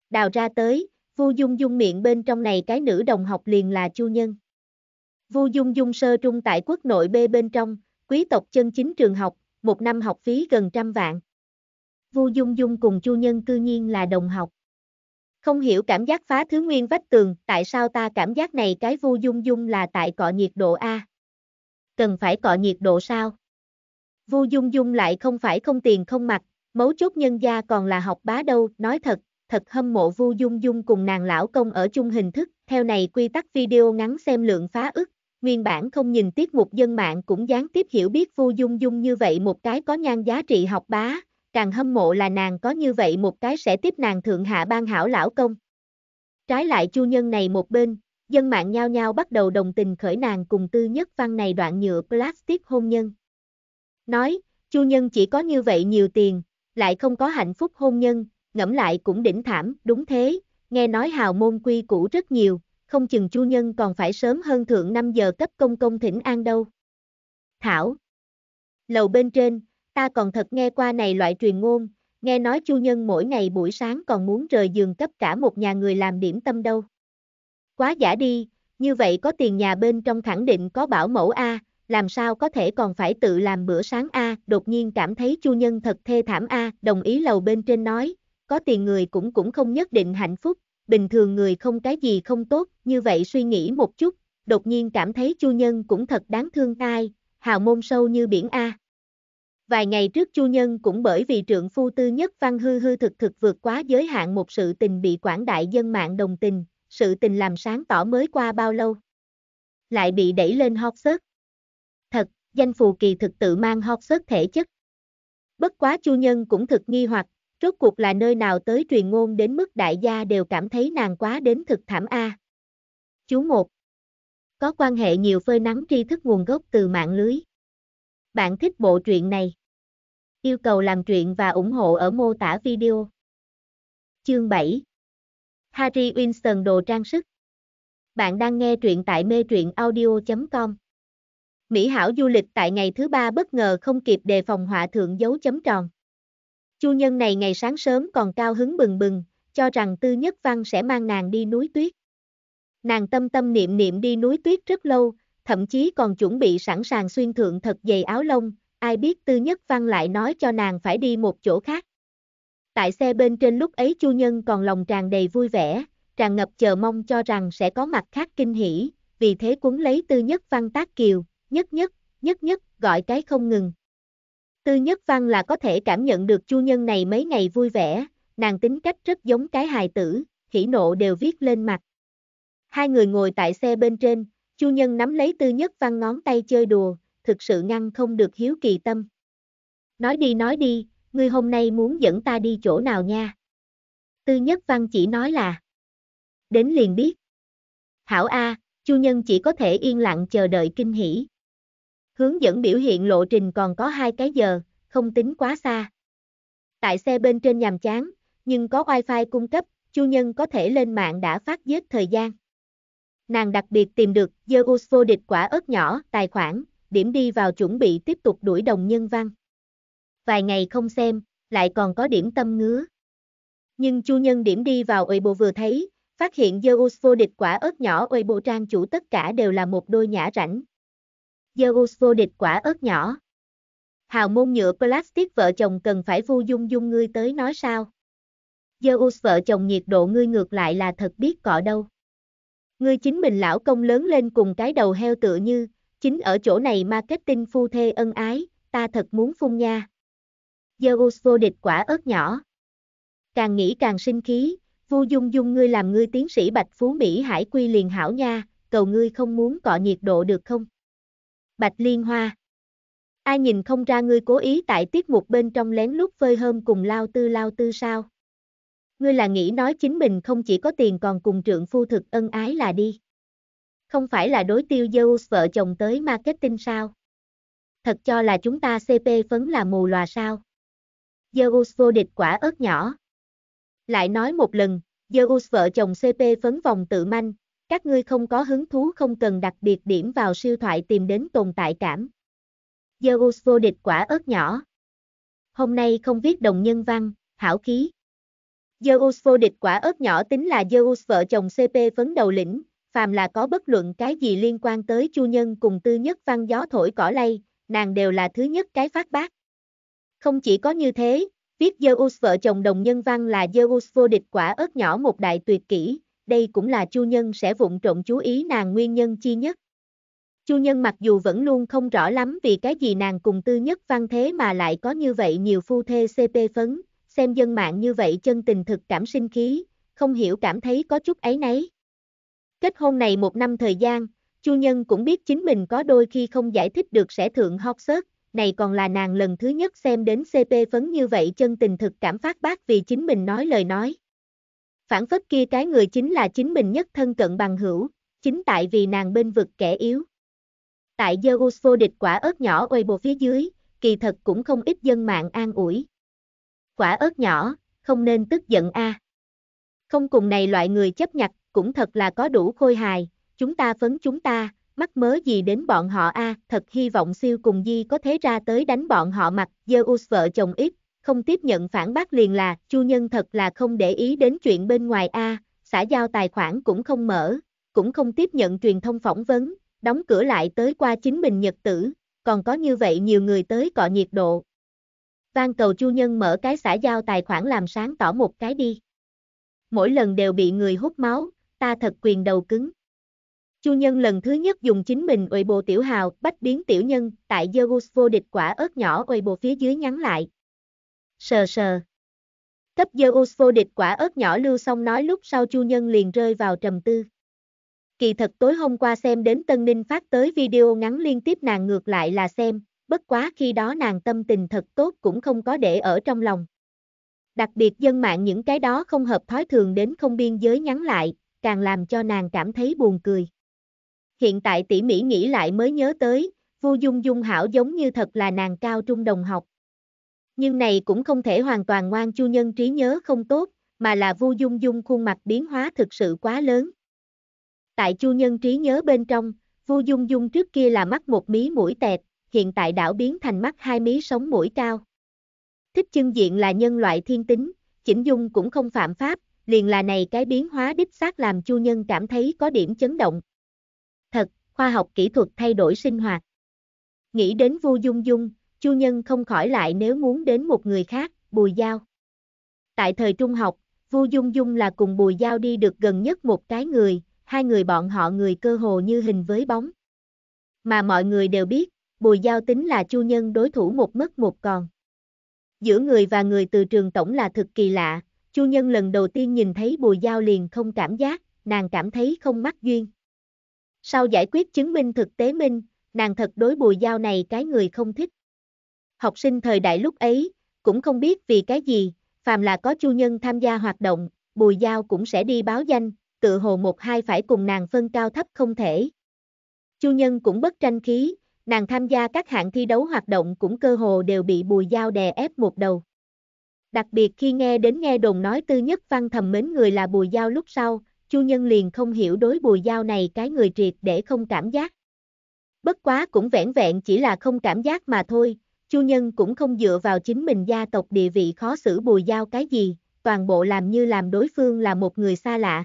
Đào ra tới, Vu Dung Dung miệng bên trong này cái nữ đồng học liền là Chu Nhân. Vu Dung Dung sơ trung tại quốc nội B bên trong, quý tộc chân chính trường học, một năm học phí gần trăm vạn. Vu Dung Dung cùng Chu Nhân cư nhiên là đồng học. Không hiểu cảm giác phá thứ nguyên vách tường, tại sao ta cảm giác này cái vu dung dung là tại cọ nhiệt độ A. Cần phải cọ nhiệt độ sao? Vu dung dung lại không phải không tiền không mặt, mấu chốt nhân gia còn là học bá đâu, nói thật, thật hâm mộ Vu Dung Dung cùng nàng lão công ở chung hình thức, theo này quy tắc video ngắn xem lượng phá ức, nguyên bản không nhìn tiết mục dân mạng cũng gián tiếp hiểu biết Vu Dung Dung như vậy một cái có nhan giá trị học bá, càng hâm mộ là nàng có như vậy một cái sẽ tiếp nàng thượng hạ ban hảo lão công. Trái lại chu nhân này một bên, dân mạng nhao nhao bắt đầu đồng tình khởi nàng cùng tư nhất văn này đoạn nhựa plastic hôn nhân. Nói, chu nhân chỉ có như vậy nhiều tiền, lại không có hạnh phúc hôn nhân, ngẫm lại cũng đỉnh thảm, đúng thế, nghe nói hào môn quy cũ rất nhiều, không chừng chu nhân còn phải sớm hơn thượng 5 giờ cấp công công thỉnh an đâu. Thảo Lầu bên trên, ta còn thật nghe qua này loại truyền ngôn, nghe nói chu nhân mỗi ngày buổi sáng còn muốn rời giường cấp cả một nhà người làm điểm tâm đâu. Quá giả đi, như vậy có tiền nhà bên trong khẳng định có bảo mẫu A, làm sao có thể còn phải tự làm bữa sáng A, đột nhiên cảm thấy chu nhân thật thê thảm A, đồng ý lầu bên trên nói, có tiền người cũng cũng không nhất định hạnh phúc, bình thường người không cái gì không tốt, như vậy suy nghĩ một chút, đột nhiên cảm thấy chu nhân cũng thật đáng thương ai, hào môn sâu như biển A. Vài ngày trước Chu Nhân cũng bởi vì trượng phu tư nhất văn hư hư thực thực vượt quá giới hạn một sự tình bị quảng đại dân mạng đồng tình, sự tình làm sáng tỏ mới qua bao lâu. Lại bị đẩy lên hot search. Thật, danh phù kỳ thực tự mang hot search thể chất. Bất quá Chu Nhân cũng thực nghi hoặc, rốt cuộc là nơi nào tới truyền ngôn đến mức đại gia đều cảm thấy nàng quá đến thực thảm a. Chú một Có quan hệ nhiều phơi nắng tri thức nguồn gốc từ mạng lưới. Bạn thích bộ truyện này? Yêu cầu làm truyện và ủng hộ ở mô tả video. Chương 7 Harry Winston đồ trang sức Bạn đang nghe truyện tại mê truyện audio.com Mỹ Hảo du lịch tại ngày thứ ba bất ngờ không kịp đề phòng họa thượng dấu chấm tròn. Chu nhân này ngày sáng sớm còn cao hứng bừng bừng, cho rằng Tư Nhất Văn sẽ mang nàng đi núi tuyết. Nàng tâm tâm niệm niệm đi núi tuyết rất lâu, thậm chí còn chuẩn bị sẵn sàng xuyên thượng thật dày áo lông, ai biết Tư Nhất Văn lại nói cho nàng phải đi một chỗ khác. Tại xe bên trên lúc ấy Chu Nhân còn lòng tràn đầy vui vẻ, tràn ngập chờ mong cho rằng sẽ có mặt khác kinh hỉ, vì thế cuốn lấy Tư Nhất Văn tác kiều, nhất nhất, nhất nhất, gọi cái không ngừng. Tư Nhất Văn là có thể cảm nhận được Chu Nhân này mấy ngày vui vẻ, nàng tính cách rất giống cái hài tử, hỉ nộ đều viết lên mặt. Hai người ngồi tại xe bên trên, Chu Nhân nắm lấy Tư Nhất Văn ngón tay chơi đùa, thực sự ngăn không được hiếu kỳ tâm. Nói đi nói đi, ngươi hôm nay muốn dẫn ta đi chỗ nào nha? Tư Nhất Văn chỉ nói là Đến liền biết. Thảo A, Chu Nhân chỉ có thể yên lặng chờ đợi kinh hỉ. Hướng dẫn biểu hiện lộ trình còn có hai cái giờ, không tính quá xa. Tại xe bên trên nhàm chán, nhưng có wifi cung cấp, Chu Nhân có thể lên mạng đã phát giết thời gian. Nàng đặc biệt tìm được Zeus vô địch quả ớt nhỏ, tài khoản, điểm đi vào chuẩn bị tiếp tục đuổi đồng nhân văn. Vài ngày không xem, lại còn có điểm tâm ngứa. Nhưng chu nhân điểm đi vào ôi bộ vừa thấy, phát hiện Zeus vô địch quả ớt nhỏ ôi bộ trang chủ tất cả đều là một đôi nhã rảnh. Zeus vô địch quả ớt nhỏ. Hào môn nhựa plastic vợ chồng cần phải vu dung dung ngươi tới nói sao. Zeus vợ chồng nhiệt độ ngươi ngược lại là thật biết cọ đâu. Ngươi chính mình lão công lớn lên cùng cái đầu heo tựa như, chính ở chỗ này marketing phu thê ân ái, ta thật muốn phun nha. Zeus vô địch quả ớt nhỏ. Càng nghĩ càng sinh khí, vu dung dung ngươi làm ngươi tiến sĩ Bạch Phú Mỹ Hải Quy liền hảo nha, cầu ngươi không muốn cọ nhiệt độ được không? Bạch Liên Hoa Ai nhìn không ra ngươi cố ý tại tiết mục bên trong lén lút phơi hôm cùng lao tư lao tư sao? Ngươi là nghĩ nói chính mình không chỉ có tiền còn cùng trượng phu thực ân ái là đi. Không phải là đối tiêu Zeus vợ chồng tới marketing sao? Thật cho là chúng ta CP phấn là mù lòa sao? Zeus vô địch quả ớt nhỏ. Lại nói một lần, Zeus vợ chồng CP phấn vòng tự manh, các ngươi không có hứng thú không cần đặc biệt điểm vào siêu thoại tìm đến tồn tại cảm. Zeus vô địch quả ớt nhỏ. Hôm nay không viết đồng nhân văn, hảo khí. Zeus vô địch quả ớt nhỏ tính là Zeus vợ chồng CP phấn đầu lĩnh, phàm là có bất luận cái gì liên quan tới chu nhân cùng tư nhất văn gió thổi cỏ lay, nàng đều là thứ nhất cái phát bác. Không chỉ có như thế, viết Zeus vợ chồng đồng nhân văn là Zeus vô địch quả ớt nhỏ một đại tuyệt kỹ, đây cũng là chu nhân sẽ vụng trộn chú ý nàng nguyên nhân chi nhất. Chu nhân mặc dù vẫn luôn không rõ lắm vì cái gì nàng cùng tư nhất văn thế mà lại có như vậy nhiều phu thê CP phấn, xem dân mạng như vậy chân tình thực cảm sinh khí, không hiểu cảm thấy có chút ấy nấy. Kết hôn này một năm thời gian, Chu Nhân cũng biết chính mình có đôi khi không giải thích được sẽ thượng hot sớt, này còn là nàng lần thứ nhất xem đến CP phấn như vậy chân tình thực cảm phát bác vì chính mình nói lời nói. Phản phất kia cái người chính là chính mình nhất thân cận bằng hữu, chính tại vì nàng bên vực kẻ yếu. Tại Zeus vô địch quả ớt nhỏ ôi phía dưới, kỳ thật cũng không ít dân mạng an ủi quả ớt nhỏ, không nên tức giận a. À. Không cùng này loại người chấp nhặt, cũng thật là có đủ khôi hài, chúng ta phấn chúng ta, mắc mớ gì đến bọn họ a, à, thật hy vọng siêu cùng di có thế ra tới đánh bọn họ mặt, dơ us vợ chồng ít, không tiếp nhận phản bác liền là, chu nhân thật là không để ý đến chuyện bên ngoài a, à, xã giao tài khoản cũng không mở, cũng không tiếp nhận truyền thông phỏng vấn, đóng cửa lại tới qua chính mình nhật tử, còn có như vậy nhiều người tới cọ nhiệt độ, van cầu chu nhân mở cái xã giao tài khoản làm sáng tỏ một cái đi. Mỗi lần đều bị người hút máu, ta thật quyền đầu cứng. Chu nhân lần thứ nhất dùng chính mình uy bộ tiểu hào, bách biến tiểu nhân, tại Zeus vô địch quả ớt nhỏ uy bộ phía dưới nhắn lại. Sờ sờ. Cấp Zeus vô địch quả ớt nhỏ lưu xong nói lúc sau chu nhân liền rơi vào trầm tư. Kỳ thật tối hôm qua xem đến Tân Ninh phát tới video ngắn liên tiếp nàng ngược lại là xem, bất quá khi đó nàng tâm tình thật tốt cũng không có để ở trong lòng. Đặc biệt dân mạng những cái đó không hợp thói thường đến không biên giới nhắn lại, càng làm cho nàng cảm thấy buồn cười. Hiện tại tỉ mỉ nghĩ lại mới nhớ tới, Vu Dung Dung hảo giống như thật là nàng cao trung đồng học. Nhưng này cũng không thể hoàn toàn ngoan chu nhân trí nhớ không tốt, mà là Vu Dung Dung khuôn mặt biến hóa thực sự quá lớn. Tại chu nhân trí nhớ bên trong, Vu Dung Dung trước kia là mắt một mí mũi tẹt, hiện tại đảo biến thành mắt hai mí sống mũi cao. Thích chân diện là nhân loại thiên tính, chỉnh dung cũng không phạm pháp, liền là này cái biến hóa đích xác làm chu nhân cảm thấy có điểm chấn động. Thật, khoa học kỹ thuật thay đổi sinh hoạt. Nghĩ đến vu dung dung, chu nhân không khỏi lại nếu muốn đến một người khác, bùi giao. Tại thời trung học, vu dung dung là cùng bùi giao đi được gần nhất một cái người, hai người bọn họ người cơ hồ như hình với bóng. Mà mọi người đều biết, Bùi Giao tính là chu nhân đối thủ một mất một còn. Giữa người và người từ trường tổng là thực kỳ lạ, chu nhân lần đầu tiên nhìn thấy Bùi Giao liền không cảm giác, nàng cảm thấy không mắc duyên. Sau giải quyết chứng minh thực tế minh, nàng thật đối Bùi Giao này cái người không thích. Học sinh thời đại lúc ấy, cũng không biết vì cái gì, phàm là có chu nhân tham gia hoạt động, Bùi Giao cũng sẽ đi báo danh, tự hồ một hai phải cùng nàng phân cao thấp không thể. Chu nhân cũng bất tranh khí, nàng tham gia các hạng thi đấu hoạt động cũng cơ hồ đều bị Bùi Giao đè ép một đầu. Đặc biệt khi nghe đến nghe đồn nói Tư Nhất Văn thầm mến người là Bùi Giao lúc sau, Chu Nhân liền không hiểu đối Bùi Giao này cái người triệt để không cảm giác. Bất quá cũng vẻn vẹn chỉ là không cảm giác mà thôi, Chu Nhân cũng không dựa vào chính mình gia tộc địa vị khó xử Bùi Giao cái gì, toàn bộ làm như làm đối phương là một người xa lạ.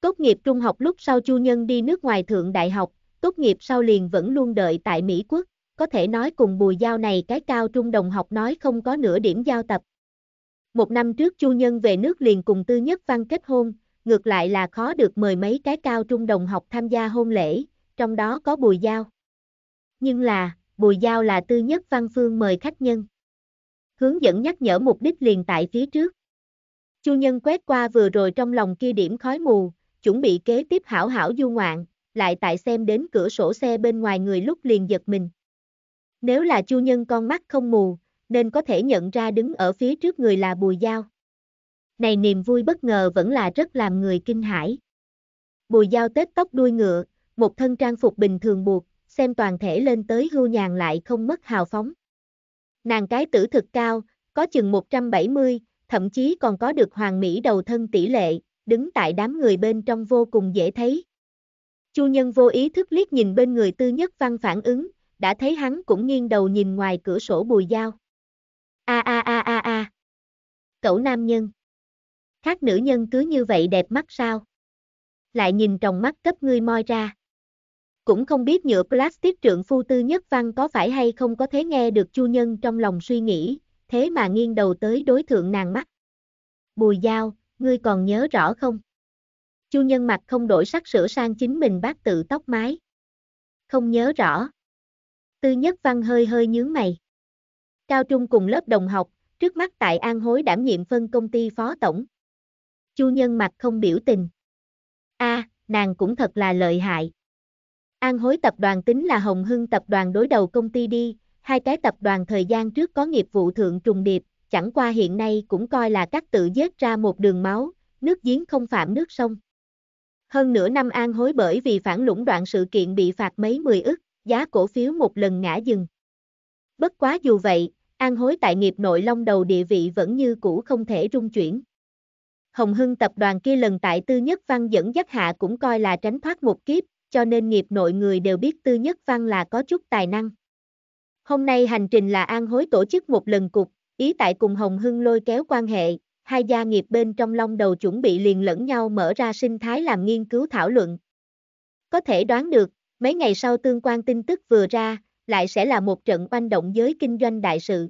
Tốt nghiệp trung học lúc sau Chu Nhân đi nước ngoài thượng đại học, tốt nghiệp sau liền vẫn luôn đợi tại Mỹ Quốc, có thể nói cùng bùi giao này cái cao trung đồng học nói không có nửa điểm giao tập. Một năm trước Chu Nhân về nước liền cùng Tư Nhất Văn kết hôn, ngược lại là khó được mời mấy cái cao trung đồng học tham gia hôn lễ, trong đó có bùi giao. Nhưng là, bùi giao là Tư Nhất Văn Phương mời khách nhân. Hướng dẫn nhắc nhở mục đích liền tại phía trước. Chu Nhân quét qua vừa rồi trong lòng kia điểm khói mù, chuẩn bị kế tiếp hảo hảo du ngoạn, lại tại xem đến cửa sổ xe bên ngoài người lúc liền giật mình. Nếu là chu nhân con mắt không mù, nên có thể nhận ra đứng ở phía trước người là Bùi Giao. Này niềm vui bất ngờ vẫn là rất làm người kinh hãi. Bùi Giao tết tóc đuôi ngựa, một thân trang phục bình thường buộc, xem toàn thể lên tới hưu nhàn lại không mất hào phóng. Nàng cái tử thực cao, có chừng 170, thậm chí còn có được hoàng mỹ đầu thân tỷ lệ, đứng tại đám người bên trong vô cùng dễ thấy. Chu nhân vô ý thức liếc nhìn bên người tư nhất văn phản ứng, đã thấy hắn cũng nghiêng đầu nhìn ngoài cửa sổ bùi dao. A a a a a. Cậu nam nhân. Khác nữ nhân cứ như vậy đẹp mắt sao? Lại nhìn trong mắt cấp ngươi moi ra. Cũng không biết nhựa plastic trượng phu tư nhất văn có phải hay không có thế nghe được chu nhân trong lòng suy nghĩ, thế mà nghiêng đầu tới đối thượng nàng mắt. Bùi dao, ngươi còn nhớ rõ không? Chu nhân mặt không đổi sắc sửa sang chính mình bác tự tóc mái. Không nhớ rõ. Tư nhất văn hơi hơi nhướng mày. Cao trung cùng lớp đồng học, trước mắt tại An Hối đảm nhiệm phân công ty phó tổng. Chu nhân mặt không biểu tình. a à, nàng cũng thật là lợi hại. An Hối tập đoàn tính là Hồng Hưng tập đoàn đối đầu công ty đi, hai cái tập đoàn thời gian trước có nghiệp vụ thượng trùng điệp, chẳng qua hiện nay cũng coi là các tự giết ra một đường máu, nước giếng không phạm nước sông. Hơn nửa năm an hối bởi vì phản lũng đoạn sự kiện bị phạt mấy mười ức, giá cổ phiếu một lần ngã dừng. Bất quá dù vậy, an hối tại nghiệp nội long đầu địa vị vẫn như cũ không thể rung chuyển. Hồng Hưng tập đoàn kia lần tại Tư Nhất Văn dẫn dắt hạ cũng coi là tránh thoát một kiếp, cho nên nghiệp nội người đều biết Tư Nhất Văn là có chút tài năng. Hôm nay hành trình là an hối tổ chức một lần cục, ý tại cùng Hồng Hưng lôi kéo quan hệ, hai gia nghiệp bên trong long đầu chuẩn bị liền lẫn nhau mở ra sinh thái làm nghiên cứu thảo luận. Có thể đoán được, mấy ngày sau tương quan tin tức vừa ra, lại sẽ là một trận oanh động giới kinh doanh đại sự.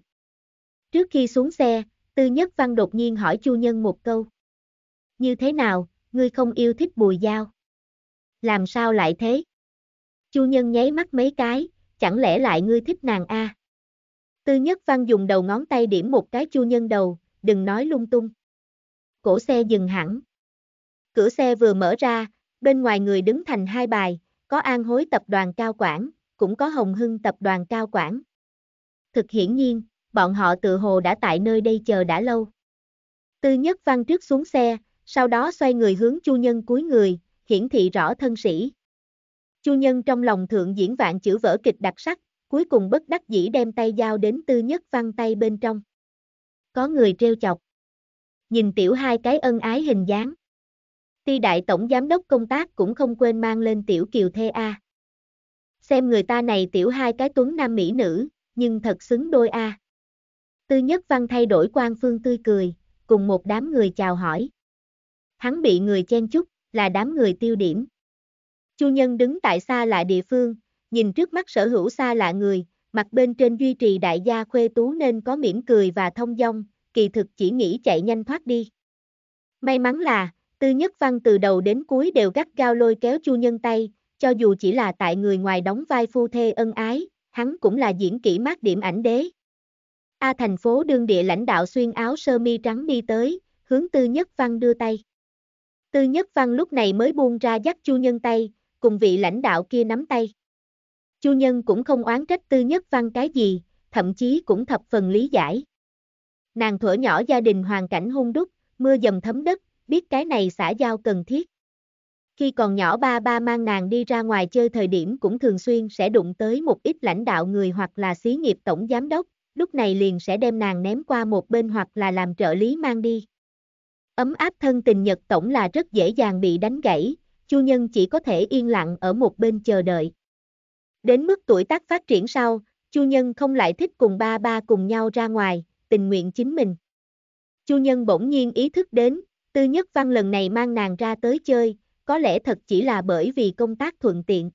Trước khi xuống xe, Tư Nhất Văn đột nhiên hỏi Chu Nhân một câu. Như thế nào, ngươi không yêu thích bùi dao? Làm sao lại thế? Chu Nhân nháy mắt mấy cái, chẳng lẽ lại ngươi thích nàng a? Tư Nhất Văn dùng đầu ngón tay điểm một cái Chu Nhân đầu, đừng nói lung tung. Cổ xe dừng hẳn. Cửa xe vừa mở ra, bên ngoài người đứng thành hai bài, có an hối tập đoàn cao quản, cũng có hồng hưng tập đoàn cao quản. Thực hiển nhiên, bọn họ tự hồ đã tại nơi đây chờ đã lâu. Tư nhất văn trước xuống xe, sau đó xoay người hướng chu nhân cuối người, hiển thị rõ thân sĩ. Chu nhân trong lòng thượng diễn vạn chữ vở kịch đặc sắc, cuối cùng bất đắc dĩ đem tay giao đến tư nhất văn tay bên trong có người trêu chọc. Nhìn tiểu hai cái ân ái hình dáng. Ti đại tổng giám đốc công tác cũng không quên mang lên tiểu kiều thê A. Xem người ta này tiểu hai cái tuấn nam mỹ nữ, nhưng thật xứng đôi A. Tư nhất văn thay đổi quan phương tươi cười, cùng một đám người chào hỏi. Hắn bị người chen chúc, là đám người tiêu điểm. Chu nhân đứng tại xa lạ địa phương, nhìn trước mắt sở hữu xa lạ người, mặt bên trên duy trì đại gia khuê tú nên có mỉm cười và thông dong, kỳ thực chỉ nghĩ chạy nhanh thoát đi. May mắn là, Tư Nhất Văn từ đầu đến cuối đều gắt gao lôi kéo Chu Nhân tay, cho dù chỉ là tại người ngoài đóng vai phu thê ân ái, hắn cũng là diễn kỹ mát điểm ảnh đế. A thành phố đương địa lãnh đạo xuyên áo sơ mi trắng đi tới, hướng Tư Nhất Văn đưa tay. Tư Nhất Văn lúc này mới buông ra dắt Chu Nhân tay, cùng vị lãnh đạo kia nắm tay. Chu Nhân cũng không oán trách tư nhất văn cái gì, thậm chí cũng thập phần lý giải. Nàng thuở nhỏ gia đình hoàn cảnh hung đúc, mưa dầm thấm đất, biết cái này xã giao cần thiết. Khi còn nhỏ ba ba mang nàng đi ra ngoài chơi thời điểm cũng thường xuyên sẽ đụng tới một ít lãnh đạo người hoặc là xí nghiệp tổng giám đốc, lúc này liền sẽ đem nàng ném qua một bên hoặc là làm trợ lý mang đi. Ấm áp thân tình Nhật tổng là rất dễ dàng bị đánh gãy, Chu Nhân chỉ có thể yên lặng ở một bên chờ đợi. Đến mức tuổi tác phát triển sau, Chu Nhân không lại thích cùng ba ba cùng nhau ra ngoài, tình nguyện chính mình. Chu Nhân bỗng nhiên ý thức đến, Tư Nhất Văn lần này mang nàng ra tới chơi, có lẽ thật chỉ là bởi vì công tác thuận tiện.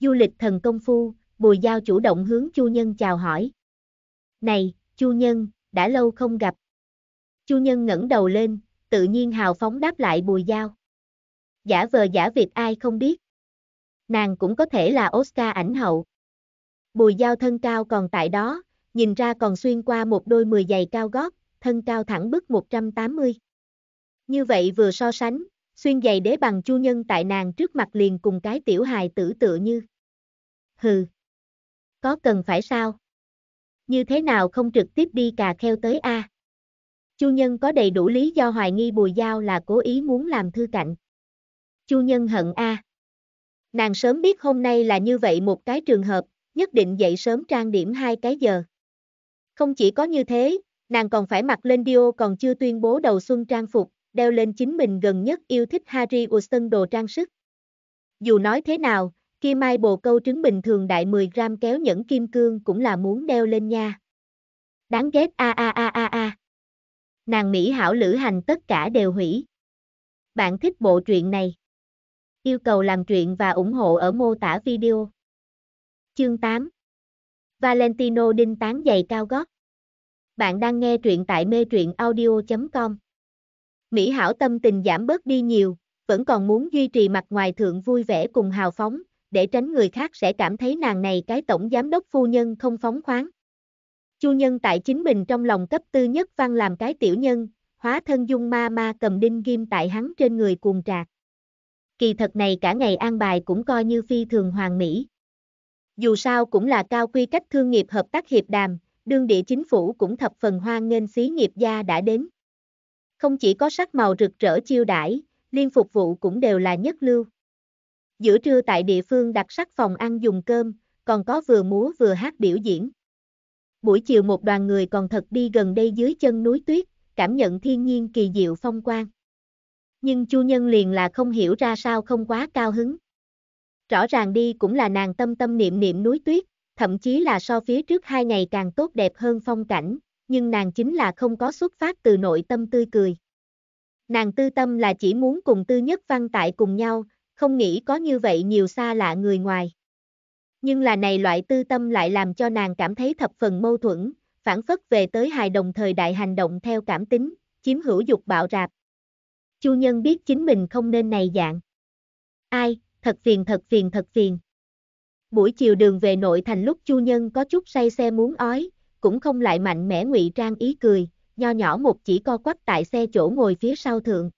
Du lịch thần công phu, Bùi Giao chủ động hướng Chu Nhân chào hỏi. Này, Chu Nhân, đã lâu không gặp. Chu Nhân ngẩng đầu lên, tự nhiên hào phóng đáp lại Bùi Giao. Giả vờ giả việc ai không biết nàng cũng có thể là Oscar ảnh hậu. Bùi giao thân cao còn tại đó, nhìn ra còn xuyên qua một đôi mười giày cao gót, thân cao thẳng bức 180. Như vậy vừa so sánh, xuyên giày đế bằng chu nhân tại nàng trước mặt liền cùng cái tiểu hài tử tựa như. Hừ. Có cần phải sao? Như thế nào không trực tiếp đi cà kheo tới A? Chu nhân có đầy đủ lý do hoài nghi bùi giao là cố ý muốn làm thư cạnh. Chu nhân hận A. À. Nàng sớm biết hôm nay là như vậy một cái trường hợp, nhất định dậy sớm trang điểm hai cái giờ. Không chỉ có như thế, nàng còn phải mặc lên Dio còn chưa tuyên bố đầu xuân trang phục, đeo lên chính mình gần nhất yêu thích Harry Wilson đồ trang sức. Dù nói thế nào, kia mai bồ câu trứng bình thường đại 10 gram kéo nhẫn kim cương cũng là muốn đeo lên nha. Đáng ghét a a a a a. Nàng Mỹ hảo lữ hành tất cả đều hủy. Bạn thích bộ truyện này. Yêu cầu làm chuyện và ủng hộ ở mô tả video. Chương 8 Valentino đinh tán giày cao gót. Bạn đang nghe truyện tại mê truyện audio.com. Mỹ Hảo tâm tình giảm bớt đi nhiều, vẫn còn muốn duy trì mặt ngoài thượng vui vẻ cùng hào phóng, để tránh người khác sẽ cảm thấy nàng này cái tổng giám đốc phu nhân không phóng khoáng. Chu nhân tại chính mình trong lòng cấp tư nhất văn làm cái tiểu nhân, hóa thân dung ma ma cầm đinh ghim tại hắn trên người cuồng trạc kỳ thật này cả ngày an bài cũng coi như phi thường hoàng mỹ. Dù sao cũng là cao quy cách thương nghiệp hợp tác hiệp đàm, đương địa chính phủ cũng thập phần hoan nghênh xí nghiệp gia đã đến. Không chỉ có sắc màu rực rỡ chiêu đãi, liên phục vụ cũng đều là nhất lưu. Giữa trưa tại địa phương đặt sắc phòng ăn dùng cơm, còn có vừa múa vừa hát biểu diễn. Buổi chiều một đoàn người còn thật đi gần đây dưới chân núi tuyết, cảm nhận thiên nhiên kỳ diệu phong quang nhưng chu nhân liền là không hiểu ra sao không quá cao hứng. Rõ ràng đi cũng là nàng tâm tâm niệm niệm núi tuyết, thậm chí là so phía trước hai ngày càng tốt đẹp hơn phong cảnh, nhưng nàng chính là không có xuất phát từ nội tâm tươi cười. Nàng tư tâm là chỉ muốn cùng tư nhất văn tại cùng nhau, không nghĩ có như vậy nhiều xa lạ người ngoài. Nhưng là này loại tư tâm lại làm cho nàng cảm thấy thập phần mâu thuẫn, phản phất về tới hài đồng thời đại hành động theo cảm tính, chiếm hữu dục bạo rạp. Chu Nhân biết chính mình không nên này dạng. Ai, thật phiền thật phiền thật phiền. Buổi chiều đường về nội thành lúc Chu Nhân có chút say xe muốn ói, cũng không lại mạnh mẽ ngụy trang ý cười, nho nhỏ một chỉ co quắp tại xe chỗ ngồi phía sau thượng.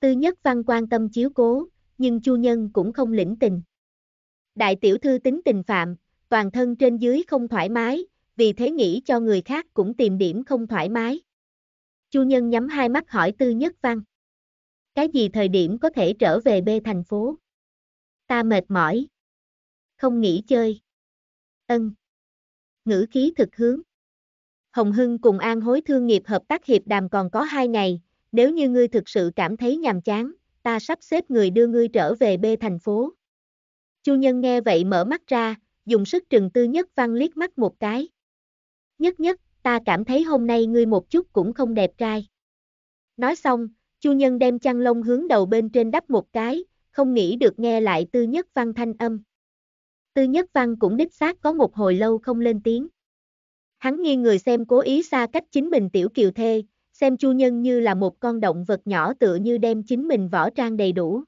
Tư nhất văn quan tâm chiếu cố, nhưng Chu Nhân cũng không lĩnh tình. Đại tiểu thư tính tình phạm, toàn thân trên dưới không thoải mái, vì thế nghĩ cho người khác cũng tìm điểm không thoải mái. Chu Nhân nhắm hai mắt hỏi Tư Nhất Văn. Cái gì thời điểm có thể trở về b thành phố? Ta mệt mỏi. Không nghỉ chơi. Ân. Ngữ khí thực hướng. Hồng Hưng cùng An Hối Thương nghiệp hợp tác hiệp đàm còn có 2 ngày, nếu như ngươi thực sự cảm thấy nhàm chán, ta sắp xếp người đưa ngươi trở về b thành phố. Chu Nhân nghe vậy mở mắt ra, dùng sức trừng tư nhất văn liếc mắt một cái. Nhất nhất, ta cảm thấy hôm nay ngươi một chút cũng không đẹp trai. Nói xong, Chu nhân đem chăn lông hướng đầu bên trên đắp một cái, không nghĩ được nghe lại tư nhất văn thanh âm. Tư nhất văn cũng đích xác có một hồi lâu không lên tiếng. Hắn nghiêng người xem cố ý xa cách chính mình tiểu kiều thê, xem chu nhân như là một con động vật nhỏ tựa như đem chính mình võ trang đầy đủ.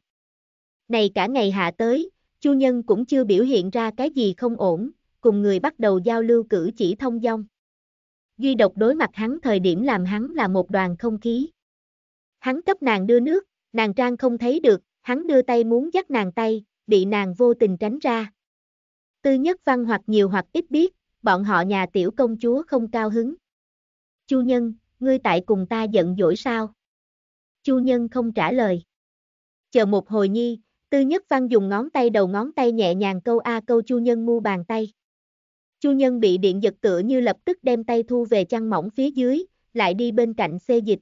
Này cả ngày hạ tới, chu nhân cũng chưa biểu hiện ra cái gì không ổn, cùng người bắt đầu giao lưu cử chỉ thông dong. Duy độc đối mặt hắn thời điểm làm hắn là một đoàn không khí. Hắn cấp nàng đưa nước, nàng trang không thấy được, hắn đưa tay muốn dắt nàng tay, bị nàng vô tình tránh ra. Tư nhất văn hoặc nhiều hoặc ít biết, bọn họ nhà tiểu công chúa không cao hứng. Chu nhân, ngươi tại cùng ta giận dỗi sao? Chu nhân không trả lời. Chờ một hồi nhi, tư nhất văn dùng ngón tay đầu ngón tay nhẹ nhàng câu A câu chu nhân mu bàn tay. Chu nhân bị điện giật tựa như lập tức đem tay thu về chăn mỏng phía dưới, lại đi bên cạnh xê dịch.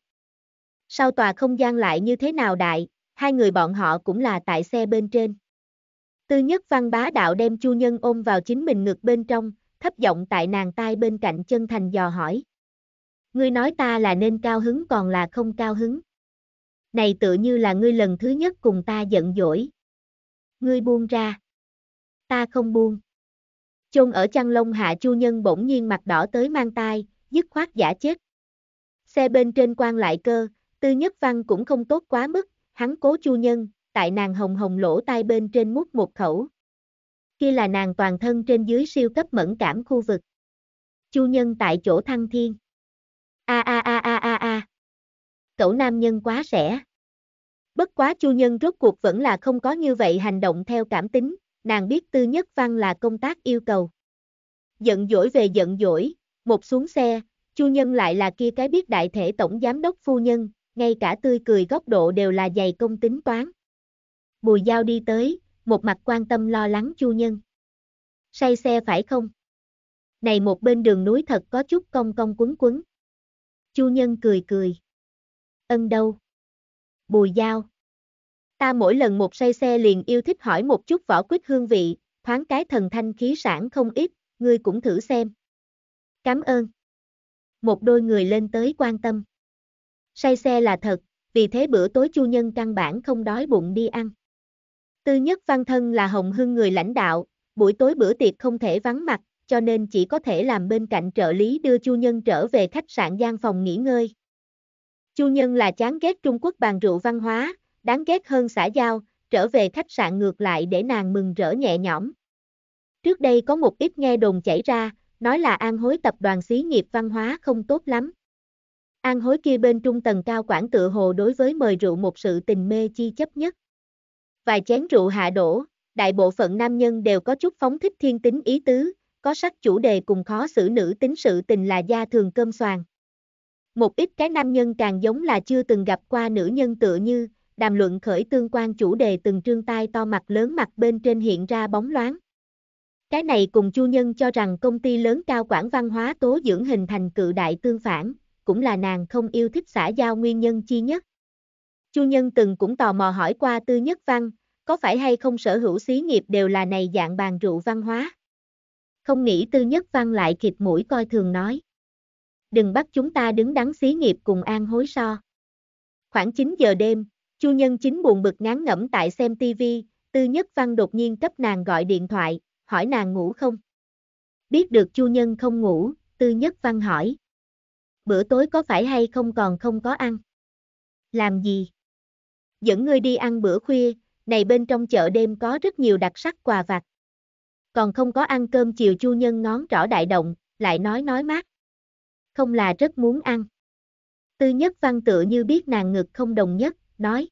Sau tòa không gian lại như thế nào đại, hai người bọn họ cũng là tại xe bên trên. Tư nhất văn bá đạo đem chu nhân ôm vào chính mình ngực bên trong, thấp giọng tại nàng tai bên cạnh chân thành dò hỏi. Ngươi nói ta là nên cao hứng còn là không cao hứng. Này tự như là ngươi lần thứ nhất cùng ta giận dỗi. Ngươi buông ra. Ta không buông. Chôn ở chăn lông hạ chu nhân bỗng nhiên mặt đỏ tới mang tai, dứt khoát giả chết. Xe bên trên quan lại cơ, Tư Nhất Văn cũng không tốt quá mức, hắn cố chu nhân, tại nàng hồng hồng lỗ tai bên trên mút một khẩu. Kia là nàng toàn thân trên dưới siêu cấp mẫn cảm khu vực. Chu nhân tại chỗ thăng thiên. A a a a a a. Cậu nam nhân quá rẻ. Bất quá chu nhân rốt cuộc vẫn là không có như vậy hành động theo cảm tính, nàng biết tư nhất văn là công tác yêu cầu. Giận dỗi về giận dỗi, một xuống xe, chu nhân lại là kia cái biết đại thể tổng giám đốc phu nhân, ngay cả tươi cười góc độ đều là dày công tính toán. Bùi Giao đi tới, một mặt quan tâm lo lắng Chu Nhân. Say xe phải không? Này một bên đường núi thật có chút công công quấn quấn. Chu Nhân cười cười. Ân đâu? Bùi Giao. Ta mỗi lần một say xe liền yêu thích hỏi một chút võ quyết hương vị, thoáng cái thần thanh khí sản không ít, ngươi cũng thử xem. Cảm ơn. Một đôi người lên tới quan tâm say xe là thật, vì thế bữa tối chu nhân căn bản không đói bụng đi ăn. Tư nhất văn thân là Hồng Hưng người lãnh đạo, buổi tối bữa tiệc không thể vắng mặt, cho nên chỉ có thể làm bên cạnh trợ lý đưa chu nhân trở về khách sạn gian phòng nghỉ ngơi. Chu nhân là chán ghét Trung Quốc bàn rượu văn hóa, đáng ghét hơn xã giao, trở về khách sạn ngược lại để nàng mừng rỡ nhẹ nhõm. Trước đây có một ít nghe đồn chảy ra, nói là an hối tập đoàn xí nghiệp văn hóa không tốt lắm. An hối kia bên trung tầng cao quản tự hồ đối với mời rượu một sự tình mê chi chấp nhất. Vài chén rượu hạ đổ, đại bộ phận nam nhân đều có chút phóng thích thiên tính ý tứ, có sắc chủ đề cùng khó xử nữ tính sự tình là gia thường cơm soàn Một ít cái nam nhân càng giống là chưa từng gặp qua nữ nhân tựa như, đàm luận khởi tương quan chủ đề từng trương tai to mặt lớn mặt bên trên hiện ra bóng loáng. Cái này cùng chu nhân cho rằng công ty lớn cao quản văn hóa tố dưỡng hình thành cự đại tương phản, cũng là nàng không yêu thích xã giao nguyên nhân chi nhất. Chu Nhân từng cũng tò mò hỏi qua Tư Nhất Văn, có phải hay không sở hữu xí nghiệp đều là này dạng bàn rượu văn hóa? Không nghĩ Tư Nhất Văn lại khịt mũi coi thường nói. Đừng bắt chúng ta đứng đắn xí nghiệp cùng an hối so. Khoảng 9 giờ đêm, Chu Nhân chính buồn bực ngán ngẩm tại xem TV, Tư Nhất Văn đột nhiên cấp nàng gọi điện thoại, hỏi nàng ngủ không? Biết được Chu Nhân không ngủ, Tư Nhất Văn hỏi, bữa tối có phải hay không còn không có ăn. Làm gì? Dẫn ngươi đi ăn bữa khuya, này bên trong chợ đêm có rất nhiều đặc sắc quà vặt. Còn không có ăn cơm chiều chu nhân ngón rõ đại động, lại nói nói mát. Không là rất muốn ăn. Tư nhất văn tựa như biết nàng ngực không đồng nhất, nói.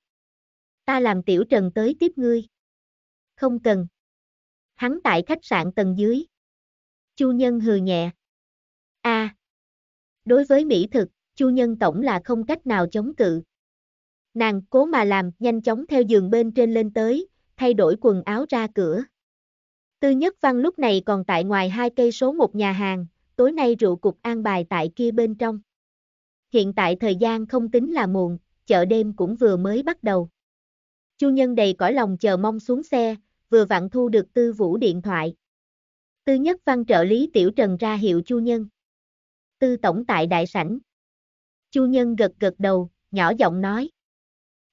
Ta làm tiểu trần tới tiếp ngươi. Không cần. Hắn tại khách sạn tầng dưới. Chu nhân hừ nhẹ. a à, đối với mỹ thực, Chu Nhân Tổng là không cách nào chống cự. Nàng cố mà làm, nhanh chóng theo giường bên trên lên tới, thay đổi quần áo ra cửa. Tư Nhất Văn lúc này còn tại ngoài hai cây số một nhà hàng, tối nay rượu cục an bài tại kia bên trong. Hiện tại thời gian không tính là muộn, chợ đêm cũng vừa mới bắt đầu. Chu Nhân đầy cõi lòng chờ mong xuống xe, vừa vặn thu được Tư Vũ điện thoại. Tư Nhất Văn trợ lý Tiểu Trần ra hiệu Chu Nhân tư tổng tại đại sảnh. Chu Nhân gật gật đầu, nhỏ giọng nói.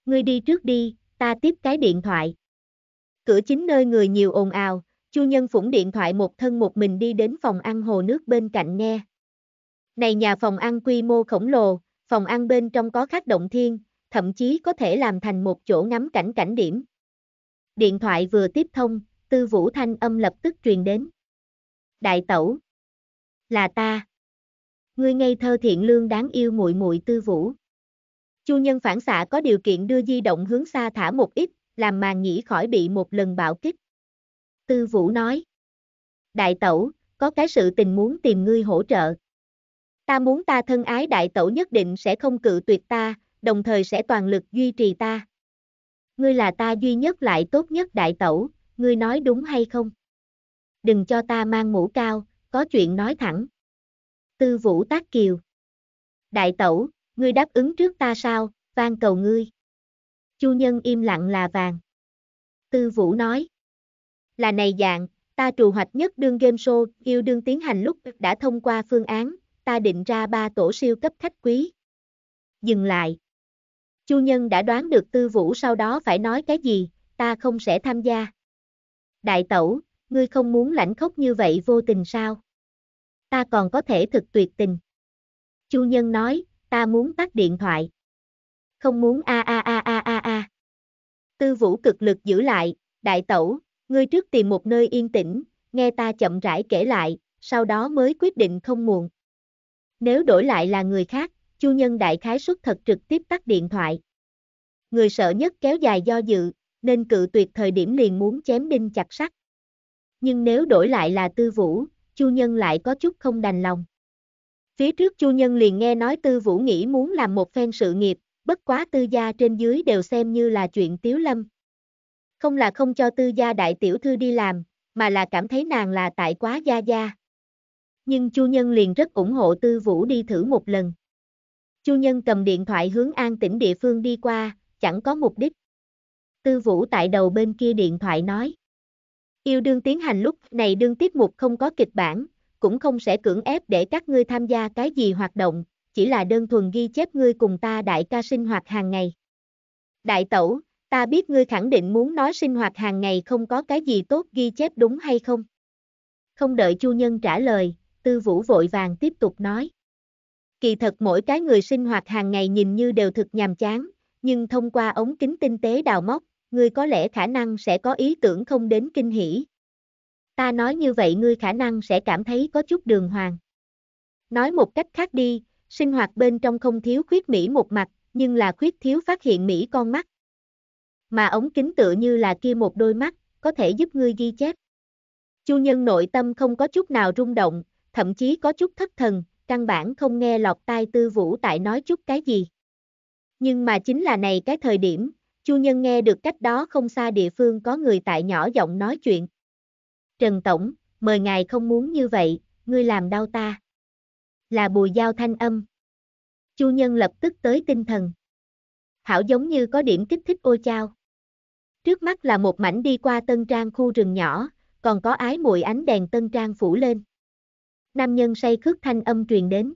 Ngươi đi trước đi, ta tiếp cái điện thoại. Cửa chính nơi người nhiều ồn ào, Chu Nhân phủng điện thoại một thân một mình đi đến phòng ăn hồ nước bên cạnh nghe. Này nhà phòng ăn quy mô khổng lồ, phòng ăn bên trong có khách động thiên, thậm chí có thể làm thành một chỗ ngắm cảnh cảnh điểm. Điện thoại vừa tiếp thông, tư vũ thanh âm lập tức truyền đến. Đại tẩu. Là ta ngươi ngây thơ thiện lương đáng yêu muội muội tư vũ. Chu nhân phản xạ có điều kiện đưa di động hướng xa thả một ít, làm màn nhĩ khỏi bị một lần bạo kích. Tư vũ nói. Đại tẩu, có cái sự tình muốn tìm ngươi hỗ trợ. Ta muốn ta thân ái đại tẩu nhất định sẽ không cự tuyệt ta, đồng thời sẽ toàn lực duy trì ta. Ngươi là ta duy nhất lại tốt nhất đại tẩu, ngươi nói đúng hay không? Đừng cho ta mang mũ cao, có chuyện nói thẳng tư vũ tác kiều. Đại tẩu, ngươi đáp ứng trước ta sao, van cầu ngươi. Chu nhân im lặng là vàng. Tư vũ nói. Là này dạng, ta trù hoạch nhất đương game show, yêu đương tiến hành lúc đã thông qua phương án, ta định ra ba tổ siêu cấp khách quý. Dừng lại. Chu nhân đã đoán được tư vũ sau đó phải nói cái gì, ta không sẽ tham gia. Đại tẩu, ngươi không muốn lãnh khốc như vậy vô tình sao? ta còn có thể thực tuyệt tình. Chu Nhân nói, ta muốn tắt điện thoại. Không muốn a a a a a a. Tư vũ cực lực giữ lại, đại tẩu, ngươi trước tìm một nơi yên tĩnh, nghe ta chậm rãi kể lại, sau đó mới quyết định không muộn. Nếu đổi lại là người khác, Chu Nhân đại khái xuất thật trực tiếp tắt điện thoại. Người sợ nhất kéo dài do dự, nên cự tuyệt thời điểm liền muốn chém đinh chặt sắt. Nhưng nếu đổi lại là tư vũ, Chu Nhân lại có chút không đành lòng. Phía trước Chu Nhân liền nghe nói Tư Vũ nghĩ muốn làm một phen sự nghiệp, bất quá tư gia trên dưới đều xem như là chuyện tiếu lâm. Không là không cho tư gia đại tiểu thư đi làm, mà là cảm thấy nàng là tại quá gia gia. Nhưng Chu Nhân liền rất ủng hộ Tư Vũ đi thử một lần. Chu Nhân cầm điện thoại hướng an tỉnh địa phương đi qua, chẳng có mục đích. Tư Vũ tại đầu bên kia điện thoại nói. Yêu đương tiến hành lúc này đương tiết mục không có kịch bản, cũng không sẽ cưỡng ép để các ngươi tham gia cái gì hoạt động, chỉ là đơn thuần ghi chép ngươi cùng ta đại ca sinh hoạt hàng ngày. Đại tẩu, ta biết ngươi khẳng định muốn nói sinh hoạt hàng ngày không có cái gì tốt ghi chép đúng hay không? Không đợi Chu Nhân trả lời, Tư Vũ vội vàng tiếp tục nói. Kỳ thật mỗi cái người sinh hoạt hàng ngày nhìn như đều thực nhàm chán, nhưng thông qua ống kính tinh tế đào móc, ngươi có lẽ khả năng sẽ có ý tưởng không đến kinh hỉ. Ta nói như vậy ngươi khả năng sẽ cảm thấy có chút đường hoàng. Nói một cách khác đi, sinh hoạt bên trong không thiếu khuyết Mỹ một mặt, nhưng là khuyết thiếu phát hiện Mỹ con mắt. Mà ống kính tựa như là kia một đôi mắt, có thể giúp ngươi ghi chép. Chu nhân nội tâm không có chút nào rung động, thậm chí có chút thất thần, căn bản không nghe lọt tai tư vũ tại nói chút cái gì. Nhưng mà chính là này cái thời điểm, Chu Nhân nghe được cách đó không xa địa phương có người tại nhỏ giọng nói chuyện. Trần Tổng, mời ngài không muốn như vậy, ngươi làm đau ta. Là bùi giao thanh âm. Chu Nhân lập tức tới tinh thần. Hảo giống như có điểm kích thích ô chao. Trước mắt là một mảnh đi qua tân trang khu rừng nhỏ, còn có ái mùi ánh đèn tân trang phủ lên. Nam nhân say khước thanh âm truyền đến.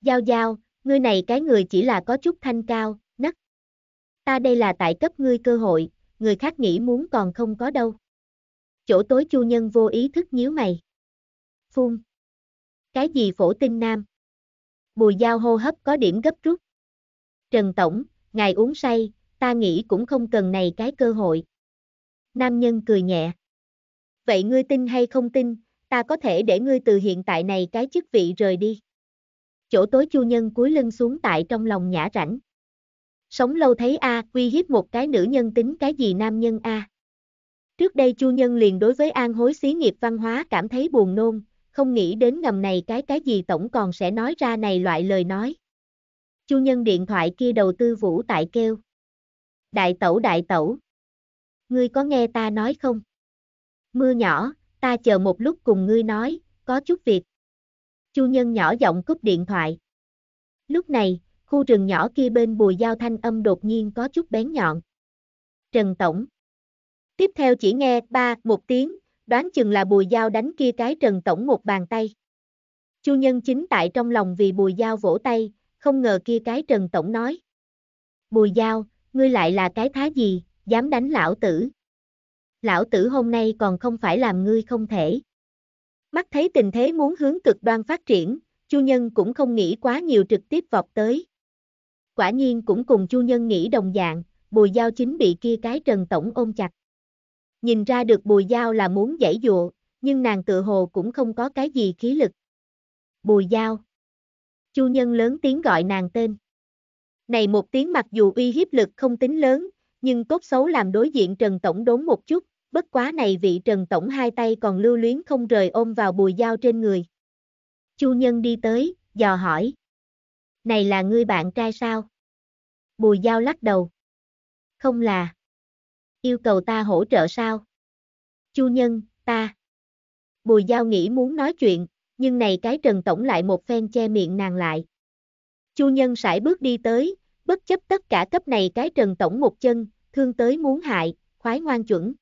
Giao giao, ngươi này cái người chỉ là có chút thanh cao, ta đây là tại cấp ngươi cơ hội, người khác nghĩ muốn còn không có đâu. Chỗ tối chu nhân vô ý thức nhíu mày. Phun. Cái gì phổ tinh nam? Bùi giao hô hấp có điểm gấp rút. Trần Tổng, ngài uống say, ta nghĩ cũng không cần này cái cơ hội. Nam nhân cười nhẹ. Vậy ngươi tin hay không tin, ta có thể để ngươi từ hiện tại này cái chức vị rời đi. Chỗ tối chu nhân cúi lưng xuống tại trong lòng nhã rảnh sống lâu thấy A uy hiếp một cái nữ nhân tính cái gì nam nhân A. Trước đây Chu Nhân liền đối với an hối xí nghiệp văn hóa cảm thấy buồn nôn, không nghĩ đến ngầm này cái cái gì tổng còn sẽ nói ra này loại lời nói. Chu Nhân điện thoại kia đầu tư vũ tại kêu. Đại tẩu đại tẩu. Ngươi có nghe ta nói không? Mưa nhỏ, ta chờ một lúc cùng ngươi nói, có chút việc. Chu Nhân nhỏ giọng cúp điện thoại. Lúc này, Khu rừng nhỏ kia bên bùi giao thanh âm đột nhiên có chút bén nhọn. Trần Tổng. Tiếp theo chỉ nghe ba một tiếng, đoán chừng là bùi giao đánh kia cái Trần Tổng một bàn tay. Chu nhân chính tại trong lòng vì bùi giao vỗ tay, không ngờ kia cái Trần Tổng nói. Bùi giao, ngươi lại là cái thá gì, dám đánh lão tử. Lão tử hôm nay còn không phải làm ngươi không thể. Mắt thấy tình thế muốn hướng cực đoan phát triển, Chu Nhân cũng không nghĩ quá nhiều trực tiếp vọt tới quả nhiên cũng cùng Chu Nhân nghĩ đồng dạng, Bùi Giao chính bị kia cái Trần Tổng ôm chặt. Nhìn ra được Bùi Giao là muốn giải dụa, nhưng nàng tự hồ cũng không có cái gì khí lực. Bùi Giao Chu Nhân lớn tiếng gọi nàng tên. Này một tiếng mặc dù uy hiếp lực không tính lớn, nhưng tốt xấu làm đối diện Trần Tổng đốn một chút, bất quá này vị Trần Tổng hai tay còn lưu luyến không rời ôm vào bùi Giao trên người. Chu Nhân đi tới, dò hỏi. Này là ngươi bạn trai sao? Bùi Giao lắc đầu. Không là. Yêu cầu ta hỗ trợ sao? Chu Nhân, ta. Bùi Giao nghĩ muốn nói chuyện, nhưng này cái Trần Tổng lại một phen che miệng nàng lại. Chu Nhân sải bước đi tới, bất chấp tất cả cấp này cái Trần Tổng một chân, thương tới muốn hại, khoái ngoan chuẩn.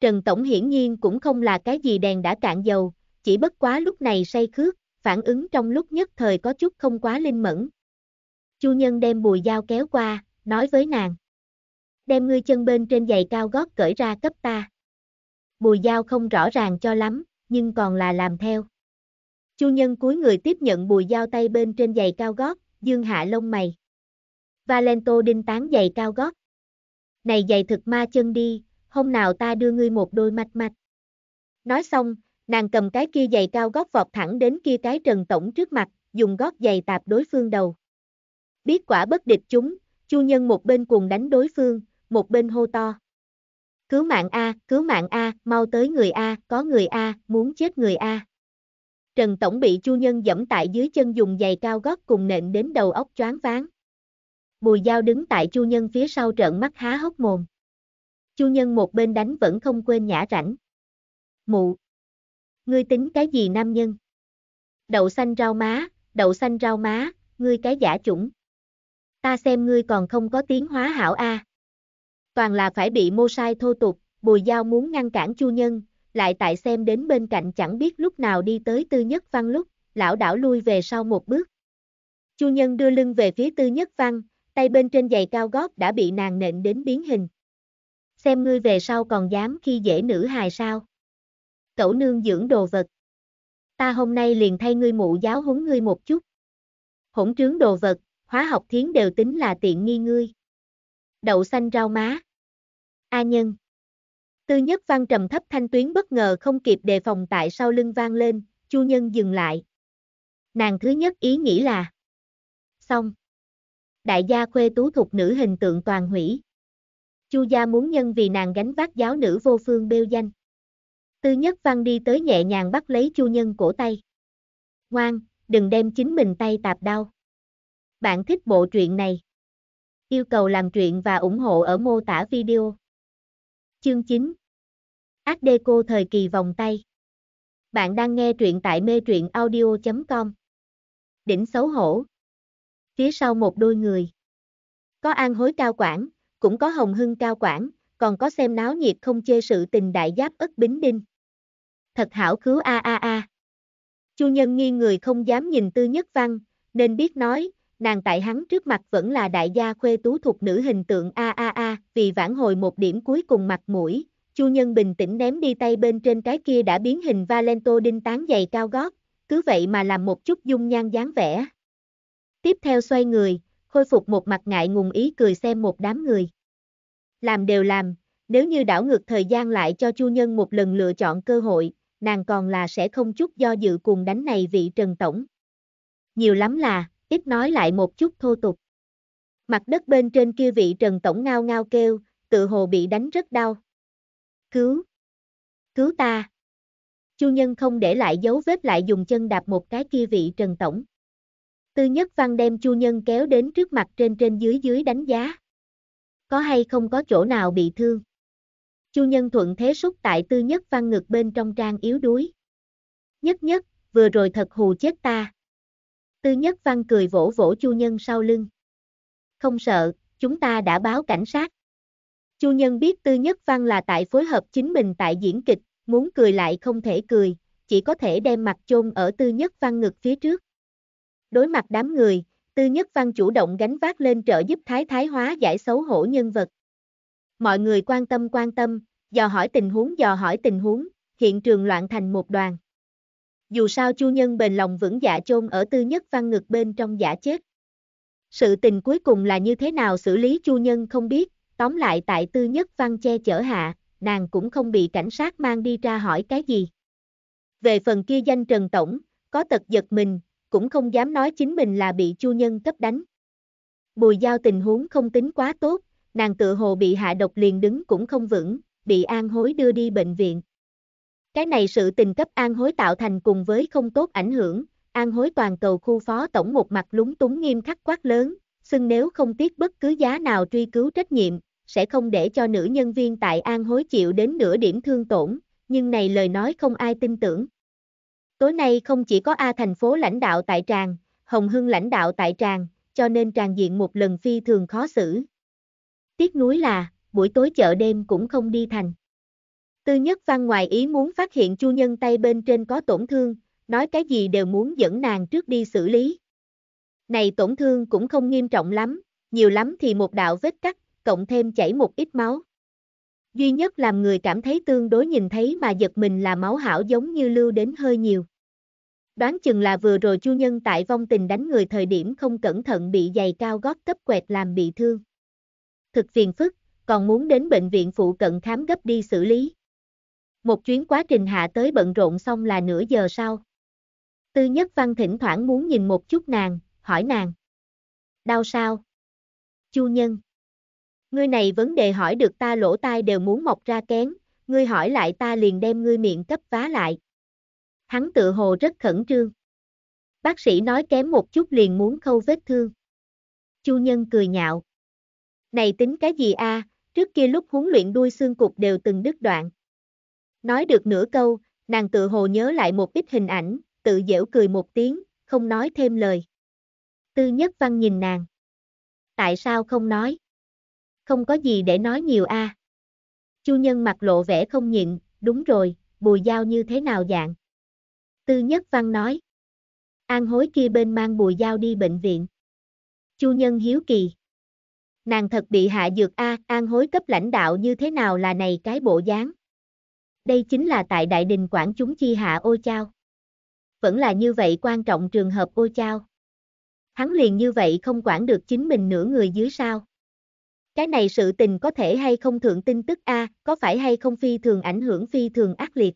Trần Tổng hiển nhiên cũng không là cái gì đèn đã cạn dầu, chỉ bất quá lúc này say khước, phản ứng trong lúc nhất thời có chút không quá linh mẫn. Chu Nhân đem bùi dao kéo qua, nói với nàng. Đem ngươi chân bên trên giày cao gót cởi ra cấp ta. Bùi dao không rõ ràng cho lắm, nhưng còn là làm theo. Chu Nhân cúi người tiếp nhận bùi dao tay bên trên giày cao gót, dương hạ lông mày. Valento đinh tán giày cao gót. Này giày thực ma chân đi, hôm nào ta đưa ngươi một đôi mạch mạch. Nói xong, nàng cầm cái kia giày cao gót vọt thẳng đến kia cái trần tổng trước mặt, dùng gót giày tạp đối phương đầu biết quả bất địch chúng, chu nhân một bên cùng đánh đối phương, một bên hô to. Cứu mạng A, cứu mạng A, mau tới người A, có người A, muốn chết người A. Trần Tổng bị chu nhân dẫm tại dưới chân dùng giày cao gót cùng nện đến đầu óc choáng váng. Bùi Giao đứng tại chu nhân phía sau trợn mắt há hốc mồm. Chu nhân một bên đánh vẫn không quên nhả rảnh. Mụ. Ngươi tính cái gì nam nhân? Đậu xanh rau má, đậu xanh rau má, ngươi cái giả chủng ta xem ngươi còn không có tiếng hóa hảo a. Toàn là phải bị mô sai thô tục, bùi giao muốn ngăn cản chu nhân, lại tại xem đến bên cạnh chẳng biết lúc nào đi tới tư nhất văn lúc, lão đảo lui về sau một bước. Chu nhân đưa lưng về phía tư nhất văn, tay bên trên giày cao gót đã bị nàng nện đến biến hình. Xem ngươi về sau còn dám khi dễ nữ hài sao. Cậu nương dưỡng đồ vật. Ta hôm nay liền thay ngươi mụ giáo huấn ngươi một chút. Hỗn trướng đồ vật, hóa học thiến đều tính là tiện nghi ngươi. Đậu xanh rau má. A nhân. Tư nhất văn trầm thấp thanh tuyến bất ngờ không kịp đề phòng tại sau lưng vang lên, chu nhân dừng lại. Nàng thứ nhất ý nghĩ là. Xong. Đại gia khuê tú thuộc nữ hình tượng toàn hủy. Chu gia muốn nhân vì nàng gánh vác giáo nữ vô phương bêu danh. Tư nhất văn đi tới nhẹ nhàng bắt lấy chu nhân cổ tay. Ngoan, đừng đem chính mình tay tạp đau. Bạn thích bộ truyện này? Yêu cầu làm truyện và ủng hộ ở mô tả video. Chương 9 Art Deco thời kỳ vòng tay Bạn đang nghe truyện tại mê truyện audio.com Đỉnh xấu hổ Phía sau một đôi người Có an hối cao quản, cũng có hồng hưng cao quản, còn có xem náo nhiệt không chê sự tình đại giáp ức bính đinh. Thật hảo cứu a a a. Chu nhân nghi người không dám nhìn tư nhất văn, nên biết nói, nàng tại hắn trước mặt vẫn là đại gia khuê tú thuộc nữ hình tượng a a a, vì vãn hồi một điểm cuối cùng mặt mũi, Chu Nhân bình tĩnh ném đi tay bên trên cái kia đã biến hình Valento đinh tán giày cao gót, cứ vậy mà làm một chút dung nhan dáng vẻ. Tiếp theo xoay người, khôi phục một mặt ngại ngùng ý cười xem một đám người. Làm đều làm, nếu như đảo ngược thời gian lại cho Chu Nhân một lần lựa chọn cơ hội, nàng còn là sẽ không chút do dự cùng đánh này vị Trần Tổng. Nhiều lắm là, ít nói lại một chút thô tục. Mặt đất bên trên kia vị trần tổng ngao ngao kêu, tự hồ bị đánh rất đau. Cứu! Cứu ta! Chu nhân không để lại dấu vết lại dùng chân đạp một cái kia vị trần tổng. Tư nhất văn đem chu nhân kéo đến trước mặt trên trên dưới dưới đánh giá. Có hay không có chỗ nào bị thương? Chu nhân thuận thế xúc tại tư nhất văn ngực bên trong trang yếu đuối. Nhất nhất, vừa rồi thật hù chết ta. Tư Nhất Văn cười vỗ vỗ Chu Nhân sau lưng. Không sợ, chúng ta đã báo cảnh sát. Chu Nhân biết Tư Nhất Văn là tại phối hợp chính mình tại diễn kịch, muốn cười lại không thể cười, chỉ có thể đem mặt chôn ở Tư Nhất Văn ngực phía trước. Đối mặt đám người, Tư Nhất Văn chủ động gánh vác lên trợ giúp Thái Thái hóa giải xấu hổ nhân vật. Mọi người quan tâm quan tâm, dò hỏi tình huống dò hỏi tình huống, hiện trường loạn thành một đoàn dù sao chu nhân bền lòng vững dạ chôn ở tư nhất văn ngực bên trong giả chết. Sự tình cuối cùng là như thế nào xử lý chu nhân không biết, tóm lại tại tư nhất văn che chở hạ, nàng cũng không bị cảnh sát mang đi ra hỏi cái gì. Về phần kia danh Trần Tổng, có tật giật mình, cũng không dám nói chính mình là bị chu nhân cấp đánh. Bùi giao tình huống không tính quá tốt, nàng tự hồ bị hạ độc liền đứng cũng không vững, bị an hối đưa đi bệnh viện. Cái này sự tình cấp an hối tạo thành cùng với không tốt ảnh hưởng, an hối toàn cầu khu phó tổng một mặt lúng túng nghiêm khắc quát lớn, xưng nếu không tiếc bất cứ giá nào truy cứu trách nhiệm, sẽ không để cho nữ nhân viên tại an hối chịu đến nửa điểm thương tổn, nhưng này lời nói không ai tin tưởng. Tối nay không chỉ có A thành phố lãnh đạo tại tràng, Hồng Hưng lãnh đạo tại tràng, cho nên tràng diện một lần phi thường khó xử. Tiếc nuối là, buổi tối chợ đêm cũng không đi thành. Tư nhất văn ngoài ý muốn phát hiện chu nhân tay bên trên có tổn thương, nói cái gì đều muốn dẫn nàng trước đi xử lý. Này tổn thương cũng không nghiêm trọng lắm, nhiều lắm thì một đạo vết cắt, cộng thêm chảy một ít máu. Duy nhất làm người cảm thấy tương đối nhìn thấy mà giật mình là máu hảo giống như lưu đến hơi nhiều. Đoán chừng là vừa rồi chu nhân tại vong tình đánh người thời điểm không cẩn thận bị giày cao gót cấp quẹt làm bị thương. Thực phiền phức, còn muốn đến bệnh viện phụ cận khám gấp đi xử lý. Một chuyến quá trình hạ tới bận rộn xong là nửa giờ sau. Tư Nhất Văn thỉnh thoảng muốn nhìn một chút nàng, hỏi nàng. Đau sao? Chu Nhân. Ngươi này vấn đề hỏi được ta lỗ tai đều muốn mọc ra kén, ngươi hỏi lại ta liền đem ngươi miệng cấp vá lại. Hắn tự hồ rất khẩn trương. Bác sĩ nói kém một chút liền muốn khâu vết thương. Chu Nhân cười nhạo. Này tính cái gì a? À? trước kia lúc huấn luyện đuôi xương cục đều từng đứt đoạn. Nói được nửa câu, nàng tự hồ nhớ lại một ít hình ảnh, tự dễu cười một tiếng, không nói thêm lời. Tư nhất văn nhìn nàng. Tại sao không nói? Không có gì để nói nhiều a. Chu nhân mặt lộ vẻ không nhịn, đúng rồi, bùi giao như thế nào dạng? Tư nhất văn nói. An hối kia bên mang bùi giao đi bệnh viện. Chu nhân hiếu kỳ. Nàng thật bị hạ dược a, an hối cấp lãnh đạo như thế nào là này cái bộ dáng đây chính là tại đại đình quản chúng chi hạ ô chao. Vẫn là như vậy quan trọng trường hợp ô chao. Hắn liền như vậy không quản được chính mình nửa người dưới sao. Cái này sự tình có thể hay không thượng tin tức A, có phải hay không phi thường ảnh hưởng phi thường ác liệt.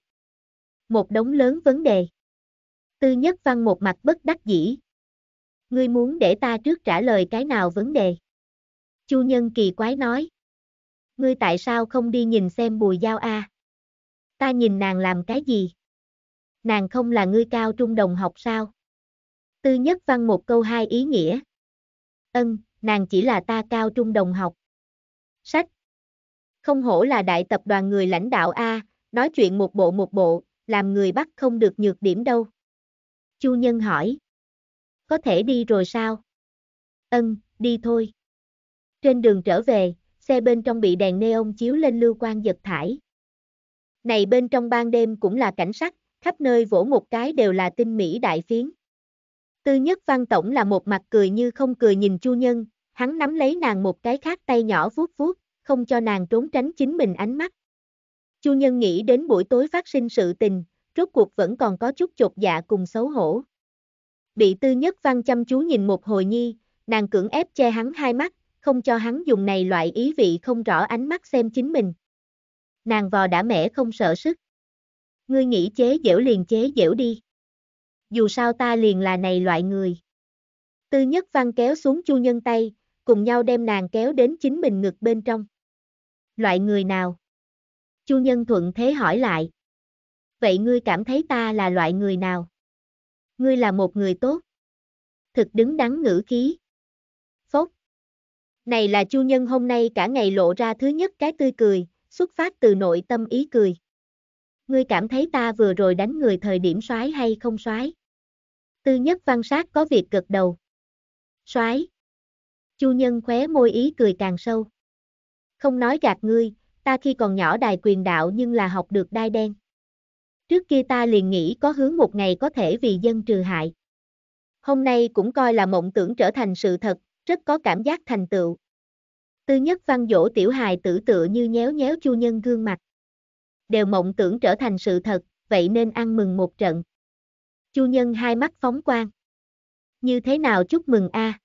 Một đống lớn vấn đề. Tư nhất văn một mặt bất đắc dĩ. Ngươi muốn để ta trước trả lời cái nào vấn đề? Chu nhân kỳ quái nói. Ngươi tại sao không đi nhìn xem bùi giao A? À? Ta nhìn nàng làm cái gì? Nàng không là ngươi cao trung đồng học sao? Tư nhất văn một câu hai ý nghĩa. Ân, nàng chỉ là ta cao trung đồng học. Sách. Không hổ là đại tập đoàn người lãnh đạo A, nói chuyện một bộ một bộ, làm người bắt không được nhược điểm đâu. Chu Nhân hỏi. Có thể đi rồi sao? Ân, đi thôi. Trên đường trở về, xe bên trong bị đèn neon chiếu lên lưu quan giật thải. Này bên trong ban đêm cũng là cảnh sắc, khắp nơi vỗ một cái đều là tinh mỹ đại phiến. Tư nhất văn tổng là một mặt cười như không cười nhìn chu nhân, hắn nắm lấy nàng một cái khác tay nhỏ vuốt vuốt, không cho nàng trốn tránh chính mình ánh mắt. Chu nhân nghĩ đến buổi tối phát sinh sự tình, rốt cuộc vẫn còn có chút chột dạ cùng xấu hổ. Bị tư nhất văn chăm chú nhìn một hồi nhi, nàng cưỡng ép che hắn hai mắt, không cho hắn dùng này loại ý vị không rõ ánh mắt xem chính mình nàng vò đã mẻ không sợ sức. Ngươi nghĩ chế giễu liền chế giễu đi. Dù sao ta liền là này loại người. Tư nhất văn kéo xuống chu nhân tay, cùng nhau đem nàng kéo đến chính mình ngực bên trong. Loại người nào? Chu nhân thuận thế hỏi lại. Vậy ngươi cảm thấy ta là loại người nào? Ngươi là một người tốt. Thực đứng đắn ngữ khí. Phốc. Này là chu nhân hôm nay cả ngày lộ ra thứ nhất cái tươi cười, xuất phát từ nội tâm ý cười. Ngươi cảm thấy ta vừa rồi đánh người thời điểm soái hay không soái? Tư nhất văn sát có việc gật đầu. Soái. Chu nhân khóe môi ý cười càng sâu. Không nói gạt ngươi, ta khi còn nhỏ đài quyền đạo nhưng là học được đai đen. Trước kia ta liền nghĩ có hướng một ngày có thể vì dân trừ hại. Hôm nay cũng coi là mộng tưởng trở thành sự thật, rất có cảm giác thành tựu. Tư nhất văn dỗ tiểu hài tử tựa như nhéo nhéo chu nhân gương mặt. Đều mộng tưởng trở thành sự thật, vậy nên ăn mừng một trận. Chu nhân hai mắt phóng quang. Như thế nào chúc mừng a? À?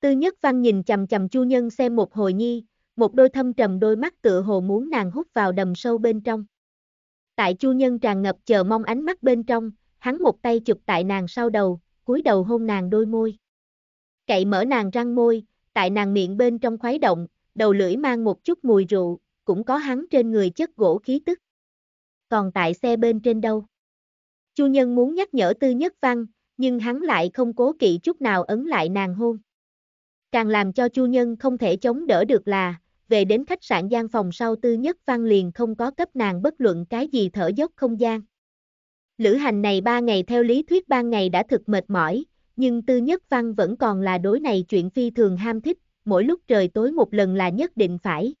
Tư nhất văn nhìn chầm chầm chu nhân xem một hồi nhi, một đôi thâm trầm đôi mắt tựa hồ muốn nàng hút vào đầm sâu bên trong. Tại chu nhân tràn ngập chờ mong ánh mắt bên trong, hắn một tay chụp tại nàng sau đầu, cúi đầu hôn nàng đôi môi. Cậy mở nàng răng môi, tại nàng miệng bên trong khuấy động, đầu lưỡi mang một chút mùi rượu, cũng có hắn trên người chất gỗ khí tức. Còn tại xe bên trên đâu? Chu nhân muốn nhắc nhở Tư Nhất Văn, nhưng hắn lại không cố kỵ chút nào ấn lại nàng hôn. Càng làm cho Chu nhân không thể chống đỡ được là, về đến khách sạn gian phòng sau Tư Nhất Văn liền không có cấp nàng bất luận cái gì thở dốc không gian. Lữ hành này ba ngày theo lý thuyết ban ngày đã thực mệt mỏi, nhưng Tư Nhất Văn vẫn còn là đối này chuyện phi thường ham thích, mỗi lúc trời tối một lần là nhất định phải.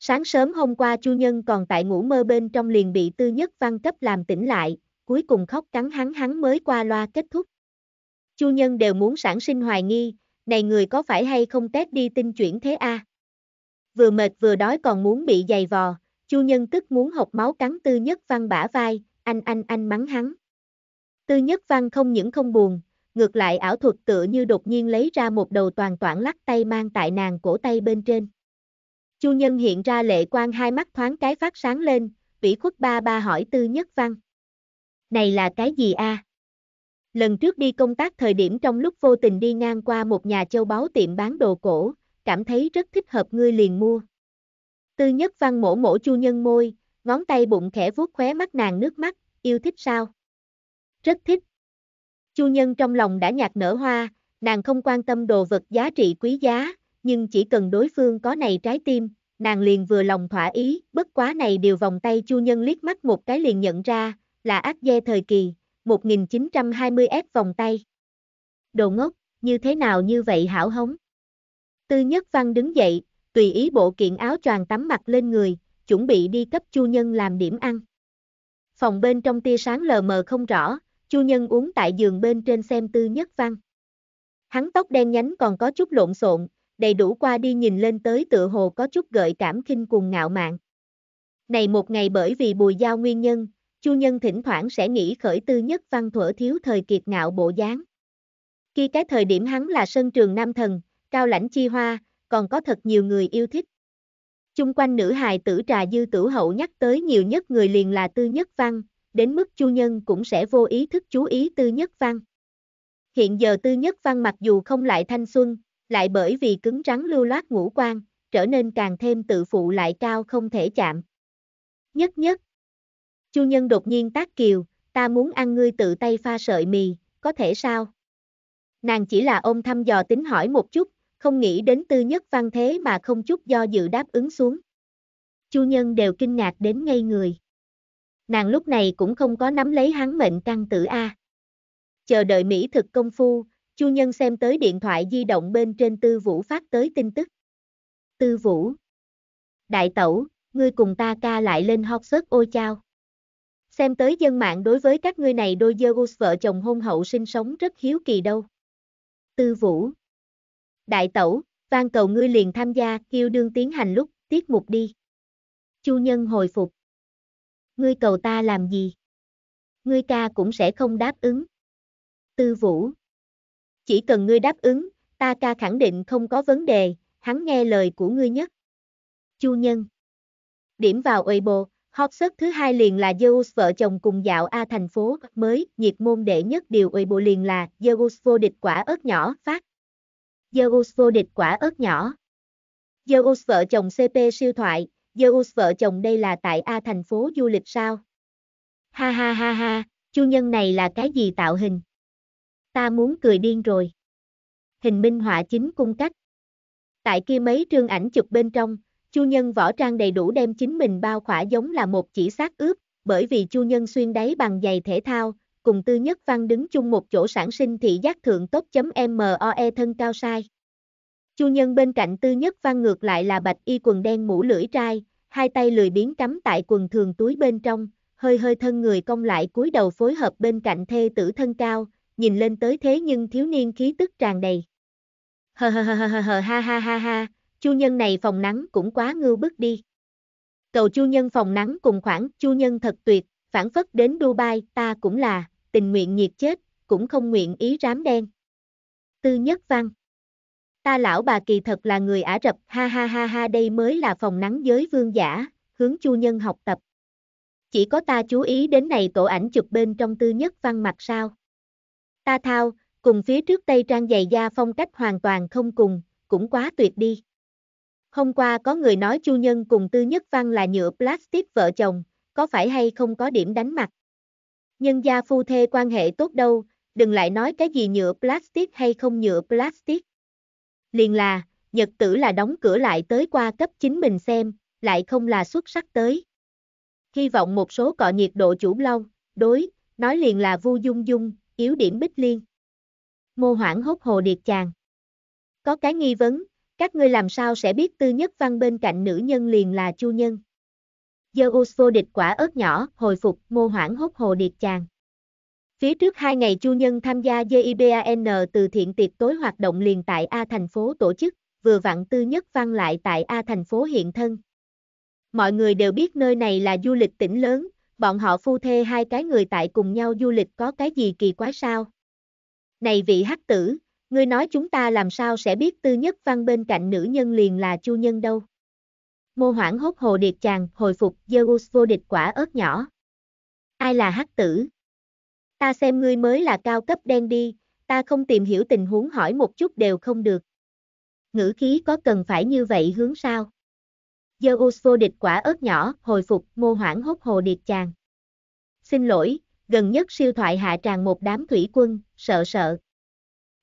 Sáng sớm hôm qua Chu Nhân còn tại ngủ mơ bên trong liền bị Tư Nhất Văn cấp làm tỉnh lại, cuối cùng khóc cắn hắn hắn mới qua loa kết thúc. Chu Nhân đều muốn sản sinh hoài nghi, này người có phải hay không tét đi tin chuyển thế a? Vừa mệt vừa đói còn muốn bị dày vò, Chu Nhân tức muốn hộc máu cắn Tư Nhất Văn bả vai, anh anh anh mắng hắn. Tư Nhất Văn không những không buồn, ngược lại ảo thuật tựa như đột nhiên lấy ra một đầu toàn toàn lắc tay mang tại nàng cổ tay bên trên. Chu nhân hiện ra lệ quang hai mắt thoáng cái phát sáng lên, vĩ khuất ba ba hỏi tư nhất văn. Này là cái gì a? Lần trước đi công tác thời điểm trong lúc vô tình đi ngang qua một nhà châu báu tiệm bán đồ cổ, cảm thấy rất thích hợp ngươi liền mua. Tư nhất văn mổ mổ chu nhân môi, ngón tay bụng khẽ vuốt khóe mắt nàng nước mắt, yêu thích sao? Rất thích, Chu Nhân trong lòng đã nhạt nở hoa, nàng không quan tâm đồ vật giá trị quý giá, nhưng chỉ cần đối phương có này trái tim, nàng liền vừa lòng thỏa ý, bất quá này điều vòng tay Chu Nhân liếc mắt một cái liền nhận ra, là ác dê thời kỳ, 1920F vòng tay. Đồ ngốc, như thế nào như vậy hảo hống? Tư Nhất Văn đứng dậy, tùy ý bộ kiện áo choàng tắm mặt lên người, chuẩn bị đi cấp Chu Nhân làm điểm ăn. Phòng bên trong tia sáng lờ mờ không rõ, Chu Nhân uống tại giường bên trên xem tư nhất văn. Hắn tóc đen nhánh còn có chút lộn xộn, đầy đủ qua đi nhìn lên tới tựa hồ có chút gợi cảm khinh cùng ngạo mạn. Này một ngày bởi vì bùi giao nguyên nhân, Chu Nhân thỉnh thoảng sẽ nghĩ khởi tư nhất văn thuở thiếu thời kiệt ngạo bộ dáng. Khi cái thời điểm hắn là sân trường nam thần, cao lãnh chi hoa, còn có thật nhiều người yêu thích. Chung quanh nữ hài tử trà dư tử hậu nhắc tới nhiều nhất người liền là tư nhất văn, đến mức Chu Nhân cũng sẽ vô ý thức chú ý Tư Nhất Văn. Hiện giờ Tư Nhất Văn mặc dù không lại thanh xuân, lại bởi vì cứng rắn lưu loát ngũ quan, trở nên càng thêm tự phụ lại cao không thể chạm. Nhất nhất. Chu Nhân đột nhiên tác kiều, ta muốn ăn ngươi tự tay pha sợi mì, có thể sao? Nàng chỉ là ôm thăm dò tính hỏi một chút, không nghĩ đến Tư Nhất Văn thế mà không chút do dự đáp ứng xuống. Chu Nhân đều kinh ngạc đến ngây người nàng lúc này cũng không có nắm lấy hắn mệnh căn tử A. Chờ đợi Mỹ thực công phu, Chu Nhân xem tới điện thoại di động bên trên Tư Vũ phát tới tin tức. Tư Vũ Đại tẩu, ngươi cùng ta ca lại lên hot sớt ôi chao. Xem tới dân mạng đối với các ngươi này đôi dơ gus vợ chồng hôn hậu sinh sống rất hiếu kỳ đâu. Tư Vũ Đại tẩu, van cầu ngươi liền tham gia kêu đương tiến hành lúc, tiết mục đi. Chu Nhân hồi phục Ngươi cầu ta làm gì? Ngươi ca cũng sẽ không đáp ứng. Tư Vũ. Chỉ cần ngươi đáp ứng, ta ca khẳng định không có vấn đề, hắn nghe lời của ngươi nhất. Chu Nhân. Điểm vào Weibo, hot search thứ hai liền là Zeus vợ chồng cùng dạo A thành phố mới, nhiệt môn đệ nhất điều Weibo liền là Zeus vô địch quả ớt nhỏ phát. Zeus vô địch quả ớt nhỏ. Zeus vợ chồng CP siêu thoại, Zeus vợ chồng đây là tại A thành phố du lịch sao? Ha ha ha ha, chu nhân này là cái gì tạo hình? Ta muốn cười điên rồi. Hình minh họa chính cung cách. Tại kia mấy trương ảnh chụp bên trong, chu nhân võ trang đầy đủ đem chính mình bao khỏa giống là một chỉ xác ướp, bởi vì chu nhân xuyên đáy bằng giày thể thao, cùng tư nhất văn đứng chung một chỗ sản sinh thị giác thượng tốt.me thân cao sai. Chu nhân bên cạnh tư nhất văn ngược lại là bạch y quần đen mũ lưỡi trai, hai tay lười biến cắm tại quần thường túi bên trong, hơi hơi thân người cong lại cúi đầu phối hợp bên cạnh thê tử thân cao, nhìn lên tới thế nhưng thiếu niên khí tức tràn đầy. Hờ hờ hờ hờ hờ ha ha ha ha, chu nhân này phòng nắng cũng quá ngưu bức đi. Cầu chu nhân phòng nắng cùng khoảng chu nhân thật tuyệt, phản phất đến Dubai ta cũng là, tình nguyện nhiệt chết, cũng không nguyện ý rám đen. Tư Nhất Văn Ta lão bà kỳ thật là người Ả Rập, ha ha ha ha đây mới là phòng nắng giới vương giả, hướng chu nhân học tập. Chỉ có ta chú ý đến này tổ ảnh chụp bên trong tư nhất văn mặt sao. Ta thao, cùng phía trước tây trang giày da phong cách hoàn toàn không cùng, cũng quá tuyệt đi. Hôm qua có người nói Chu Nhân cùng Tư Nhất Văn là nhựa plastic vợ chồng, có phải hay không có điểm đánh mặt? Nhân gia phu thê quan hệ tốt đâu, đừng lại nói cái gì nhựa plastic hay không nhựa plastic. Liền là, nhật tử là đóng cửa lại tới qua cấp chính mình xem, lại không là xuất sắc tới. Hy vọng một số cọ nhiệt độ chủ long đối, nói liền là vu dung dung, yếu điểm bích liên. Mô hoảng hốt hồ điệt chàng. Có cái nghi vấn, các ngươi làm sao sẽ biết tư nhất văn bên cạnh nữ nhân liền là chu nhân. Zeus vô địch quả ớt nhỏ, hồi phục, mô hoảng hốt hồ điệt chàng. Phía trước hai ngày Chu Nhân tham gia GIBAN từ thiện tiệc tối hoạt động liền tại A thành phố tổ chức, vừa vặn tư nhất văn lại tại A thành phố hiện thân. Mọi người đều biết nơi này là du lịch tỉnh lớn, bọn họ phu thê hai cái người tại cùng nhau du lịch có cái gì kỳ quá sao? Này vị hắc tử, ngươi nói chúng ta làm sao sẽ biết tư nhất văn bên cạnh nữ nhân liền là Chu Nhân đâu? Mô hoảng hốt hồ điệp chàng, hồi phục Zeus vô địch quả ớt nhỏ. Ai là hắc tử? Ta xem ngươi mới là cao cấp đen đi, ta không tìm hiểu tình huống hỏi một chút đều không được. Ngữ khí có cần phải như vậy hướng sao? Zeus vô địch quả ớt nhỏ, hồi phục, mô hoảng hốt hồ điệt chàng. Xin lỗi, gần nhất siêu thoại hạ tràn một đám thủy quân, sợ sợ.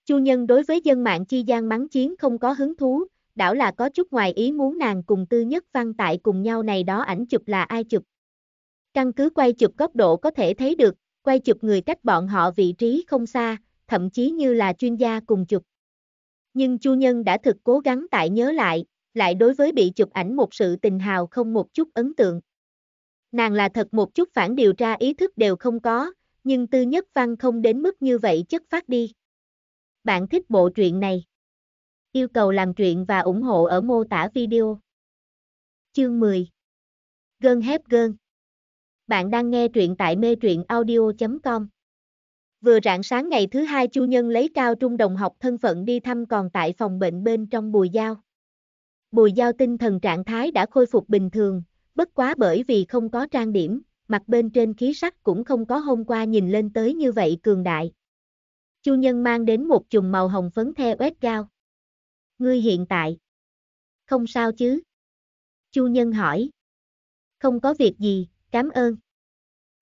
Chu nhân đối với dân mạng chi gian mắng chiến không có hứng thú, đảo là có chút ngoài ý muốn nàng cùng tư nhất văn tại cùng nhau này đó ảnh chụp là ai chụp. Căn cứ quay chụp góc độ có thể thấy được, quay chụp người cách bọn họ vị trí không xa, thậm chí như là chuyên gia cùng chụp. Nhưng Chu Nhân đã thực cố gắng tại nhớ lại, lại đối với bị chụp ảnh một sự tình hào không một chút ấn tượng. Nàng là thật một chút phản điều tra ý thức đều không có, nhưng Tư Nhất Văn không đến mức như vậy chất phát đi. Bạn thích bộ truyện này? Yêu cầu làm truyện và ủng hộ ở mô tả video. Chương 10 Gơn hép gơn bạn đang nghe truyện tại mê truyện audio.com. Vừa rạng sáng ngày thứ hai Chu Nhân lấy cao trung đồng học thân phận đi thăm còn tại phòng bệnh bên trong Bùi Giao. Bùi Giao tinh thần trạng thái đã khôi phục bình thường, bất quá bởi vì không có trang điểm, mặt bên trên khí sắc cũng không có hôm qua nhìn lên tới như vậy cường đại. Chu Nhân mang đến một chùm màu hồng phấn theo ép cao. Ngươi hiện tại. Không sao chứ? Chu Nhân hỏi. Không có việc gì, cảm ơn.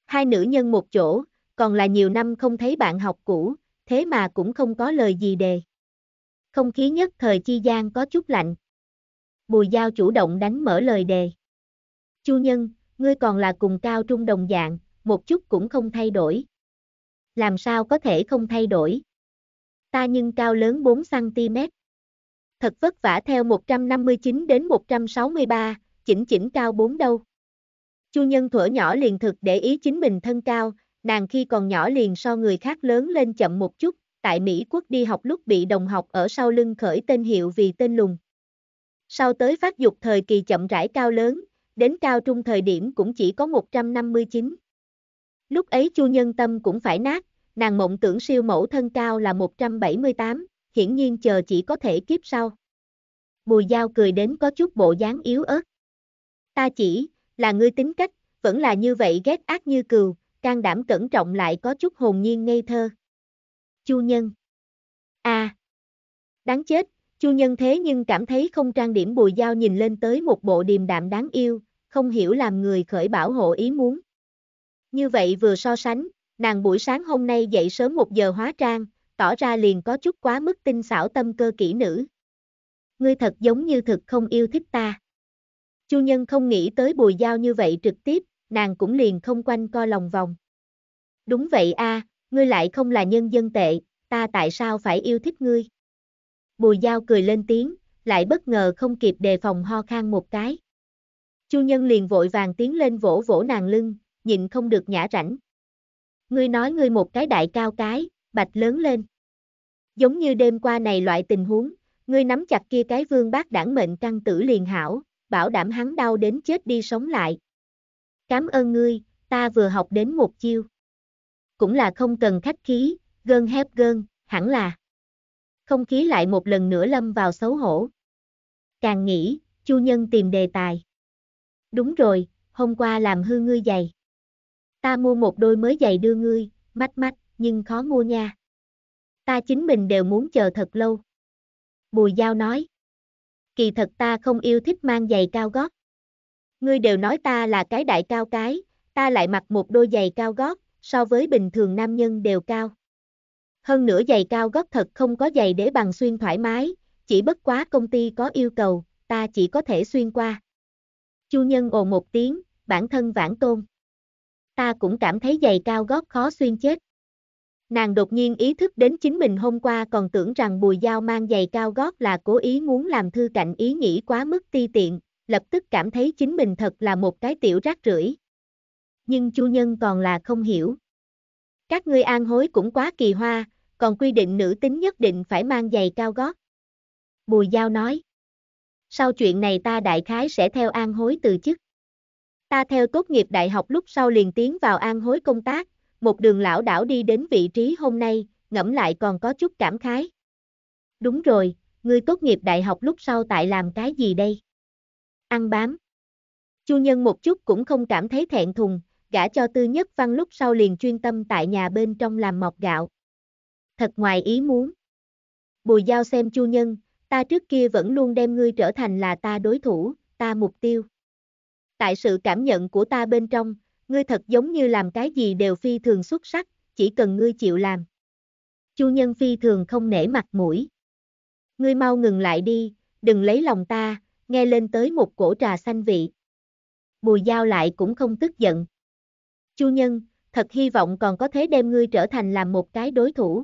Hai nữ nhân một chỗ, còn là nhiều năm không thấy bạn học cũ, thế mà cũng không có lời gì đề. Không khí nhất thời chi gian có chút lạnh. Bùi Giao chủ động đánh mở lời đề. Chu Nhân, ngươi còn là cùng cao trung đồng dạng, một chút cũng không thay đổi. Làm sao có thể không thay đổi? Ta nhưng cao lớn 4cm. Thật vất vả theo 159 đến 163, chỉnh chỉnh cao 4 đâu. Chu Nhân thuở nhỏ liền thực để ý chính mình thân cao, nàng khi còn nhỏ liền so người khác lớn lên chậm một chút, tại Mỹ quốc đi học lúc bị đồng học ở sau lưng khởi tên hiệu vì tên lùng. Sau tới phát dục thời kỳ chậm rãi cao lớn, đến cao trung thời điểm cũng chỉ có 159. Lúc ấy Chu Nhân Tâm cũng phải nát, nàng mộng tưởng siêu mẫu thân cao là 178, hiển nhiên chờ chỉ có thể kiếp sau. Bùi Giao cười đến có chút bộ dáng yếu ớt. Ta chỉ, là ngươi tính cách, vẫn là như vậy ghét ác như cừu, can đảm cẩn trọng lại có chút hồn nhiên ngây thơ. Chu Nhân a à. Đáng chết, Chu Nhân thế nhưng cảm thấy không trang điểm bùi dao nhìn lên tới một bộ điềm đạm đáng yêu, không hiểu làm người khởi bảo hộ ý muốn. Như vậy vừa so sánh, nàng buổi sáng hôm nay dậy sớm một giờ hóa trang, tỏ ra liền có chút quá mức tinh xảo tâm cơ kỹ nữ. Ngươi thật giống như thực không yêu thích ta. Chu Nhân không nghĩ tới Bùi Giao như vậy trực tiếp, nàng cũng liền không quanh co lòng vòng. Đúng vậy a, à, ngươi lại không là nhân dân tệ, ta tại sao phải yêu thích ngươi? Bùi Giao cười lên tiếng, lại bất ngờ không kịp đề phòng ho khan một cái. Chu Nhân liền vội vàng tiến lên vỗ vỗ nàng lưng, nhịn không được nhả rảnh. Ngươi nói ngươi một cái đại cao cái, bạch lớn lên. Giống như đêm qua này loại tình huống, ngươi nắm chặt kia cái vương bác đảng mệnh căng tử liền hảo, bảo đảm hắn đau đến chết đi sống lại. Cám ơn ngươi, ta vừa học đến một chiêu. Cũng là không cần khách khí, gơn hép gơn, hẳn là. Không khí lại một lần nữa lâm vào xấu hổ. Càng nghĩ, chu nhân tìm đề tài. Đúng rồi, hôm qua làm hư ngươi giày. Ta mua một đôi mới giày đưa ngươi, mách mách, nhưng khó mua nha. Ta chính mình đều muốn chờ thật lâu. Bùi Giao nói kỳ thật ta không yêu thích mang giày cao gót. Ngươi đều nói ta là cái đại cao cái, ta lại mặc một đôi giày cao gót, so với bình thường nam nhân đều cao. Hơn nữa giày cao gót thật không có giày để bằng xuyên thoải mái, chỉ bất quá công ty có yêu cầu, ta chỉ có thể xuyên qua. Chu nhân ồ một tiếng, bản thân vãn tôn. Ta cũng cảm thấy giày cao gót khó xuyên chết. Nàng đột nhiên ý thức đến chính mình hôm qua còn tưởng rằng Bùi Giao mang giày cao gót là cố ý muốn làm thư cạnh ý nghĩ quá mức ti tiện, lập tức cảm thấy chính mình thật là một cái tiểu rác rưởi. Nhưng chu nhân còn là không hiểu. Các ngươi an hối cũng quá kỳ hoa, còn quy định nữ tính nhất định phải mang giày cao gót. Bùi Giao nói. Sau chuyện này ta đại khái sẽ theo an hối từ chức. Ta theo tốt nghiệp đại học lúc sau liền tiến vào an hối công tác, một đường lão đảo đi đến vị trí hôm nay, ngẫm lại còn có chút cảm khái. Đúng rồi, ngươi tốt nghiệp đại học lúc sau tại làm cái gì đây? Ăn bám. Chu nhân một chút cũng không cảm thấy thẹn thùng, gã cho tư nhất văn lúc sau liền chuyên tâm tại nhà bên trong làm mọc gạo. Thật ngoài ý muốn. Bùi giao xem chu nhân, ta trước kia vẫn luôn đem ngươi trở thành là ta đối thủ, ta mục tiêu. Tại sự cảm nhận của ta bên trong, ngươi thật giống như làm cái gì đều phi thường xuất sắc, chỉ cần ngươi chịu làm. Chu nhân phi thường không nể mặt mũi. Ngươi mau ngừng lại đi, đừng lấy lòng ta, nghe lên tới một cổ trà xanh vị. Bùi giao lại cũng không tức giận. Chu nhân, thật hy vọng còn có thế đem ngươi trở thành làm một cái đối thủ.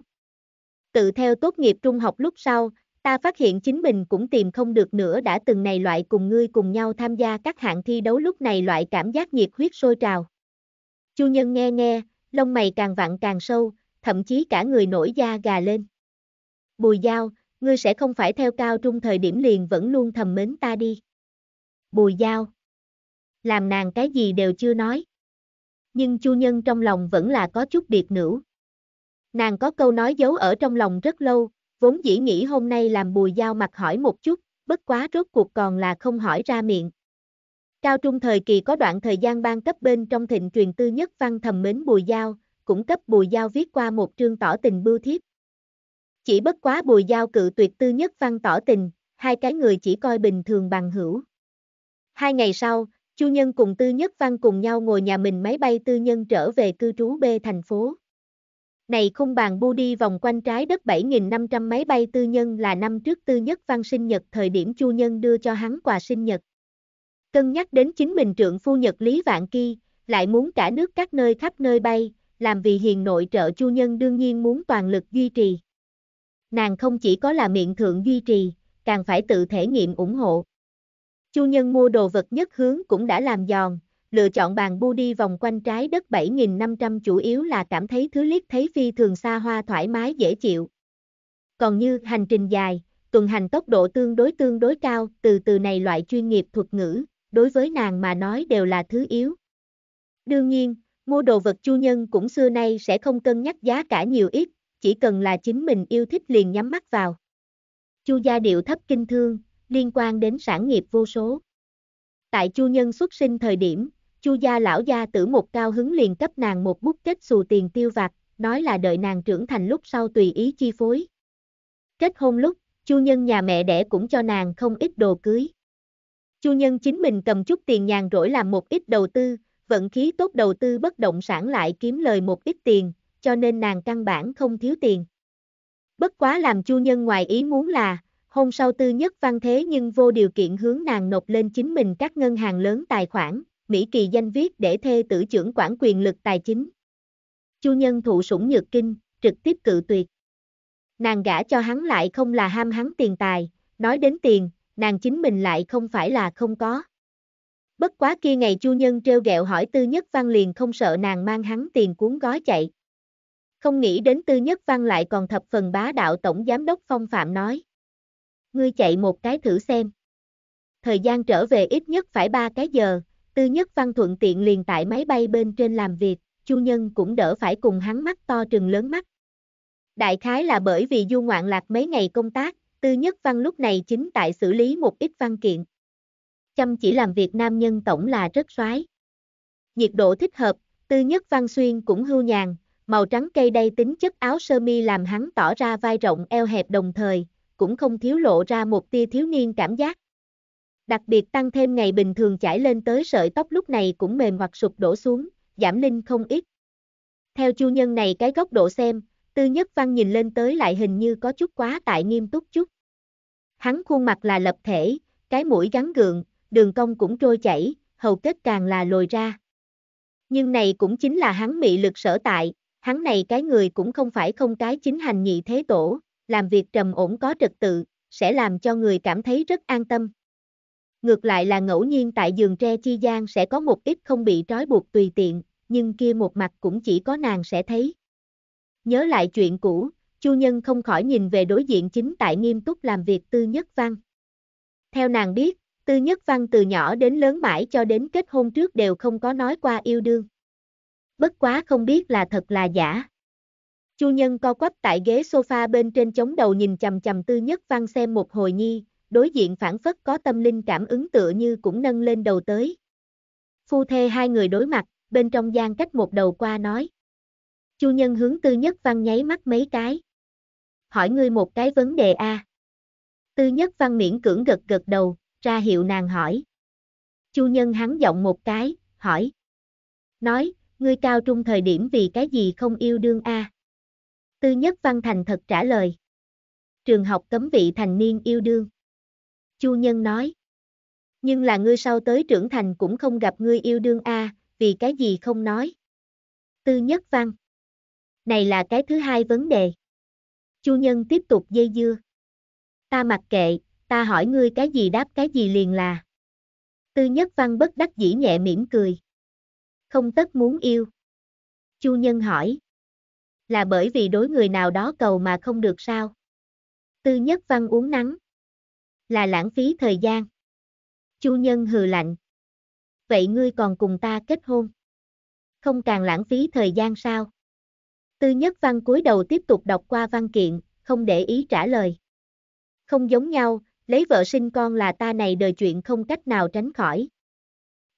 Tự theo tốt nghiệp trung học lúc sau, ta phát hiện chính mình cũng tìm không được nữa đã từng này loại cùng ngươi cùng nhau tham gia các hạng thi đấu lúc này loại cảm giác nhiệt huyết sôi trào. Chu Nhân nghe nghe, lông mày càng vặn càng sâu, thậm chí cả người nổi da gà lên. Bùi Giao, ngươi sẽ không phải theo cao trung thời điểm liền vẫn luôn thầm mến ta đi. Bùi Giao. Làm nàng cái gì đều chưa nói. Nhưng Chu Nhân trong lòng vẫn là có chút biệt nữ. Nàng có câu nói giấu ở trong lòng rất lâu, vốn dĩ nghĩ hôm nay làm Bùi Giao mặt hỏi một chút, bất quá rốt cuộc còn là không hỏi ra miệng. Cao trung thời kỳ có đoạn thời gian ban cấp bên trong thịnh truyền tư nhất văn thầm mến Bùi Giao, cũng cấp Bùi Giao viết qua một trương tỏ tình bưu thiếp. Chỉ bất quá Bùi Giao cự tuyệt tư nhất văn tỏ tình, hai cái người chỉ coi bình thường bằng hữu. Hai ngày sau, Chu Nhân cùng Tư Nhất Văn cùng nhau ngồi nhà mình máy bay tư nhân trở về cư trú B thành phố. Này khung bàn bu đi vòng quanh trái đất 7.500 máy bay tư nhân là năm trước Tư Nhất Văn sinh nhật thời điểm Chu Nhân đưa cho hắn quà sinh nhật. Cân nhắc đến chính mình trượng phu Nhật Lý Vạn Kỳ, lại muốn cả nước các nơi khắp nơi bay, làm vì hiền nội trợ chu nhân đương nhiên muốn toàn lực duy trì. Nàng không chỉ có là miệng thượng duy trì, càng phải tự thể nghiệm ủng hộ. Chu nhân mua đồ vật nhất hướng cũng đã làm giòn, lựa chọn bàn bu đi vòng quanh trái đất 7.500 chủ yếu là cảm thấy thứ liếc thấy phi thường xa hoa thoải mái dễ chịu. Còn như hành trình dài, tuần hành tốc độ tương đối tương đối cao, từ từ này loại chuyên nghiệp thuật ngữ, đối với nàng mà nói đều là thứ yếu. Đương nhiên, mua đồ vật chu nhân cũng xưa nay sẽ không cân nhắc giá cả nhiều ít, chỉ cần là chính mình yêu thích liền nhắm mắt vào. Chu gia điệu thấp kinh thương, liên quan đến sản nghiệp vô số. Tại chu nhân xuất sinh thời điểm, chu gia lão gia tử một cao hứng liền cấp nàng một bút kết xù tiền tiêu vặt, nói là đợi nàng trưởng thành lúc sau tùy ý chi phối. Kết hôn lúc, chu nhân nhà mẹ đẻ cũng cho nàng không ít đồ cưới. Chu Nhân chính mình cầm chút tiền nhàn rỗi làm một ít đầu tư, vận khí tốt đầu tư bất động sản lại kiếm lời một ít tiền, cho nên nàng căn bản không thiếu tiền. Bất quá làm Chu Nhân ngoài ý muốn là, hôm sau tư nhất văn thế nhưng vô điều kiện hướng nàng nộp lên chính mình các ngân hàng lớn tài khoản, Mỹ Kỳ danh viết để thê tử trưởng quản quyền lực tài chính. Chu Nhân thụ sủng nhược kinh, trực tiếp cự tuyệt. Nàng gả cho hắn lại không là ham hắn tiền tài, nói đến tiền, nàng chính mình lại không phải là không có. Bất quá kia ngày chu nhân treo gẹo hỏi tư nhất văn liền không sợ nàng mang hắn tiền cuốn gói chạy. Không nghĩ đến tư nhất văn lại còn thập phần bá đạo tổng giám đốc phong phạm nói. Ngươi chạy một cái thử xem. Thời gian trở về ít nhất phải ba cái giờ, tư nhất văn thuận tiện liền tại máy bay bên trên làm việc, chu nhân cũng đỡ phải cùng hắn mắt to trừng lớn mắt. Đại khái là bởi vì du ngoạn lạc mấy ngày công tác, Tư Nhất Văn lúc này chính tại xử lý một ít văn kiện. Chăm chỉ làm việc nam nhân tổng là rất soái. Nhiệt độ thích hợp, Tư Nhất Văn xuyên cũng hưu nhàn, màu trắng cây đây tính chất áo sơ mi làm hắn tỏ ra vai rộng eo hẹp đồng thời, cũng không thiếu lộ ra một tia thiếu niên cảm giác. Đặc biệt tăng thêm ngày bình thường chảy lên tới sợi tóc lúc này cũng mềm hoặc sụp đổ xuống, giảm linh không ít. Theo chu nhân này cái góc độ xem, Tư Nhất Văn nhìn lên tới lại hình như có chút quá tại nghiêm túc chút. Hắn khuôn mặt là lập thể, cái mũi gắn gượng, đường cong cũng trôi chảy, hầu kết càng là lồi ra. Nhưng này cũng chính là hắn mị lực sở tại, hắn này cái người cũng không phải không cái chính hành nhị thế tổ, làm việc trầm ổn có trật tự, sẽ làm cho người cảm thấy rất an tâm. Ngược lại là ngẫu nhiên tại giường tre chi gian sẽ có một ít không bị trói buộc tùy tiện, nhưng kia một mặt cũng chỉ có nàng sẽ thấy. Nhớ lại chuyện cũ, Chu Nhân không khỏi nhìn về đối diện chính tại nghiêm túc làm việc Tư Nhất Văn. Theo nàng biết, Tư Nhất Văn từ nhỏ đến lớn mãi cho đến kết hôn trước đều không có nói qua yêu đương. Bất quá không biết là thật là giả. Chu Nhân co quắp tại ghế sofa bên trên chống đầu nhìn chầm chầm Tư Nhất Văn xem một hồi nhi, đối diện phản phất có tâm linh cảm ứng tựa như cũng nâng lên đầu tới. Phu thê hai người đối mặt, bên trong gian cách một đầu qua nói. Chu nhân hướng tư nhất văn nháy mắt mấy cái. Hỏi ngươi một cái vấn đề A. À. Tư nhất văn miễn cưỡng gật gật đầu, ra hiệu nàng hỏi. Chu nhân hắn giọng một cái, hỏi. Nói, ngươi cao trung thời điểm vì cái gì không yêu đương A. À? Tư nhất văn thành thật trả lời. Trường học cấm vị thành niên yêu đương. Chu nhân nói. Nhưng là ngươi sau tới trưởng thành cũng không gặp ngươi yêu đương A, à, vì cái gì không nói. Tư nhất văn. Này là cái thứ hai vấn đề. Chu Nhân tiếp tục dây dưa. Ta mặc kệ, ta hỏi ngươi cái gì đáp cái gì liền là. Tư Nhất Văn bất đắc dĩ nhẹ mỉm cười. Không tất muốn yêu. Chu Nhân hỏi. Là bởi vì đối người nào đó cầu mà không được sao? Tư Nhất Văn uống nắng. Là lãng phí thời gian. Chu Nhân hừ lạnh. Vậy ngươi còn cùng ta kết hôn? Không càng lãng phí thời gian sao? Tư nhất văn cúi đầu tiếp tục đọc qua văn kiện, không để ý trả lời. Không giống nhau, lấy vợ sinh con là ta này đời chuyện không cách nào tránh khỏi.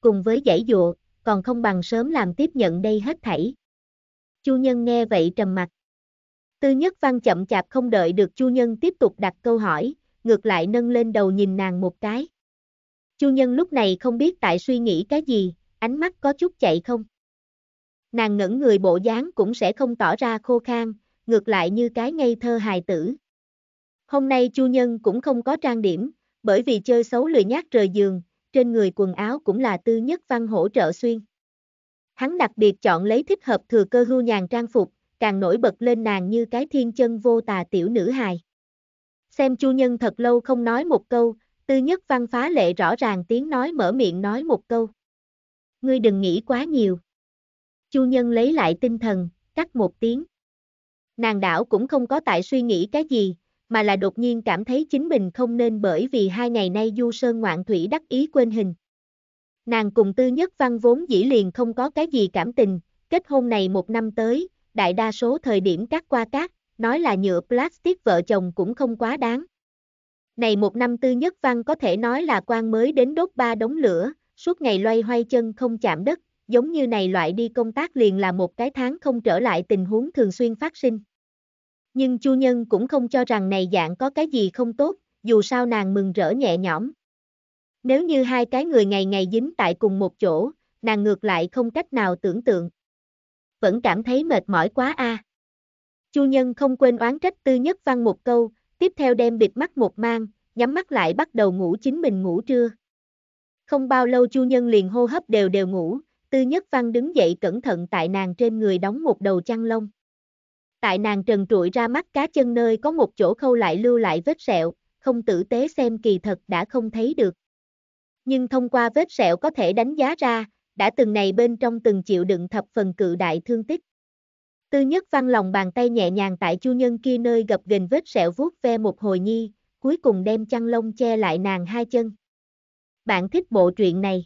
Cùng với giải dụa, còn không bằng sớm làm tiếp nhận đây hết thảy. Chu Nhân nghe vậy trầm mặt. Tư Nhất Văn chậm chạp không đợi được Chu Nhân tiếp tục đặt câu hỏi, ngược lại nâng lên đầu nhìn nàng một cái. Chu Nhân lúc này không biết tại suy nghĩ cái gì, ánh mắt có chút chạy không nàng ngẩn người bộ dáng cũng sẽ không tỏ ra khô khan, ngược lại như cái ngây thơ hài tử. Hôm nay Chu Nhân cũng không có trang điểm, bởi vì chơi xấu lười nhát rời giường, trên người quần áo cũng là tư nhất văn hỗ trợ xuyên. Hắn đặc biệt chọn lấy thích hợp thừa cơ hưu nhàn trang phục, càng nổi bật lên nàng như cái thiên chân vô tà tiểu nữ hài. Xem Chu Nhân thật lâu không nói một câu, tư nhất văn phá lệ rõ ràng tiếng nói mở miệng nói một câu. Ngươi đừng nghĩ quá nhiều. Chu Nhân lấy lại tinh thần, cắt một tiếng. Nàng đảo cũng không có tại suy nghĩ cái gì, mà là đột nhiên cảm thấy chính mình không nên bởi vì hai ngày nay du sơn ngoạn thủy đắc ý quên hình. Nàng cùng tư nhất văn vốn dĩ liền không có cái gì cảm tình, kết hôn này một năm tới, đại đa số thời điểm cắt qua cát, nói là nhựa plastic vợ chồng cũng không quá đáng. Này một năm tư nhất văn có thể nói là quan mới đến đốt ba đống lửa, suốt ngày loay hoay chân không chạm đất, giống như này loại đi công tác liền là một cái tháng không trở lại tình huống thường xuyên phát sinh. Nhưng Chu Nhân cũng không cho rằng này dạng có cái gì không tốt, dù sao nàng mừng rỡ nhẹ nhõm. Nếu như hai cái người ngày ngày dính tại cùng một chỗ, nàng ngược lại không cách nào tưởng tượng. Vẫn cảm thấy mệt mỏi quá a. À. Chu Nhân không quên oán trách Tư Nhất Văn một câu, tiếp theo đem bịt mắt một mang, nhắm mắt lại bắt đầu ngủ chính mình ngủ trưa. Không bao lâu Chu Nhân liền hô hấp đều đều ngủ, Tư Nhất Văn đứng dậy cẩn thận tại nàng trên người đóng một đầu chăn lông. Tại nàng trần trụi ra mắt cá chân nơi có một chỗ khâu lại lưu lại vết sẹo, không tử tế xem kỳ thật đã không thấy được. Nhưng thông qua vết sẹo có thể đánh giá ra, đã từng này bên trong từng chịu đựng thập phần cự đại thương tích. Tư Nhất Văn lòng bàn tay nhẹ nhàng tại chu nhân kia nơi gập ghềnh vết sẹo vuốt ve một hồi nhi, cuối cùng đem chăn lông che lại nàng hai chân. Bạn thích bộ truyện này?